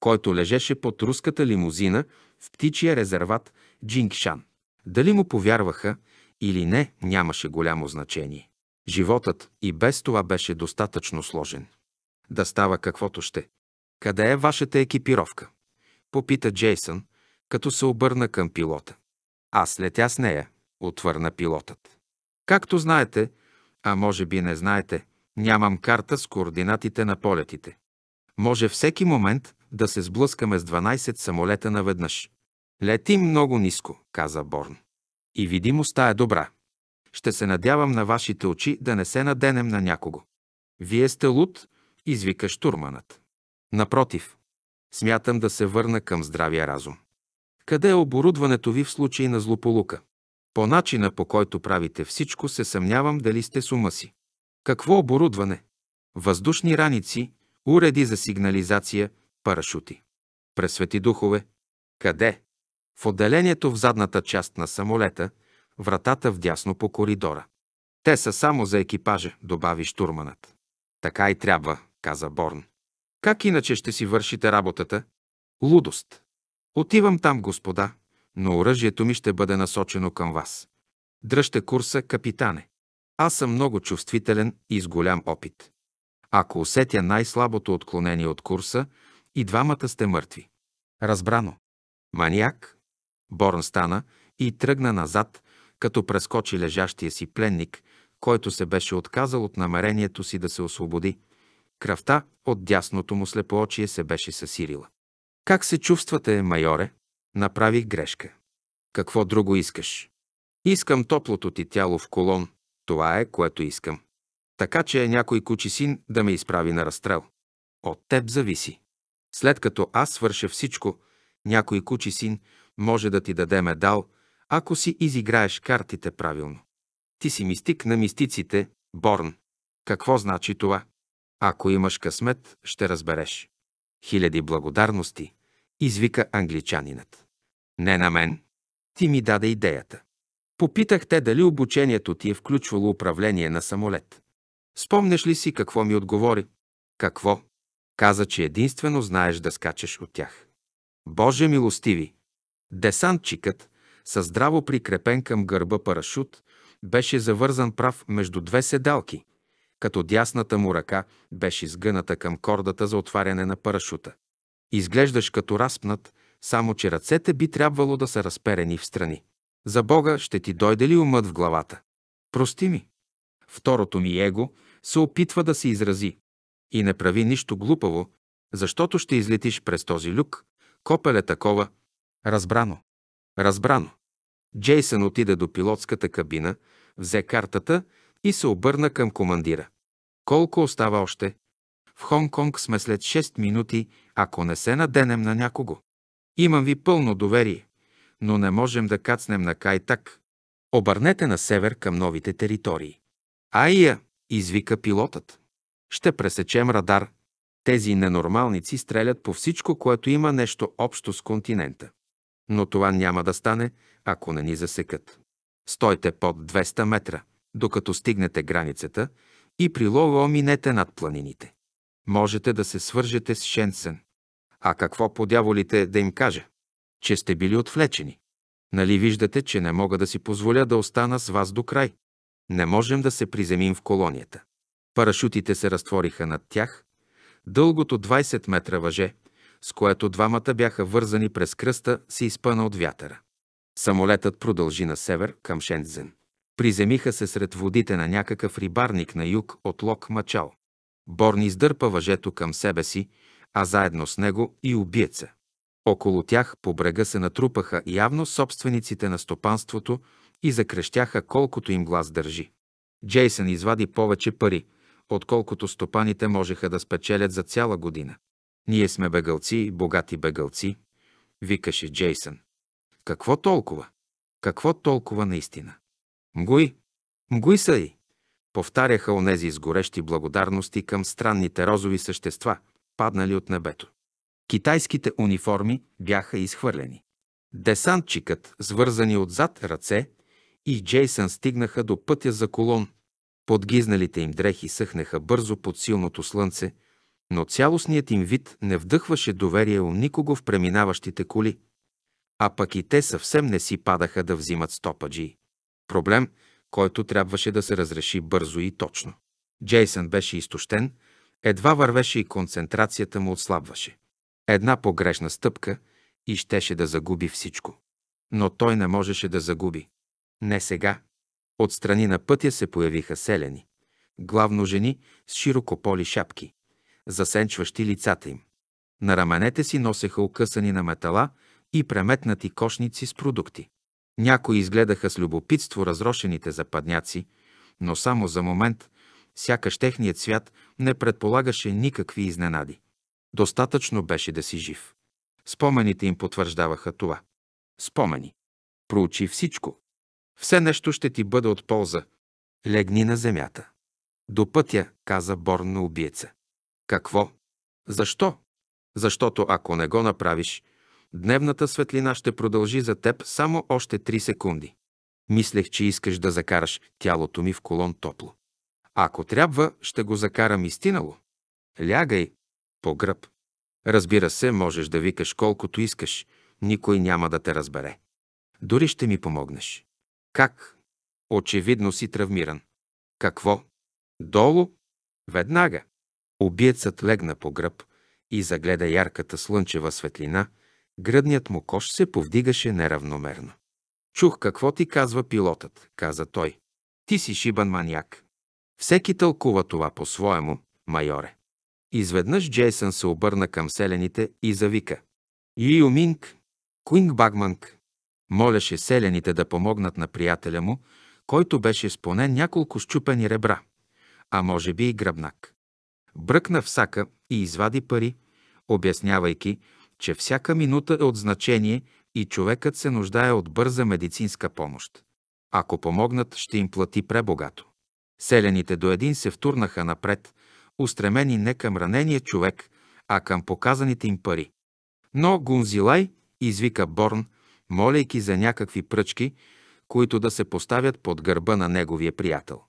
който лежеше под руската лимузина в птичия резерват – Джингшан. Дали му повярваха или не, нямаше голямо значение. Животът и без това беше достатъчно сложен. Да става каквото ще. Къде е вашата екипировка? Попита Джейсън, като се обърна към пилота. Аз летя с нея, отвърна пилотът. Както знаете, а може би не знаете, нямам карта с координатите на полетите. Може всеки момент да се сблъскаме с 12 самолета наведнъж. Летим много ниско, каза Борн. И видимостта е добра. Ще се надявам на вашите очи да не се наденем на някого. Вие сте луд, извика штурманът. Напротив, смятам да се върна към здравия разум. Къде е оборудването ви в случай на злополука? По начина по който правите всичко се съмнявам дали сте с ума си. Какво оборудване? Въздушни раници, уреди за сигнализация, парашути. Пресвети духове. Къде? в отделението в задната част на самолета, вратата вдясно по коридора. Те са само за екипажа, добави штурманът. Така и трябва, каза Борн. Как иначе ще си вършите работата? Лудост. Отивам там, господа, но оръжието ми ще бъде насочено към вас. Дръжте курса, капитане. Аз съм много чувствителен и с голям опит. Ако усетя най-слабото отклонение от курса, и двамата сте мъртви. Разбрано. Маниак, Борн стана и тръгна назад, като прескочи лежащия си пленник, който се беше отказал от намерението си да се освободи. Кръвта от дясното му слепоочие се беше съсирила. Как се чувствате, майоре? Направих грешка. Какво друго искаш? Искам топлото ти тяло в колон. Това е, което искам. Така че е някой кучи син да ме изправи на разстрел. От теб зависи. След като аз свърша всичко, някой кучи син може да ти даде медал, ако си изиграеш картите правилно. Ти си мистик на мистиците, Борн. Какво значи това? Ако имаш късмет, ще разбереш. Хиляди благодарности, извика англичанинът. Не на мен. Ти ми даде идеята. Попитах те дали обучението ти е включвало управление на самолет. Спомнеш ли си какво ми отговори? Какво? Каза, че единствено знаеш да скачаш от тях. Боже милостиви, Десантчикът, със здраво прикрепен към гърба парашут, беше завързан прав между две седалки, като дясната му ръка беше сгъната към кордата за отваряне на парашута. Изглеждаш като распнат, само че ръцете би трябвало да са разперени в страни. За Бога ще ти дойде ли умът в главата? Прости ми. Второто ми его се опитва да се изрази. И не прави нищо глупаво, защото ще излетиш през този люк, копеле такова, Разбрано. Разбрано. Джейсън отиде до пилотската кабина, взе картата и се обърна към командира. Колко остава още? В Хонг-Конг сме след 6 минути, ако не се наденем на някого. Имам ви пълно доверие, но не можем да кацнем на Кайтак. Обърнете на север към новите територии. Айя, извика пилотът. Ще пресечем радар. Тези ненормалници стрелят по всичко, което има нещо общо с континента. Но това няма да стане, ако не ни засекат. Стойте под 200 метра, докато стигнете границата и при лово минете над планините. Можете да се свържете с Шенсен. А какво по дяволите да им кажа? Че сте били отвлечени. Нали виждате, че не мога да си позволя да остана с вас до край? Не можем да се приземим в колонията. Парашутите се разтвориха над тях. Дългото 20 метра въже, с което двамата бяха вързани през кръста, се изпъна от вятъра. Самолетът продължи на север към Шензен. Приземиха се сред водите на някакъв рибарник на юг от Лок Мачал. Борн издърпа въжето към себе си, а заедно с него и убиеца. Около тях по брега се натрупаха явно собствениците на стопанството и закрещяха колкото им глас държи. Джейсън извади повече пари, отколкото стопаните можеха да спечелят за цяла година. Ние сме бегълци, богати бегълци, викаше Джейсън. Какво толкова? Какво толкова наистина? Мгуи! Мгуи са и! Повтаряха онези с горещи благодарности към странните розови същества, паднали от небето. Китайските униформи бяха изхвърлени. Десантчикът, свързани отзад ръце, и Джейсън стигнаха до пътя за колон. Подгизналите им дрехи съхнеха бързо под силното слънце – но цялостният им вид не вдъхваше доверие у никого в преминаващите коли, а пък и те съвсем не си падаха да взимат стопаджи. Проблем, който трябваше да се разреши бързо и точно. Джейсън беше изтощен, едва вървеше и концентрацията му отслабваше. Една погрешна стъпка и щеше да загуби всичко. Но той не можеше да загуби. Не сега. От страни на пътя се появиха селени. Главно жени с широкополи шапки засенчващи лицата им. На раменете си носеха окъсани на метала и преметнати кошници с продукти. Някои изгледаха с любопитство разрошените западняци, но само за момент, сякаш техният свят не предполагаше никакви изненади. Достатъчно беше да си жив. Спомените им потвърждаваха това. Спомени. Проучи всичко. Все нещо ще ти бъде от полза. Легни на земята. До пътя, каза Борн на убиеца. Какво? Защо? Защото ако не го направиш, дневната светлина ще продължи за теб само още 3 секунди. Мислех, че искаш да закараш тялото ми в колон топло. Ако трябва, ще го закарам истинало. Лягай по гръб. Разбира се, можеш да викаш колкото искаш, никой няма да те разбере. Дори ще ми помогнеш. Как? Очевидно си травмиран. Какво? Долу? Веднага. Обиецът легна по гръб и загледа ярката слънчева светлина, гръдният му кош се повдигаше неравномерно. Чух какво ти казва пилотът, каза той. Ти си шибан маньяк. Всеки тълкува това по-своему, майоре. Изведнъж Джейсън се обърна към селените и завика. Минг, Куинг Багманг. Молеше селените да помогнат на приятеля му, който беше с поне няколко щупени ребра, а може би и гръбнак. Бръкна всяка и извади пари, обяснявайки, че всяка минута е от значение и човекът се нуждае от бърза медицинска помощ. Ако помогнат, ще им плати пребогато. Селените до един се втурнаха напред, устремени не към ранения човек, а към показаните им пари. Но Гунзилай извика Борн, молейки за някакви пръчки, които да се поставят под гърба на неговия приятел.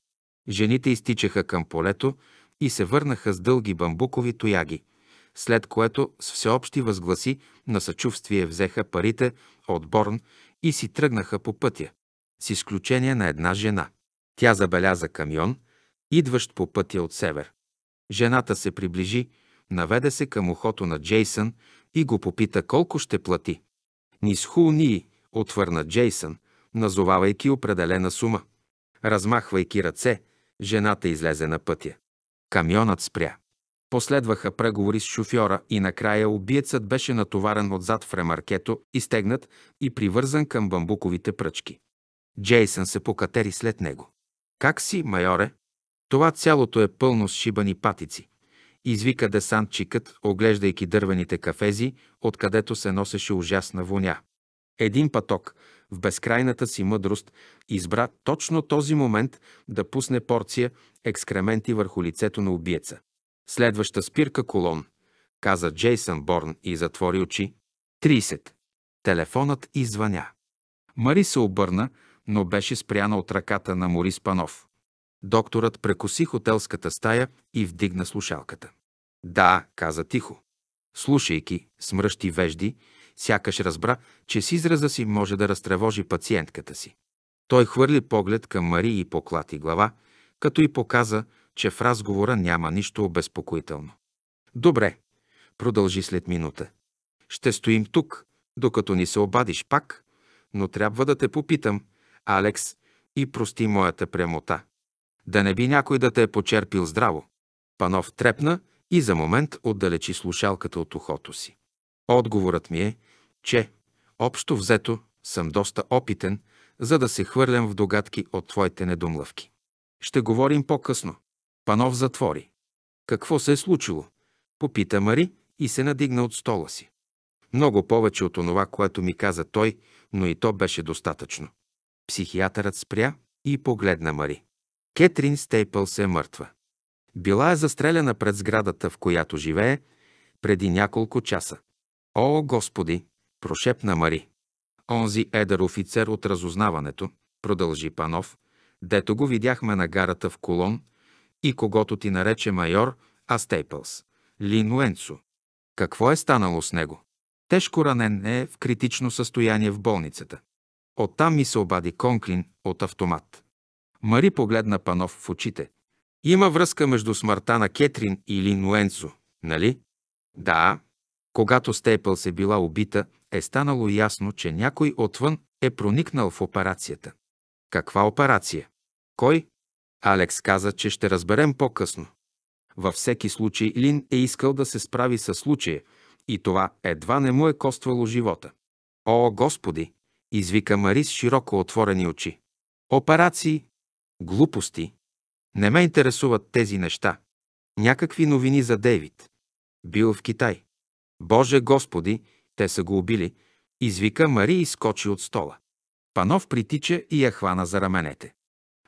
Жените изтичаха към полето, и се върнаха с дълги бамбукови тояги, след което с всеобщи възгласи на съчувствие взеха парите от Борн и си тръгнаха по пътя, с изключение на една жена. Тя забеляза камион, идващ по пътя от север. Жената се приближи, наведе се към ухото на Джейсън и го попита колко ще плати. Нисху ни, отвърна Джейсън, назовавайки определена сума. Размахвайки ръце, жената излезе на пътя. Камионът спря. Последваха преговори с шофьора и накрая убиецът беше натоварен отзад в ремаркето, изтегнат и привързан към бамбуковите пръчки. Джейсън се покатери след него. «Как си, майоре?» Това цялото е пълно с шибани патици. Извика десантчикът, оглеждайки дървените кафези, откъдето се носеше ужасна воня. Един паток, в безкрайната си мъдрост избра точно този момент да пусне порция екскременти върху лицето на убиеца. Следваща спирка колон, каза Джейсън Борн и затвори очи. 30. Телефонът извъня. Мари се обърна, но беше спряна от ръката на Морис Панов. Докторът прекоси хотелската стая и вдигна слушалката. Да, каза тихо. Слушайки, смръщи вежди Сякаш разбра, че с израза си може да разтревожи пациентката си. Той хвърли поглед към Мари и поклати глава, като й показа, че в разговора няма нищо обезпокоително. Добре, продължи след минута. Ще стоим тук, докато ни се обадиш пак, но трябва да те попитам, Алекс, и прости моята премота. Да не би някой да те е почерпил здраво. Панов трепна и за момент отдалечи слушалката от ухото си. Отговорът ми е, че, общо взето, съм доста опитен, за да се хвърлям в догадки от твоите недумлъвки. Ще говорим по-късно. Панов затвори. Какво се е случило? Попита Мари и се надигна от стола си. Много повече от онова, което ми каза той, но и то беше достатъчно. Психиатърът спря и погледна Мари. Кетрин Стейпъл се е мъртва. Била е застреляна пред сградата, в която живее, преди няколко часа. О, Господи! прошепна Мари. Онзи едър офицер от разузнаването, продължи Панов, дето го видяхме на гарата в Колон и когато ти нарече майор, Астейпълс, Линуенцо. Какво е станало с него? Тежко ранен е в критично състояние в болницата. Оттам ми се обади Конклин от автомат. Мари погледна Панов в очите. Има връзка между смъртта на Кетрин и Линуенцо, нали? Да, когато Стейпъл се била убита, е станало ясно, че някой отвън е проникнал в операцията. Каква операция? Кой? Алекс каза, че ще разберем по-късно. Във всеки случай Лин е искал да се справи със случая и това едва не му е коствало живота. О, Господи! извика Мари с широко отворени очи. Операции? Глупости? Не ме интересуват тези неща. Някакви новини за Дейвид. Бил в Китай. Боже Господи, те са го убили, извика Мари и скочи от стола. Панов притича и я хвана за раменете.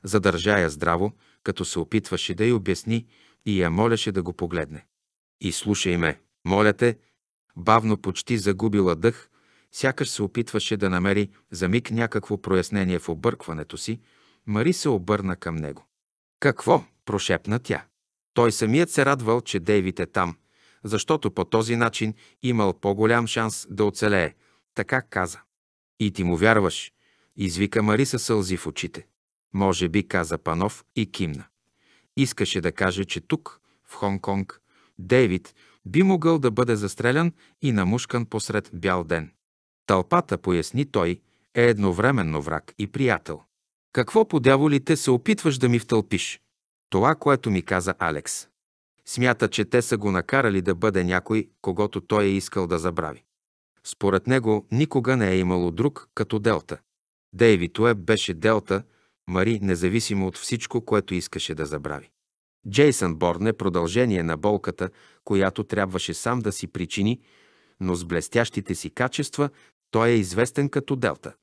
Задържа я здраво, като се опитваше да й обясни и я молеше да го погледне. И слушай ме, моля те, бавно почти загубила дъх, сякаш се опитваше да намери за миг някакво прояснение в объркването си, Мари се обърна към него. Какво? прошепна тя. Той самият се радвал, че Дейвид е там – защото по този начин имал по-голям шанс да оцелее. Така каза. И ти му вярваш, извика Мариса сълзи в очите. Може би каза Панов и кимна. Искаше да каже, че тук, в Хонг-Конг, Дейвид би могъл да бъде застрелян и намушкан посред бял ден. Тълпата, поясни той, е едновременно враг и приятел. Какво по дяволите се опитваш да ми втълпиш? Това, което ми каза Алекс. Смята, че те са го накарали да бъде някой, когато той е искал да забрави. Според него никога не е имало друг като Делта. Дейви Туеб беше Делта, Мари независимо от всичко, което искаше да забрави. Джейсън Борн е продължение на болката, която трябваше сам да си причини, но с блестящите си качества той е известен като Делта.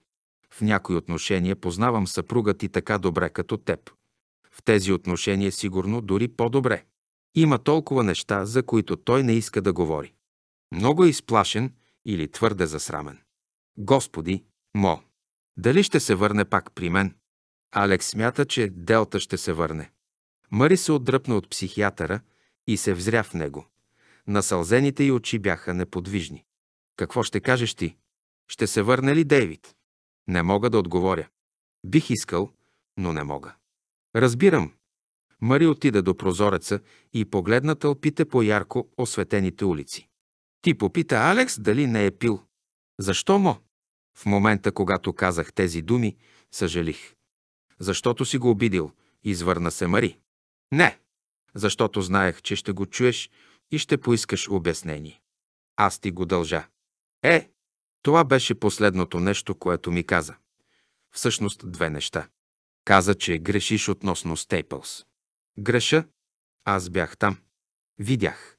В някои отношения познавам съпруга ти така добре като теб. В тези отношения сигурно дори по-добре. Има толкова неща, за които той не иска да говори. Много е изплашен или твърде засрамен. Господи, мо, дали ще се върне пак при мен? Алекс смята, че Делта ще се върне. Мари се отдръпна от психиатъра и се взря в него. Насълзените й очи бяха неподвижни. Какво ще кажеш ти? Ще се върне ли Дейвид? Не мога да отговоря. Бих искал, но не мога. Разбирам, Мари отида до прозореца и погледна тълпите по ярко осветените улици. Ти попита Алекс дали не е пил. Защо мо? В момента, когато казах тези думи, съжалих. Защото си го обидил, извърна се Мари. Не, защото знаех, че ще го чуеш и ще поискаш обяснение. Аз ти го дължа. Е, това беше последното нещо, което ми каза. Всъщност две неща. Каза, че грешиш относно Стейплс. Греша. Аз бях там. Видях.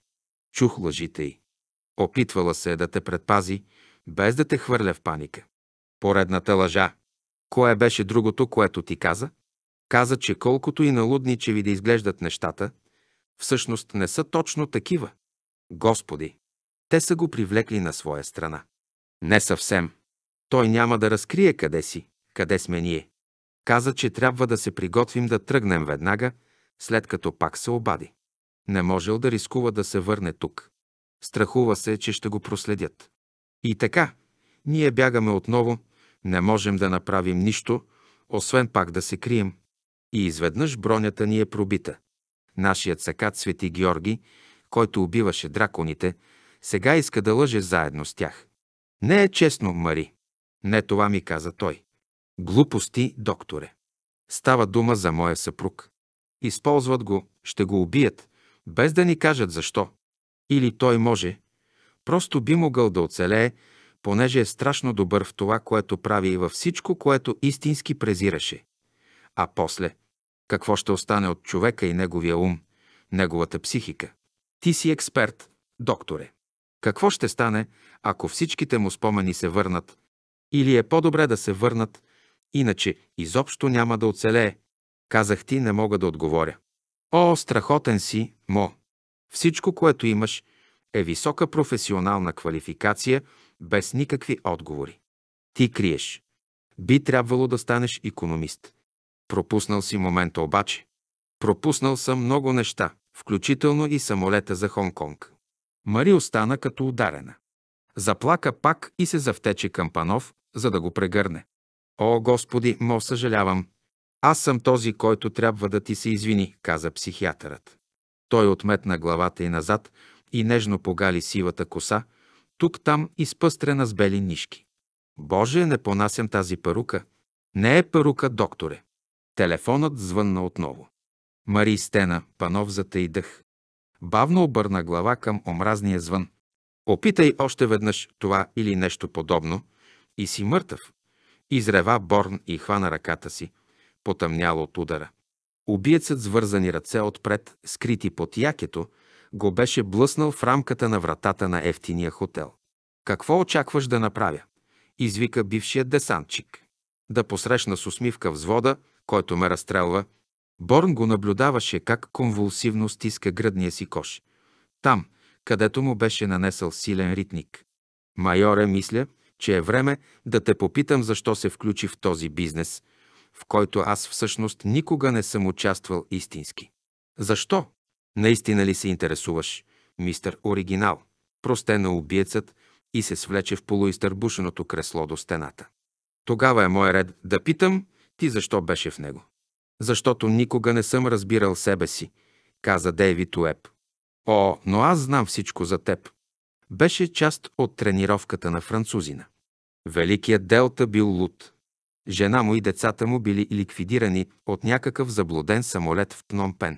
Чух лъжите й. Опитвала се да те предпази, без да те хвърля в паника. Поредната лъжа. Кое беше другото, което ти каза? Каза, че колкото и ви да изглеждат нещата, всъщност не са точно такива. Господи, те са го привлекли на своя страна. Не съвсем. Той няма да разкрие къде си, къде сме ние. Каза, че трябва да се приготвим да тръгнем веднага след като пак се обади. Не можел да рискува да се върне тук. Страхува се, че ще го проследят. И така, ние бягаме отново, не можем да направим нищо, освен пак да се крием. И изведнъж бронята ни е пробита. Нашият сакат Свети Георги, който убиваше драконите, сега иска да лъже заедно с тях. Не е честно, Мари. Не това ми каза той. Глупости, докторе. Става дума за моя съпруг. Използват го, ще го убият, без да ни кажат защо. Или той може, просто би могъл да оцелее, понеже е страшно добър в това, което прави и във всичко, което истински презираше. А после, какво ще остане от човека и неговия ум, неговата психика? Ти си експерт, докторе. Какво ще стане, ако всичките му спомени се върнат? Или е по-добре да се върнат, иначе изобщо няма да оцелее, Казах ти, не мога да отговоря. О, страхотен си, мо! Всичко, което имаш, е висока професионална квалификация, без никакви отговори. Ти криеш. Би трябвало да станеш економист. Пропуснал си момента обаче. Пропуснал съм много неща, включително и самолета за Хонконг. Мари остана като ударена. Заплака пак и се завтече към Панов, за да го прегърне. О, Господи, мо съжалявам, аз съм този, който трябва да ти се извини, каза психиатърът. Той отметна главата и назад и нежно погали сивата коса, тук-там изпъстрена с бели нишки. Боже, не понасям тази парука. Не е парука, докторе. Телефонът звънна отново. Мари Стена, панов и дъх. Бавно обърна глава към омразния звън. Опитай още веднъж това или нещо подобно и си мъртъв. Изрева Борн и хвана ръката си – потъмнял от удара. Убиецът с вързани ръце отпред, скрити под якето, го беше блъснал в рамката на вратата на ефтиния хотел. Какво очакваш да направя? извика бившият десантчик. Да посрещна с усмивка взвода, който ме разстрелва. Борн го наблюдаваше как конвулсивно стиска гръдния си кош. Там, където му беше нанесъл силен ритник. Майоре, мисля, че е време да те попитам защо се включи в този бизнес – в който аз всъщност никога не съм участвал истински. Защо? Наистина ли се интересуваш, мистер Оригинал? Просте на убиецът и се свлече в полуизтърбушеното кресло до стената. Тогава е мой ред да питам ти защо беше в него. Защото никога не съм разбирал себе си, каза Дейвид Уеб. О, но аз знам всичко за теб. Беше част от тренировката на французина. Великият Делта бил луд. Жена му и децата му били ликвидирани от някакъв заблуден самолет в Пномпен.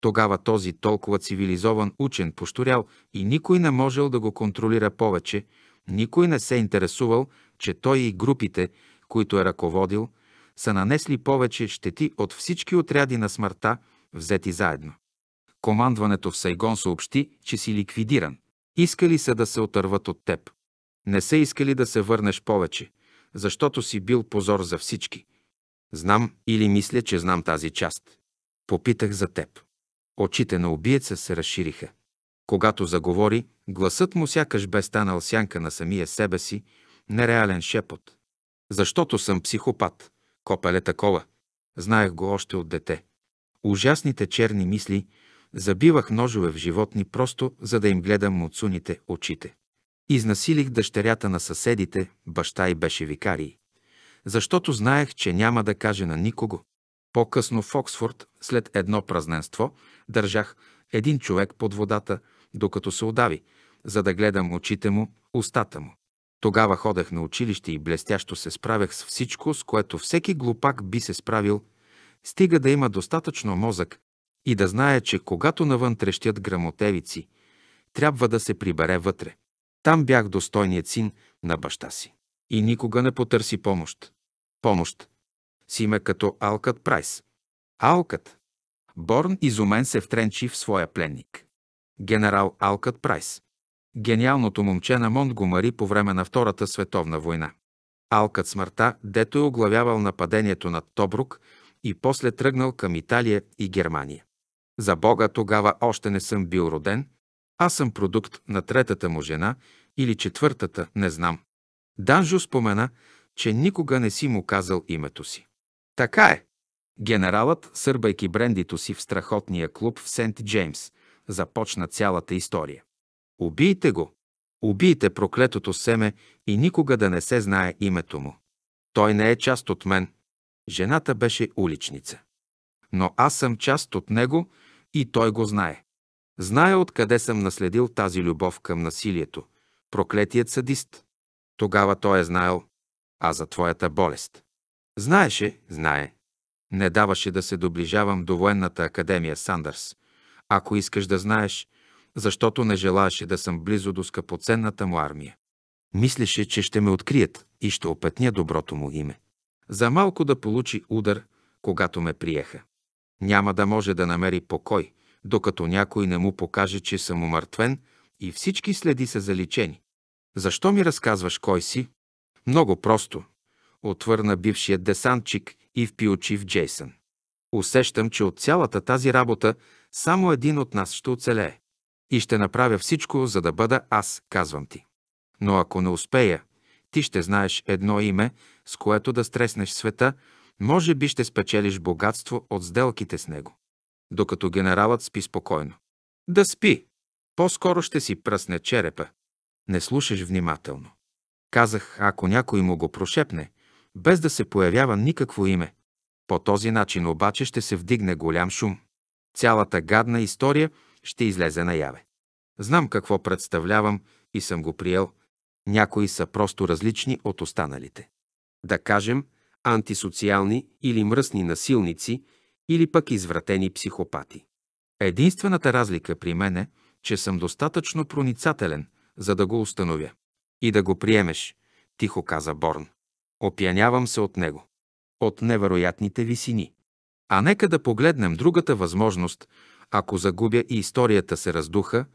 Тогава този толкова цивилизован учен пошторял и никой не можел да го контролира повече, никой не се интересувал, че той и групите, които е ръководил, са нанесли повече щети от всички отряди на смъртта, взети заедно. Командването в Сайгон съобщи, че си ликвидиран. Искали са да се отърват от теб. Не са искали да се върнеш повече – защото си бил позор за всички. Знам или мисля, че знам тази част. Попитах за теб. Очите на убиеца се разшириха. Когато заговори, гласът му сякаш бе станал сянка на самия себе си, нереален шепот. Защото съм психопат. Копеле такова. Знаех го още от дете. Ужасните черни мисли забивах ножове в животни просто, за да им гледам муцуните очите. Изнасилих дъщерята на съседите, баща й беше викарий, защото знаех, че няма да каже на никого. По-късно в Оксфорд, след едно празненство, държах един човек под водата, докато се удави, за да гледам очите му, устата му. Тогава ходех на училище и блестящо се справях с всичко, с което всеки глупак би се справил, стига да има достатъчно мозък и да знае, че когато навън трещят грамотевици, трябва да се прибере вътре. Там бях достойният син на баща си. И никога не потърси помощ. Помощ. Симе като Алкът Прайс. Алкът. Борн изумен се втренчи в своя пленник. Генерал Алкът Прайс. Гениалното момче на Монтгомари по време на Втората световна война. Алкът смъртта, дето е оглавявал нападението над Тобрук и после тръгнал към Италия и Германия. За Бога тогава още не съм бил роден, аз съм продукт на третата му жена или четвъртата, не знам. Данжо спомена, че никога не си му казал името си. Така е. Генералът, сърбайки брендито си в страхотния клуб в Сент Джеймс, започна цялата история. Убийте го! Убийте проклетото семе и никога да не се знае името му. Той не е част от мен. Жената беше уличница. Но аз съм част от него и той го знае. Зная откъде съм наследил тази любов към насилието, проклетият садист. Тогава той е знаел, а за твоята болест. Знаеше, знае. Не даваше да се доближавам до военната академия Сандърс. Ако искаш да знаеш, защото не желаеше да съм близо до скъпоценната му армия. Мислеше, че ще ме открият и ще опетня доброто му име. За малко да получи удар, когато ме приеха. Няма да може да намери покой, докато някой не му покаже, че съм умъртвен и всички следи са заличени. Защо ми разказваш кой си? Много просто, отвърна бившият десантчик и впи в Джейсън. Усещам, че от цялата тази работа само един от нас ще оцелее. И ще направя всичко, за да бъда аз, казвам ти. Но ако не успея, ти ще знаеш едно име, с което да стреснеш света, може би ще спечелиш богатство от сделките с него докато генералът спи спокойно. Да спи! По-скоро ще си пръсне черепа. Не слушаш внимателно. Казах, ако някой му го прошепне, без да се появява никакво име. По този начин обаче ще се вдигне голям шум. Цялата гадна история ще излезе наяве. Знам какво представлявам и съм го приел. Някои са просто различни от останалите. Да кажем, антисоциални или мръсни насилници или пък извратени психопати. Единствената разлика при мен е, че съм достатъчно проницателен, за да го установя. И да го приемеш, тихо каза Борн. Опянявам се от него. От невероятните висини. А нека да погледнем другата възможност, ако загубя и историята се раздуха,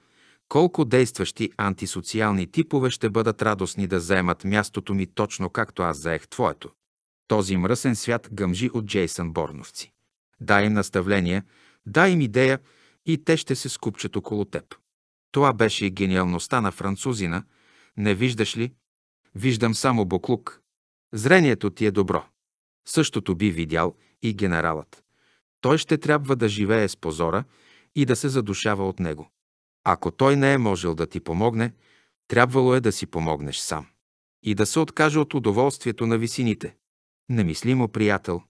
колко действащи антисоциални типове ще бъдат радостни да заемат мястото ми точно както аз заех твоето. Този мръсен свят гъмжи от Джейсън Борновци. Дай им наставление, дай им идея и те ще се скупчат около теб. Това беше и гениалността на французина. Не виждаш ли? Виждам само буклук. Зрението ти е добро. Същото би видял и генералът. Той ще трябва да живее с позора и да се задушава от него. Ако той не е можел да ти помогне, трябвало е да си помогнеш сам. И да се откаже от удоволствието на висините. Немислимо, приятел,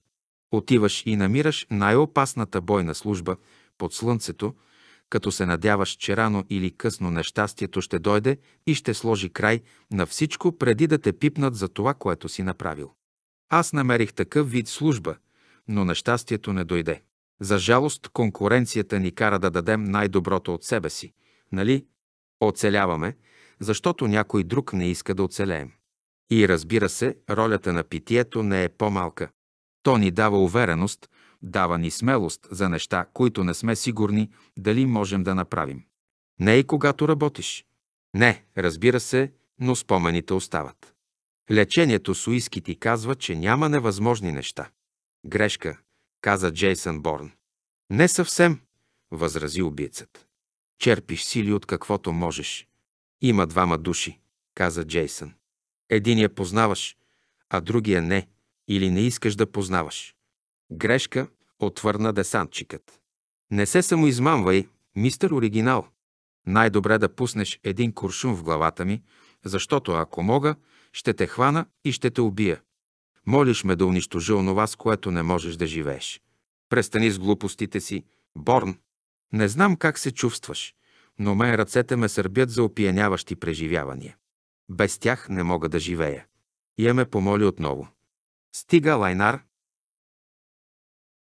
Отиваш и намираш най-опасната бойна служба под слънцето, като се надяваш, че рано или късно нещастието ще дойде и ще сложи край на всичко преди да те пипнат за това, което си направил. Аз намерих такъв вид служба, но нещастието не дойде. За жалост, конкуренцията ни кара да дадем най-доброто от себе си, нали? Оцеляваме, защото някой друг не иска да оцелеем. И разбира се, ролята на питието не е по-малка. То ни дава увереност, дава ни смелост за неща, които не сме сигурни дали можем да направим. Не и когато работиш. Не, разбира се, но спомените остават. Лечението суиски ти казва, че няма невъзможни неща. Грешка, каза Джейсън Борн. Не съвсем, възрази убийцът. Черпиш сили от каквото можеш. Има двама души, каза Джейсън. Единия познаваш, а другия не – или не искаш да познаваш. Грешка, отвърна десантчикът. Не се самоизмамвай, мистер Оригинал. Най-добре да пуснеш един куршум в главата ми, защото ако мога, ще те хвана и ще те убия. Молиш ме да унищожа онова, с което не можеш да живееш. Престани с глупостите си, Борн. Не знам как се чувстваш, но мен ръцете ме сърбят за опияняващи преживявания. Без тях не мога да живея. Я ме помоли отново. Стига Лайнар,